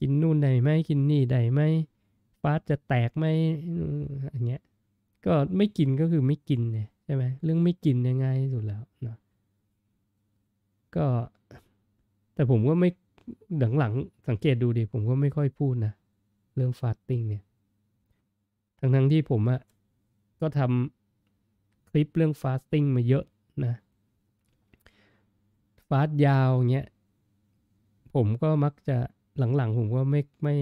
กินนู่นได้ไหมกินนี่ได้ไหมฟาสจะแตกไหมอย่างเงี้ยก็ไม่กินก็คือไม่กินเนี่ยใช่ไหมเรื่องไม่กินยังไงสุดแล้วเนาะก็แต่ผมก็ไม่หลังๆสังเกตดูดิผมก็ไม่ค่อยพูดนะ เรื่องฟาสติ้งเนี่ยทั้งทั้งที่ผมอะก็ทำคลิปเรื่องฟาสติ้งมาเยอะนะฟาสยาวเงี้ยผมก็มักจะหลังๆผมก็ไม่ไม่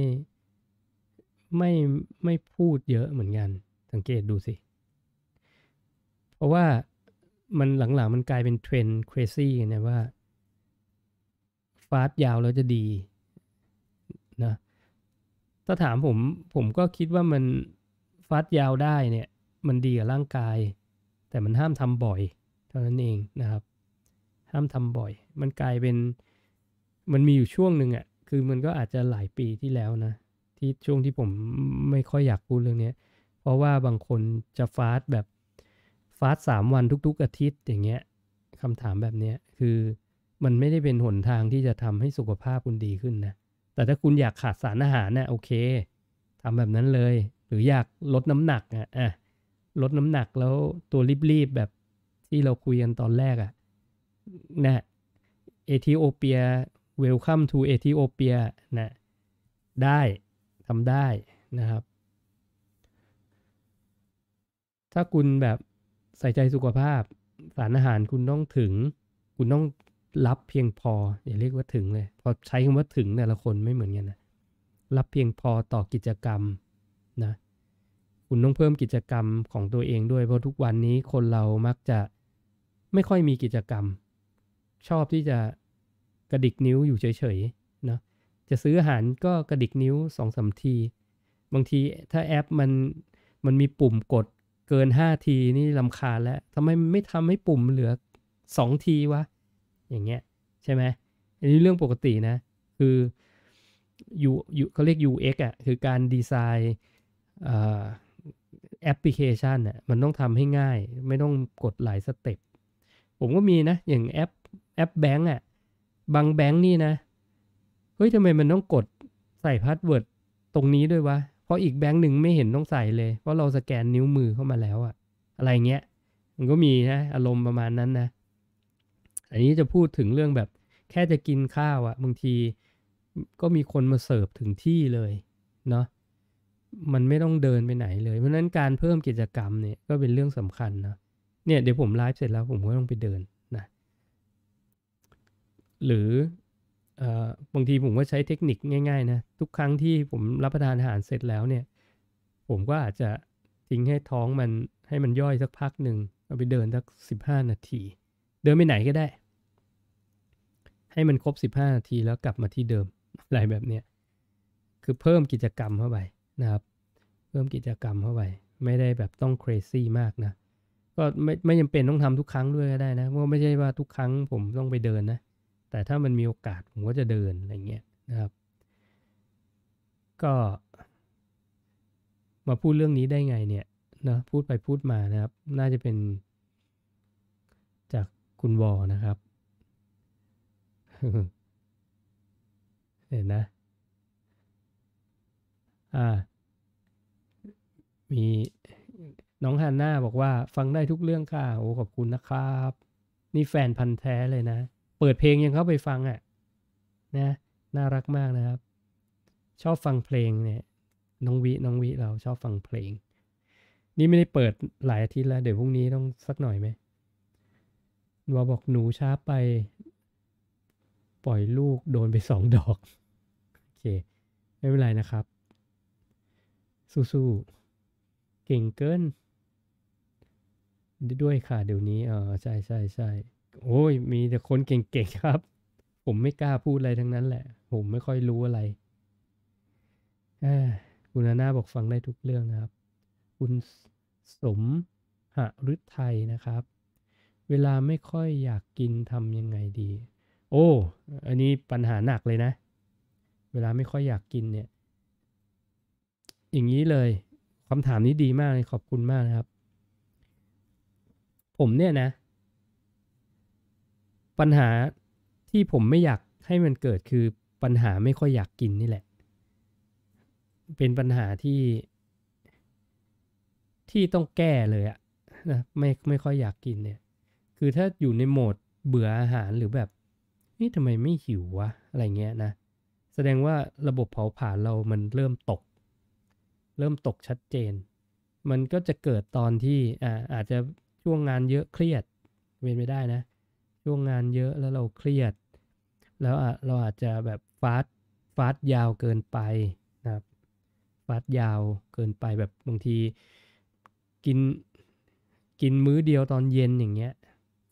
ไม่ ไม่พูดเยอะเหมือนกันสังเกตดูสิ เพราะว่ามันหลังๆ มันกลายเป็นเทรนด์ crazy นะว่าฟาสยาวแล้วจะดีนะ ถ้าถามผมผมก็คิดว่ามันฟาสยาวได้เนี่ยมันดีกับร่างกาย แต่มันห้ามทำบ่อย เท่านั้นเองนะครับ ห้ามทำบ่อย มันกลายเป็นมันมีอยู่ช่วงหนึ่งอะ่ะคือมันก็อาจจะหลายปีที่แล้วนะที่ช่วงที่ผมไม่ค่อยอยากพูดเรื่องนี้เพราะว่าบางคนจะฟาสแบบฟาสสามวันทุก ๆ อาทิตย์อย่างเงี้ยคำถามแบบเนี้ย คือมันไม่ได้เป็นหนทางที่จะทำให้สุขภาพคุณดีขึ้นนะแต่ถ้าคุณอยากขาดสารอาหารนะ่ะโอเคทำแบบนั้นเลย หรืออยากลดน้ำหนักอ่ะลดน้ำหนักแล้วตัวรีบๆ แบบที่เราคุยกันตอนแรกอะ่ะนะเอธิโอเปียเวลคัมทูเอธิโอเปียนะได้ทำได้นะครับถ้าคุณแบบใส่ใจสุขภาพ สารอาหารคุณต้องถึง คุณต้องรับเพียงพออย่าเรียกว่าถึงเลยพอใช้คำว่าถึงแต่ละคนไม่เหมือนกันนะรับเพียงพอต่อกิจกรรมนะคุณต้องเพิ่มกิจกรรมของตัวเองด้วย เพราะทุกวันนี้คนเรามักจะไม่ค่อยมีกิจกรรม ชอบที่จะกระดิกนิ้วอยู่เฉยๆนะจะซื้ออาหารก็กระดิกนิ้วสองสามที บางทีถ้าแอปมันมันมีปุ่มกดเกิน 5 ที นี่ลำคาแล้วทำไมไม่ทำให้ปุ่มเหลือ 2 ทีวะ อย่างเงี้ยใช่ไหมอันนี้เรื่องปกตินะคือ U, U เขาเรียก UX อะ่ะคือการดีไซน์แอปพลิเคชันน่ะมันต้องทำให้ง่าย ไม่ต้องกดหลายสเต็ปผมก็มีนะอย่างแอปแอปแบงก์อ่ะบางแบงก์นี่นะ เฮ้ยทำไมมันต้องกดใส่พาสเวิร์ดตรงนี้ด้วยวะเพราะอีกแบงค์หนึ่งไม่เห็นต้องใส่เลย เพราะเราสแกนนิ้วมือเข้ามาแล้วอะอะไรเงี้ย มันก็มีนะอารมณ์ประมาณนั้นนะ อันนี้จะพูดถึงเรื่องแบบแค่จะกินข้าวอะบางทีก็มีคนมาเสิร์ฟถึงที่เลยเนาะมันไม่ต้องเดินไปไหนเลยเพราะนั้นการเพิ่มกิจกรรมเนี่ยก็เป็นเรื่องสำคัญนะเนี่ยเดี๋ยวผมไลฟ์เสร็จแล้วผมก็ต้องไปเดินนะหรือบางทีผมก็ใช้เทคนิคง่ายๆนะ ทุกครั้งที่ผมรับประทานอาหารเสร็จแล้วเนี่ย ผมก็อาจจะทิ้งให้ท้องมันให้มันย่อยสักพักหนึ่งเอาไปเดินสักสิบห้านาที เดินไปไหนก็ได้ ให้มันครบสิบห้านาที แล้วกลับมาที่เดิมอะไรแบบเนี้ยคือเพิ่มกิจกรรมเข้าไปนะครับ เพิ่มกิจกรรมเข้าไปไม่ได้แบบต้องเครซี่มากนะก็ไม่ไม่จำเป็นต้องทำทุกครั้งด้วยก็ได้นะเพราะไม่ใช่ว่าทุกครั้งผมต้องไปเดินนะแต่ถ้ามันมีโอกาส ผมก็จะเดิน อะไรเงี้ยนะครับ ก็ มาพูดเรื่องนี้ได้ไงเนี่ยนะพูดไปพูดมานะครับ น่าจะเป็น จากคุณวอนะครับ เห็นนะ อ่า มีน้องฮันน่าบอกว่าฟังได้ทุกเรื่องค่ะโอ้ ขอบคุณนะครับ นี่แฟนพันธ์แท้เลยนะเปิดเพลงยังเข้าไปฟังอะ่ะนะน่ารักมากนะครับ ชอบฟังเพลงเนี่ยน้องวิน้องวิเราชอบฟังเพลง นี่ไม่ได้เปิดหลายอาทิตย์แล้ว เดี๋ยวพรุ่งนี้ต้องสักหน่อยไหมวาบอกหนูช้าไป ปล่อยลูกโดนไปสองดอกโอเค ไม่เป็นไรนะครับสู้ๆเก่งเกินด้วยค่ะ เดี๋ยวนี้อ๋อใช่ใช่ใช่ใชโอ้ย มีแต่คนเก่งๆครับ ผมไม่กล้าพูดอะไรทั้งนั้นแหละ ผมไม่ค่อยรู้อะไรคุณนานาบอกฟังได้ทุกเรื่องนะครับ คุณสมหฤทัยนะครับ เวลาไม่ค่อยอยากกินทำยังไงดี โอ้ อันนี้ปัญหาหนักเลยนะ เวลาไม่ค่อยอยากกินเนี่ย อย่างนี้เลยคำถามนี้ดีมากเลยขอบคุณมากนะครับ ผมเนี่ยนะปัญหาที่ผมไม่อยากให้มันเกิดคือปัญหาไม่ค่อยอยากกินนี่แหละ เป็นปัญหาที่ ที่ต้องแก้เลยอะนะไม่ไม่ค่อยอยากกินเนี่ยคือถ้าอยู่ในโหมดเบื่ออาหารหรือแบบ นี่ทำไมไม่หิววะอะไรเงี้ยนะ แสดงว่าระบบเผาผลาญเรามันเริ่มตก เริ่มตกชัดเจน มันก็จะเกิดตอนที่อ่าอาจจะช่วงงานเยอะเครียดเว้นไม่ได้นะช่วงงานเยอะแล้วเราเครียด แล้วเราอาจจะแบบฟาสฟาสยาวเกินไปนะครับฟาสยาวเกินไปแบบบางที กิน กินมื้อเดียวตอนเย็นอย่างเงี้ย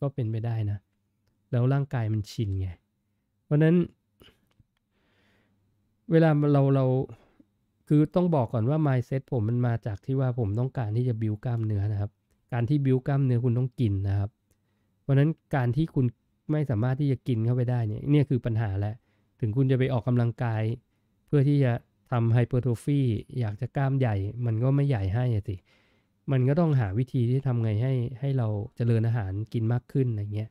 ก็เป็นไปได้นะ แล้วร่างกายมันชินไง เพราะนั้น เวลาเราเราคือต้องบอกก่อนว่า mindset ผมมันมาจากที่ว่าผมต้องการที่จะบิวกล้ามเนื้อนะครับ การที่บิวกล้ามเนื้อคุณต้องกินนะครับพราะนั้นการที่คุณไม่สามารถที่จะกินเข้าไปได้เนี่ยนี่คือปัญหาแหละ ถึงคุณจะไปออกกำลังกาย เพื่อที่จะทำไฮเปอร์โทฟีอยากจะกล้ามใหญ่ มันก็ไม่ใหญ่ให้สิมันก็ต้องหาวิธีที่ทำไงให้ให้เราจเจริญอาหารกินมากขึ้นอะไรเงี้ย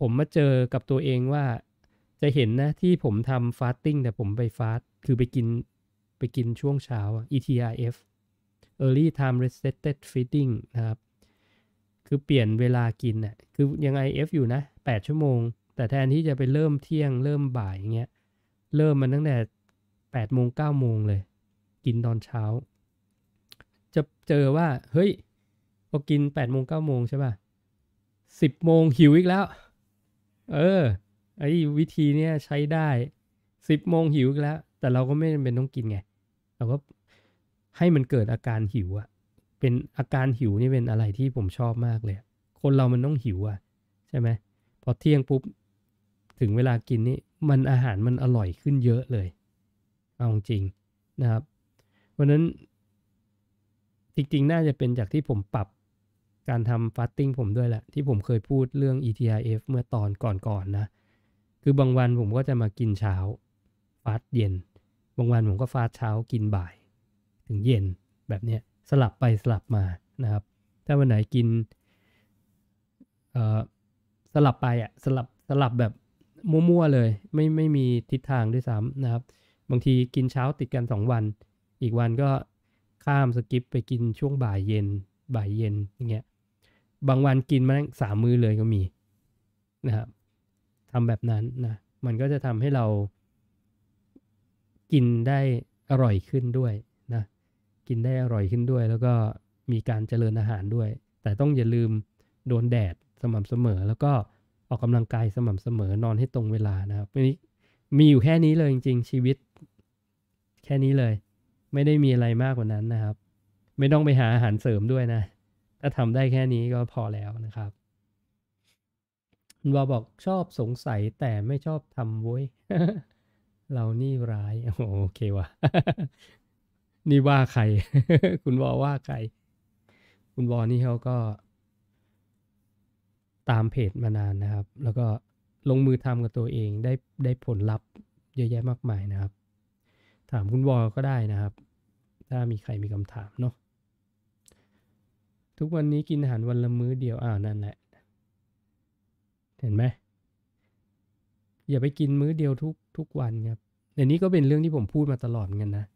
ผมมาเจอกับตัวเองว่าจะเห็นนะที่ผมทำฟาสติ้งแต่ผมไปฟาสคือไปกินไปกินช่วงเช้า ETRF Early Time Restricted Feeding นะครับคือเปลี่ยนเวลากินอ่ะคือยังไงเอฟอยู่นะแปดชั่วโมงแต่แทนที่จะไปเริ่มเที่ยงเริ่มบ่ายอย่างเงี้ยเริ่มมันตั้งแต่แปดโมงเก้าโมงเลย กินตอนเช้า จะเจอว่าเฮ้ยพอกินแปดโมงเก้าโมงใช่ป่ะสิบโมงหิวอีกแล้วเออไอ้วิธีเนี้ยใช้ได้สิบโมงหิวอีกแล้ว แต่เราก็ไม่จำเป็นต้องกินไง เราก็ให้มันเกิดอาการหิวอะเป็นอาการหิวนี่เป็นอะไรที่ผมชอบมากเลย คนเรามันต้องหิวอ่ะใช่ไหม พอเที่ยงปุ๊บ ถึงเวลากินนี่มันอาหารมันอร่อยขึ้นเยอะเลยเอาจริงนะครับ เพราะนั้นจริงๆน่าจะเป็นจากที่ผมปรับการทำฟาสติ้งผมด้วยแหละ ที่ผมเคยพูดเรื่อง ETIF เมื่อตอนก่อนๆนนะ คือบางวันผมก็จะมากินเช้า ฟาสเย็น บางวันผมก็ฟาสเช้ากินบ่าย ถึงเย็นแบบเนี้ยสลับไปสลับมานะครับ ถ้าวันไหนกินสลับไปอ่ะสลับสลับแบบมั่วๆเลยไม่ไม่มีทิศทางด้วยซ้ำนะครับ บางทีกินเช้าติดกัน 2 วัน อีกวันก็ข้ามสกิปไปกินช่วงบ่ายเย็นบ่ายเย็นอย่างเงี้ย บางวันกินมาสามมื้อเลยก็มี นะครับทำแบบนั้นนะมันก็จะทำให้เรากินได้อร่อยขึ้นด้วยกินได้อร่อยขึ้นด้วยแล้วก็มีการเจริญอาหารด้วย แต่ต้องอย่าลืมโดนแดดสม่ำเสมอ แล้วก็ออกกำลังกายสม่ำเสมอนอนให้ตรงเวลานะครับนี้มีอยู่แค่นี้เลย จริง ๆชีวิตแค่นี้เลย ไม่ได้มีอะไรมากกว่านั้นนะครับ ไม่ต้องไปหาอาหารเสริมด้วยนะ ถ้าทำได้แค่นี้ก็พอแล้วนะครับคุณบอบอกชอบสงสัยแต่ไม่ชอบทำเว้ยเรานี่ร้ายโอเควะนี่ว่าใครคุณวอว่าใครคุณวอนี่เขาก็ ตามเพจมานานนะครับ แล้วก็ลงมือทำกับตัวเองได้ได้ผลลัพธ์ เยอะแยะมากมายนะครับ ถามคุณวอก็ได้นะครับ ถ้ามีใครมีคำถามเนาะทุกวันนี้กินอาหารวันละมื้อเดียวอ้าวนั่นแหละเห็นไหมอย่าไปกินมื้อเดียวทุกทุกวันครับในนี้ก็เป็นเรื่องที่ผมพูดมาตลอดเหมือนกันนะ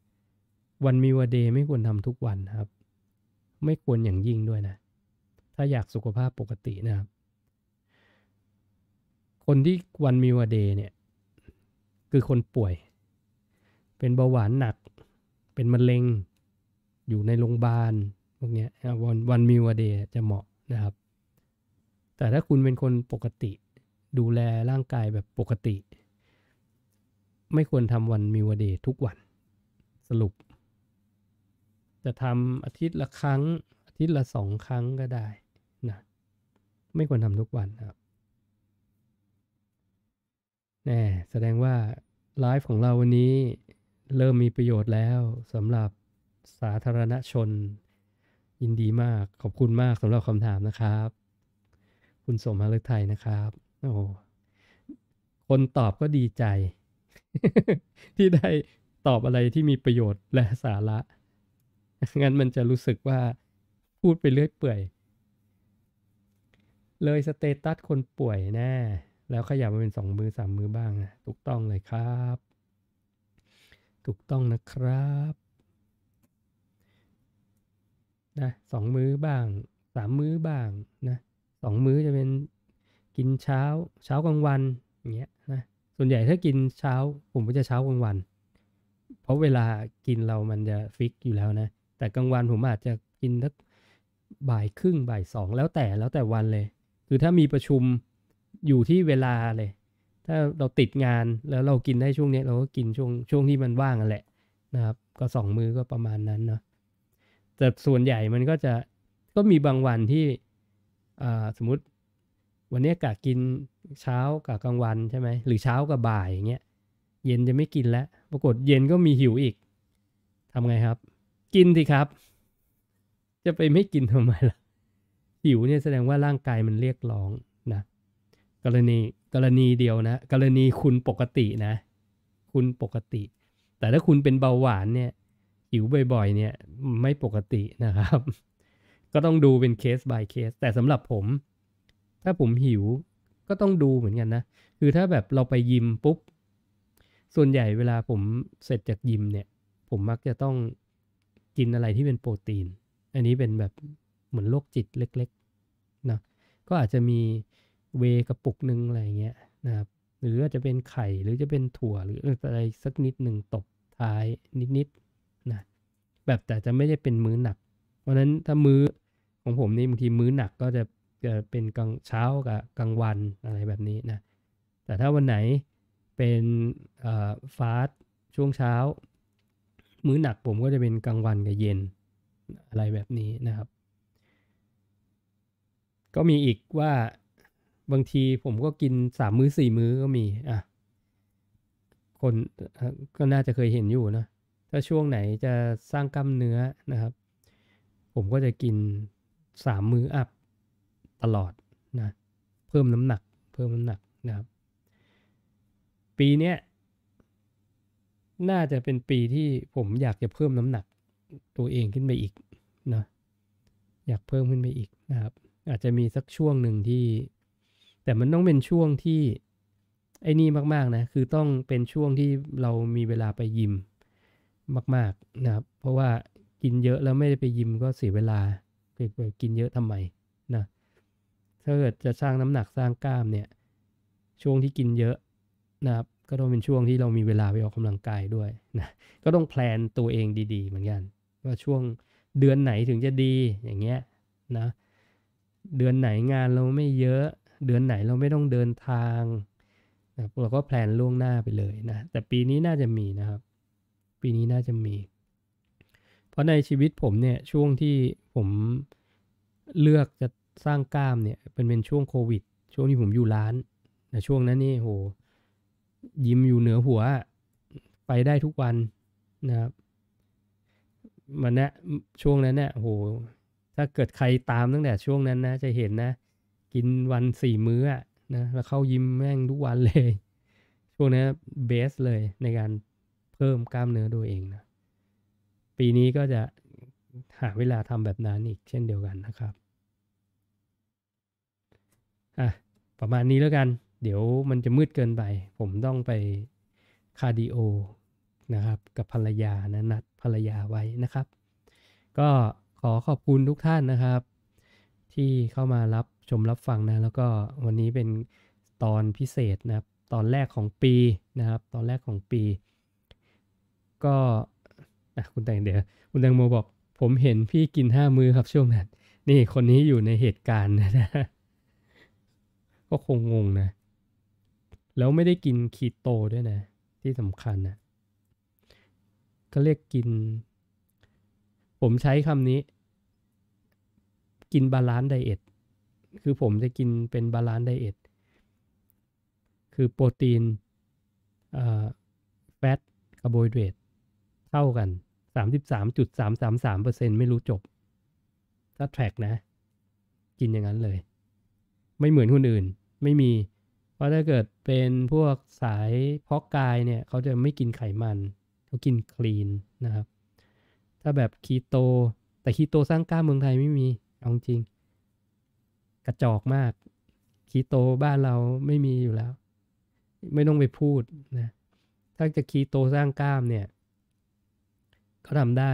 วันมิวเดย์ไม่ควรทำทุกวันครับ ไม่ควรอย่างยิ่งด้วยนะ ถ้าอยากสุขภาพปกตินะครับ คนที่วันมิวเดย์เนี่ยคือคนป่วย เป็นเบาหวานหนัก เป็นมะเร็ง อยู่ในโรงพยาบาลพวกเนี้ยวันวันมีวเดย์จะเหมาะนะครับ แต่ถ้าคุณเป็นคนปกติ ดูแลร่างกายแบบปกติ ไม่ควรทำวันมิวเดย์ทุกวัน สรุปจะทำอาทิตย์ละครั้ง อาทิตย์ละสองครั้งก็ได้นะไม่ควรทำทุกวันครับแน่แสดงว่าไลฟ์ของเราวันนี้เริ่มมีประโยชน์แล้วสำหรับสาธารณชน ยินดีมากขอบคุณมากสำหรับคำถามนะครับ คุณสมกฤทยนะครับโอ้คนตอบก็ดีใจ ที่ได้ตอบอะไรที่มีประโยชน์และสาระงั้นมันจะรู้สึกว่าพูดไปเรื่อยเปื่อย เลยสเตตัสคนป่วยแน่ แล้วขยับมาเป็นสองมือสามมือบ้างนะถูกต้องเลยครับ ถูกต้องนะครับนะสองมือบ้างสามมือบ้างนะสองมือจะเป็นกินเช้าเช้ากลางวันอย่างเงี้ยนะ ส่วนใหญ่ถ้ากินเช้า ผมก็จะเช้ากลางวัน เพราะเวลากินเรามันจะฟิกอยู่แล้วนะแต่กลางวันผมอาจจะกินทักบ่ายครึ่งบ่ายสองแล้วแต่แล้วแต่วันเลยคือถ้ามีประชุมอยู่ที่เวลาเลย ถ้าเราติดงานแล้วเรากินได้ช่วงนี้ เราก็กินช่วงช่วงที่มันว่างแหละนะครับ ก็สองมือก็ประมาณนั้นเนาะแต่ส่วนใหญ่มันก็จะก็มีบางวันที่สมมติ วันนี้กะกินเช้ากับกลางวันใช่ไหม หรือเช้ากับบ่ายอย่างเงี้ย เย็นจะไม่กินแล้ว ปรากฏเย็นก็มีหิวอีกทำไงครับกินสิครับ จะไปไม่กินทำไมล่ะหิวเนี่ยแสดงว่าร่างกายมันเรียกร้องนะกรณีกรณีเดียวนะ กรณีคุณปกตินะ คุณปกติ แต่ถ้าคุณเป็นเบาหวานเนี่ย หิวบ่อย ๆ เนี่ยไม่ปกตินะครับ ก็ต้องดูเป็นเคส by เคส แต่สำหรับผม ถ้าผมหิวก็ต้องดูเหมือนกันนะ คือถ้าแบบเราไปยิมปุ๊บ ส่วนใหญ่เวลาผมเสร็จจากยิมเนี่ย ผมมักจะต้องกินอะไรที่เป็นโปรตีน อันนี้เป็นแบบเหมือนโรคจิตเล็กๆนะ ก็อาจจะมีเวกระปุกหนึ่งอะไรเงี้ยนะครับหรืออาจจะเป็นไข่หรือจะเป็นถั่วหรืออะไรสักนิดหนึ่งตบท้ายนิดๆนะ แบบแต่จะไม่ได้เป็นมื้อหนัก เพราะนั้นถ้ามื้อของผมนี่บางทีมื้อหนัก ก็จะจะเป็นกลางเช้ากับกลางวันอะไรแบบนี้นะ แต่ถ้าวันไหนเป็นฟาสช่วงเช้ามื้อหนักผมก็จะเป็นกลางวันกับเย็นอะไรแบบนี้นะครับ ก็มีอีกว่าบางทีผมก็กินสามมื้อสี่มื้อก็มีอ่ะคนก็น่าจะเคยเห็นอยู่นะ ถ้าช่วงไหนจะสร้างกล้ามเนื้อนะครับ ผมก็จะกินสามมื้ออัพตลอดนะเพิ่มน้ำหนัก เพิ่มน้ำหนักนะครับ ปีเนี้ยน่าจะเป็นปีที่ผมอยากจะเพิ่มน้ำหนักตัวเองขึ้นไปอีกนะ อยากเพิ่มขึ้นไปอีกนะครับ อาจจะมีสักช่วงหนึ่งที่ แต่มันต้องเป็นช่วงที่ไอ้นี่มากๆนะ คือต้องเป็นช่วงที่เรามีเวลาไปยิม มากๆนะครับ เพราะว่ากินเยอะแล้วไม่ได้ไปยิมก็เสียเวลาไปกินเยอะทำไมนะถ้าเกิดจะสร้างน้ำหนักสร้างกล้ามเนี่ย ช่วงที่กินเยอะนะครับก็ต้องเป็นช่วงที่เรามีเวลาไปออกกำลังกายด้วยนะ ก็ต้องแพลนตัวเองดีๆ เหมือนกัน ว่าช่วงเดือนไหนถึงจะดีอย่างเงี้ยนะเดือนไหนงานเราไม่เยอะ เดือนไหนเราไม่ต้องเดินทางนะเราก็แพลนล่วงหน้าไปเลยนะแต่ปีนี้น่าจะมีนะครับ ปีนี้น่าจะมี เพราะในชีวิตผมเนี่ยช่วงที่ผมเลือกจะสร้างกล้ามเนี่ยเป็นเป็นช่วงโควิดช่วงที่ผมอยู่ร้านแนะช่วงนั้นนี่โหยิ้มอยู่เหนือหัวไปได้ทุกวันนะครับมันนะช่วงนั้นเนี่ยโห ถ้าเกิดใครตามตั้งแต่ช่วงนั้นนะ จะเห็นนะ กินวันสี่มื้อนะ แล้วเข้ายิ้มแม่งทุกวันเลย ช่วงนี้เบสเลยในการเพิ่มกล้ามเนื้อตัวเองนะ ปีนี้ก็จะหาเวลาทำแบบนั้นอีกเช่นเดียวกันนะครับ อ่ะ ประมาณนี้แล้วกันเดี๋ยวมันจะมืดเกินไป ผมต้องไป คาร์ดิโอนะครับ กับภรรยานะนัดภรรยาไว้นะครับ ก็ขอขอบคุณทุกท่านนะครับ ที่เข้ามารับ ชมรับฟังนะ แล้วก็วันนี้เป็นตอนพิเศษนะครับ ตอนแรกของปีนะครับตอนแรกของปี ก็คุณแตงเดี๋ยวคุณแตงโมบอกผมเห็นพี่กินห้ามือครับช่วงนั้นนี่คนนี้อยู่ในเหตุการณ์นะก็คงงงนะแล้วไม่ได้กินคีโตด้วยนะ ที่สำคัญนะก็เรียกกิน ผมใช้คำนี้ กินบาลานซ์ไดเอทคือผมจะกินเป็นบาลานซ์ไดเอทคือโปรตีนแฟตคาร์โบไฮเดรตเท่ากัน 33.333%ไม่รู้จบถ้าแทร็กนะ กินอย่างนั้นเลย ไม่เหมือนคนอื่นไม่มีพราะถ้าเกิดเป็นพวกสายเพาะกายเนี่ยเขาจะไม่กินไขมัน เขากินคลีนนะครับถ้าแบบคีโตแต่คีโตสร้างกล้ามเมืองไทยไม่มีเอาจริงกระจอกมากคีโตบ้านเราไม่มีอยู่แล้ว ไม่ต้องไปพูดนะถ้าจะคีโตสร้างกล้ามเนี่ยเขาทำได้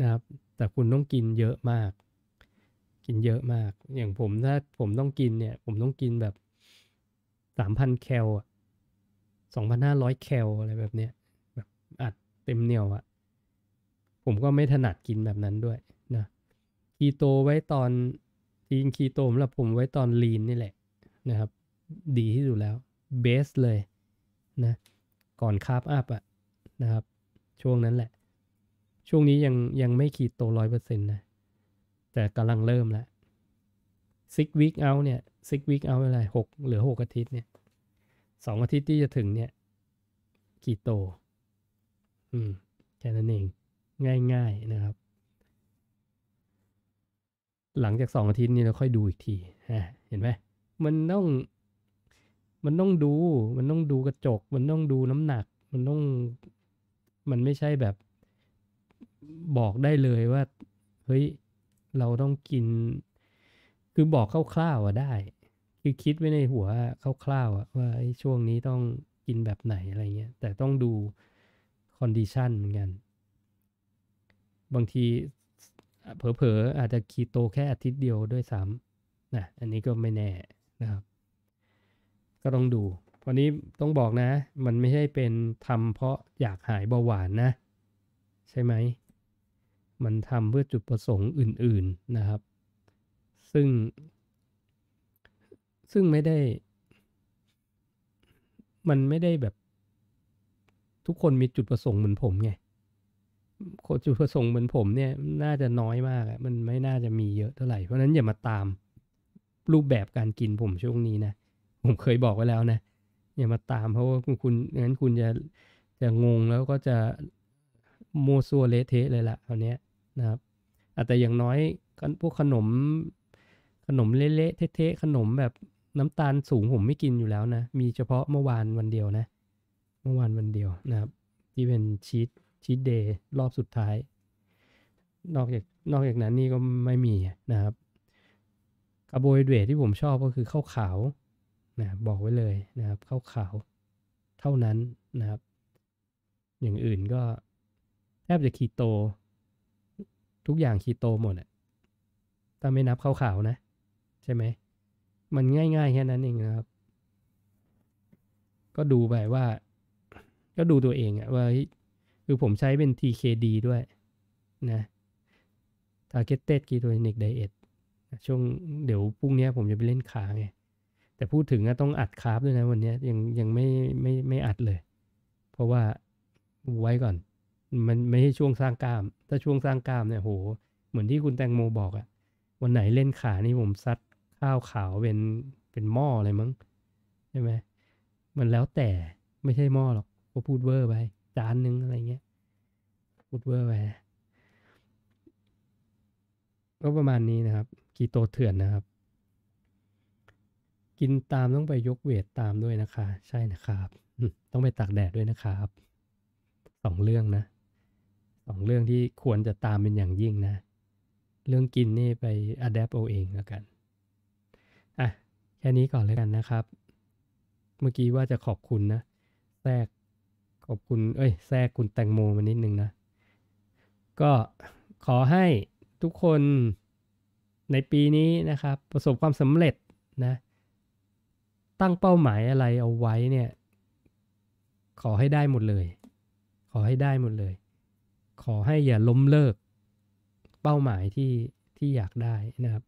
นะครับแต่คุณต้องกินเยอะมาก กินเยอะมากอย่างผมถ้าผมต้องกินเนี่ยผมต้องกินแบบสามพันแคลสองพันห้าร้อยแคลอะไรแบบเนี้ยแบบอัดเต็มเหนียวอะผมก็ไม่ถนัดกินแบบนั้นด้วยนะคีโตไว้ตอนจริงคีโตสำหรับผมไว้ตอนลีนนี่แหละนะครับดีที่สุดแล้วเบสเลยนะก่อนคาร์บอัพอะนะครับช่วงนั้นแหละ ช่วงนี้ยังยังไม่คีโตร้อยเปอร์เซ็นต์นะ แต่กำลังเริ่มแล้วซิกวิกเอาเนี่ยซิกวิกเอาอะไรหกเหลือหกอาทิตย์เนี่ยสองอาทิตย์ที่จะถึงเนี่ยกีโต อืม แค่นั้นเอง ง่ายๆนะครับ หลังจากสองอาทิตย์นี้เราค่อยดูอีกทีฮะเห็นไหมมันต้องมันต้องดูมันต้องดูกระจกมันต้องดูน้ำหนักมันต้องมันไม่ใช่แบบบอกได้เลยว่า เฮ้ย เราต้องกินคือบอกคร่าวๆอะได้ คือคิดไว้ในหัวคร่าวๆอะว่าช่วงนี้ต้องกินแบบไหนอะไรเงี้ย แต่ต้องดูคอนดิชันเหมือนกัน บางทีเผลอๆอาจจะคีโตแค่อาทิตย์เดียวด้วยซ้ำนะอันนี้ก็ไม่แน่นะครับ ก็ต้องดูวันนี้ต้องบอกนะมันไม่ใช่เป็นทำเพราะอยากหายเบาหวานนะ ใช่ไหม มันทำเพื่อจุดประสงค์อื่นๆนะครับซึ่ง ซึ่งไม่ได้ มันไม่ได้แบบ ทุกคนมีจุดประสงค์เหมือนผมไงคนจุดประสงค์เหมือนผม เนี่ยน่าจะน้อยมากมันไม่น่าจะมีเยอะเท่าไหร่ เพราะนั้นอย่ามาตามรูปแบบการกินผมช่วงนี้นะ ผมเคยบอกไว้แล้วนะอย่ามาตามเพราะว่าคุณงั้นคุณจะจะงงแล้วก็จะ โมซัวเลเทะเลยละ่ะตอนนี้นะครับแต่อย่างน้อยพวกขนมขนมเละๆเทะๆขนมแบบน้ำตาลสูงผมไม่กินอยู่แล้วนะ มีเฉพาะเมื่อวานวันเดียวนะ เมื่อวานวันเดียวนะครับ ที่เป็นชีตชีตเดย์รอบสุดท้ายนอกจากนอกจากนั้นนี่ก็ไม่มีนะครับคาร์โบไฮเดรตที่ผมชอบก็คือข้าวขาว นะบบอกไว้เลยนะครับข้าวขาวเท่านั้นนะครับ อย่างอื่นก็แทบจะคีโตทุกอย่างคีโตหมดอะถ้าไม่นับข้าวขาวนะช่ไหม มันง่ายๆแค่นั้นเองนะครับ ก็ดูไปว่า ก็ดูตัวเองอะว่า คือผมใช้เป็น TKD ด้วยนะ Targeted Ketogenic Diet ช่วงเดี๋ยวพรุ่งนี้ผมจะไปเล่นขาไง แต่พูดถึงต้องอัดคาร์บด้วยนะวันนี้ยังยังไม่ไม่ไม่อัดเลย เพราะว่าไว้ก่อน มันไม่ใช่ช่วงสร้างกล้าม ถ้าช่วงสร้างกล้ามเนี่ยโห เหมือนที่คุณแตงโมบอกอะวันไหนเล่นขานี่ผมซัดข้าวขาวเป็นเป็นหม้ออะไรมั้งใช่ไหมมันแล้วแต่ไม่ใช่หม้อหรอกก็พูดเวอร์ไป จานนึงอะไรเงี้ยพูดเวอร์ไปก็ประมาณนี้นะครับกีโตเถื่อนนะครับ กินตามต้องไปยกเวทตามด้วยนะคะ ใช่นะครับต้องไปตากแดดด้วยนะครับสองเรื่องนะสองเรื่องที่ควรจะตามเป็นอย่างยิ่งนะ เรื่องกินนี่ไปอัดแอปเอาเองแล้วกันอ่ะแค่นี้ก่อนเลยกันนะครับ เมื่อกี้ว่าจะขอบคุณนะแทรกขอบคุณเอ้ยแทรกคุณแตงโมมานิดนึงนะ ก็ขอให้ทุกคนในปีนี้นะครับ ประสบความสำเร็จนะตั้งเป้าหมายอะไรเอาไว้เนี่ยขอให้ได้หมดเลย ขอให้ได้หมดเลย ขอให้อย่าล้มเลิก เป้าหมายที่ที่อยากได้นะครับ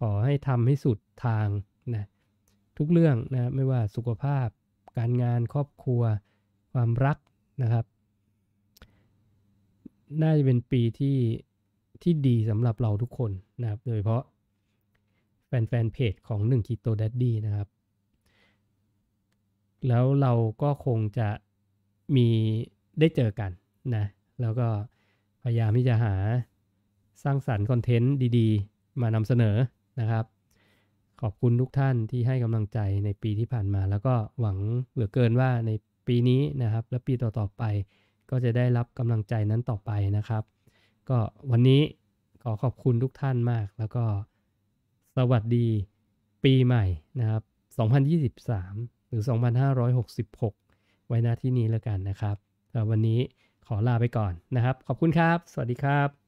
ขอให้ทำให้สุดทางนะทุกเรื่องนะ ไม่ว่าสุขภาพการงานครอบครัวความรักนะครับ น่าจะเป็นปีที่ ที่ดีสำหรับเราทุกคนนะครับ โดยเฉพาะแฟนแฟนเพจของ1 k e t o Daddy นะครับ แล้วเราก็คงจะมีได้เจอกันนะ แล้วก็พยายามที่จะหาสร้างสารรค์คอนเทนต์ดีๆ มานำเสนอนะครับขอบคุณทุกท่านที่ให้กำลังใจในปีที่ผ่านมา แล้วก็หวังเหลือเกินว่าในปีนี้นะครับ และปีต่อๆไปก็จะได้รับกำลังใจนั้นต่อไปนะครับ ก็วันนี้ขอขอบคุณทุกท่านมาก แล้วก็สวัสดีปีใหม่นะครับ2023หรือ 2566 ไว้นาที่นี้แล้วกันนะครับวันนี้ขอลาไปก่อนนะครับ ขอบคุณครับสวัสดีครับ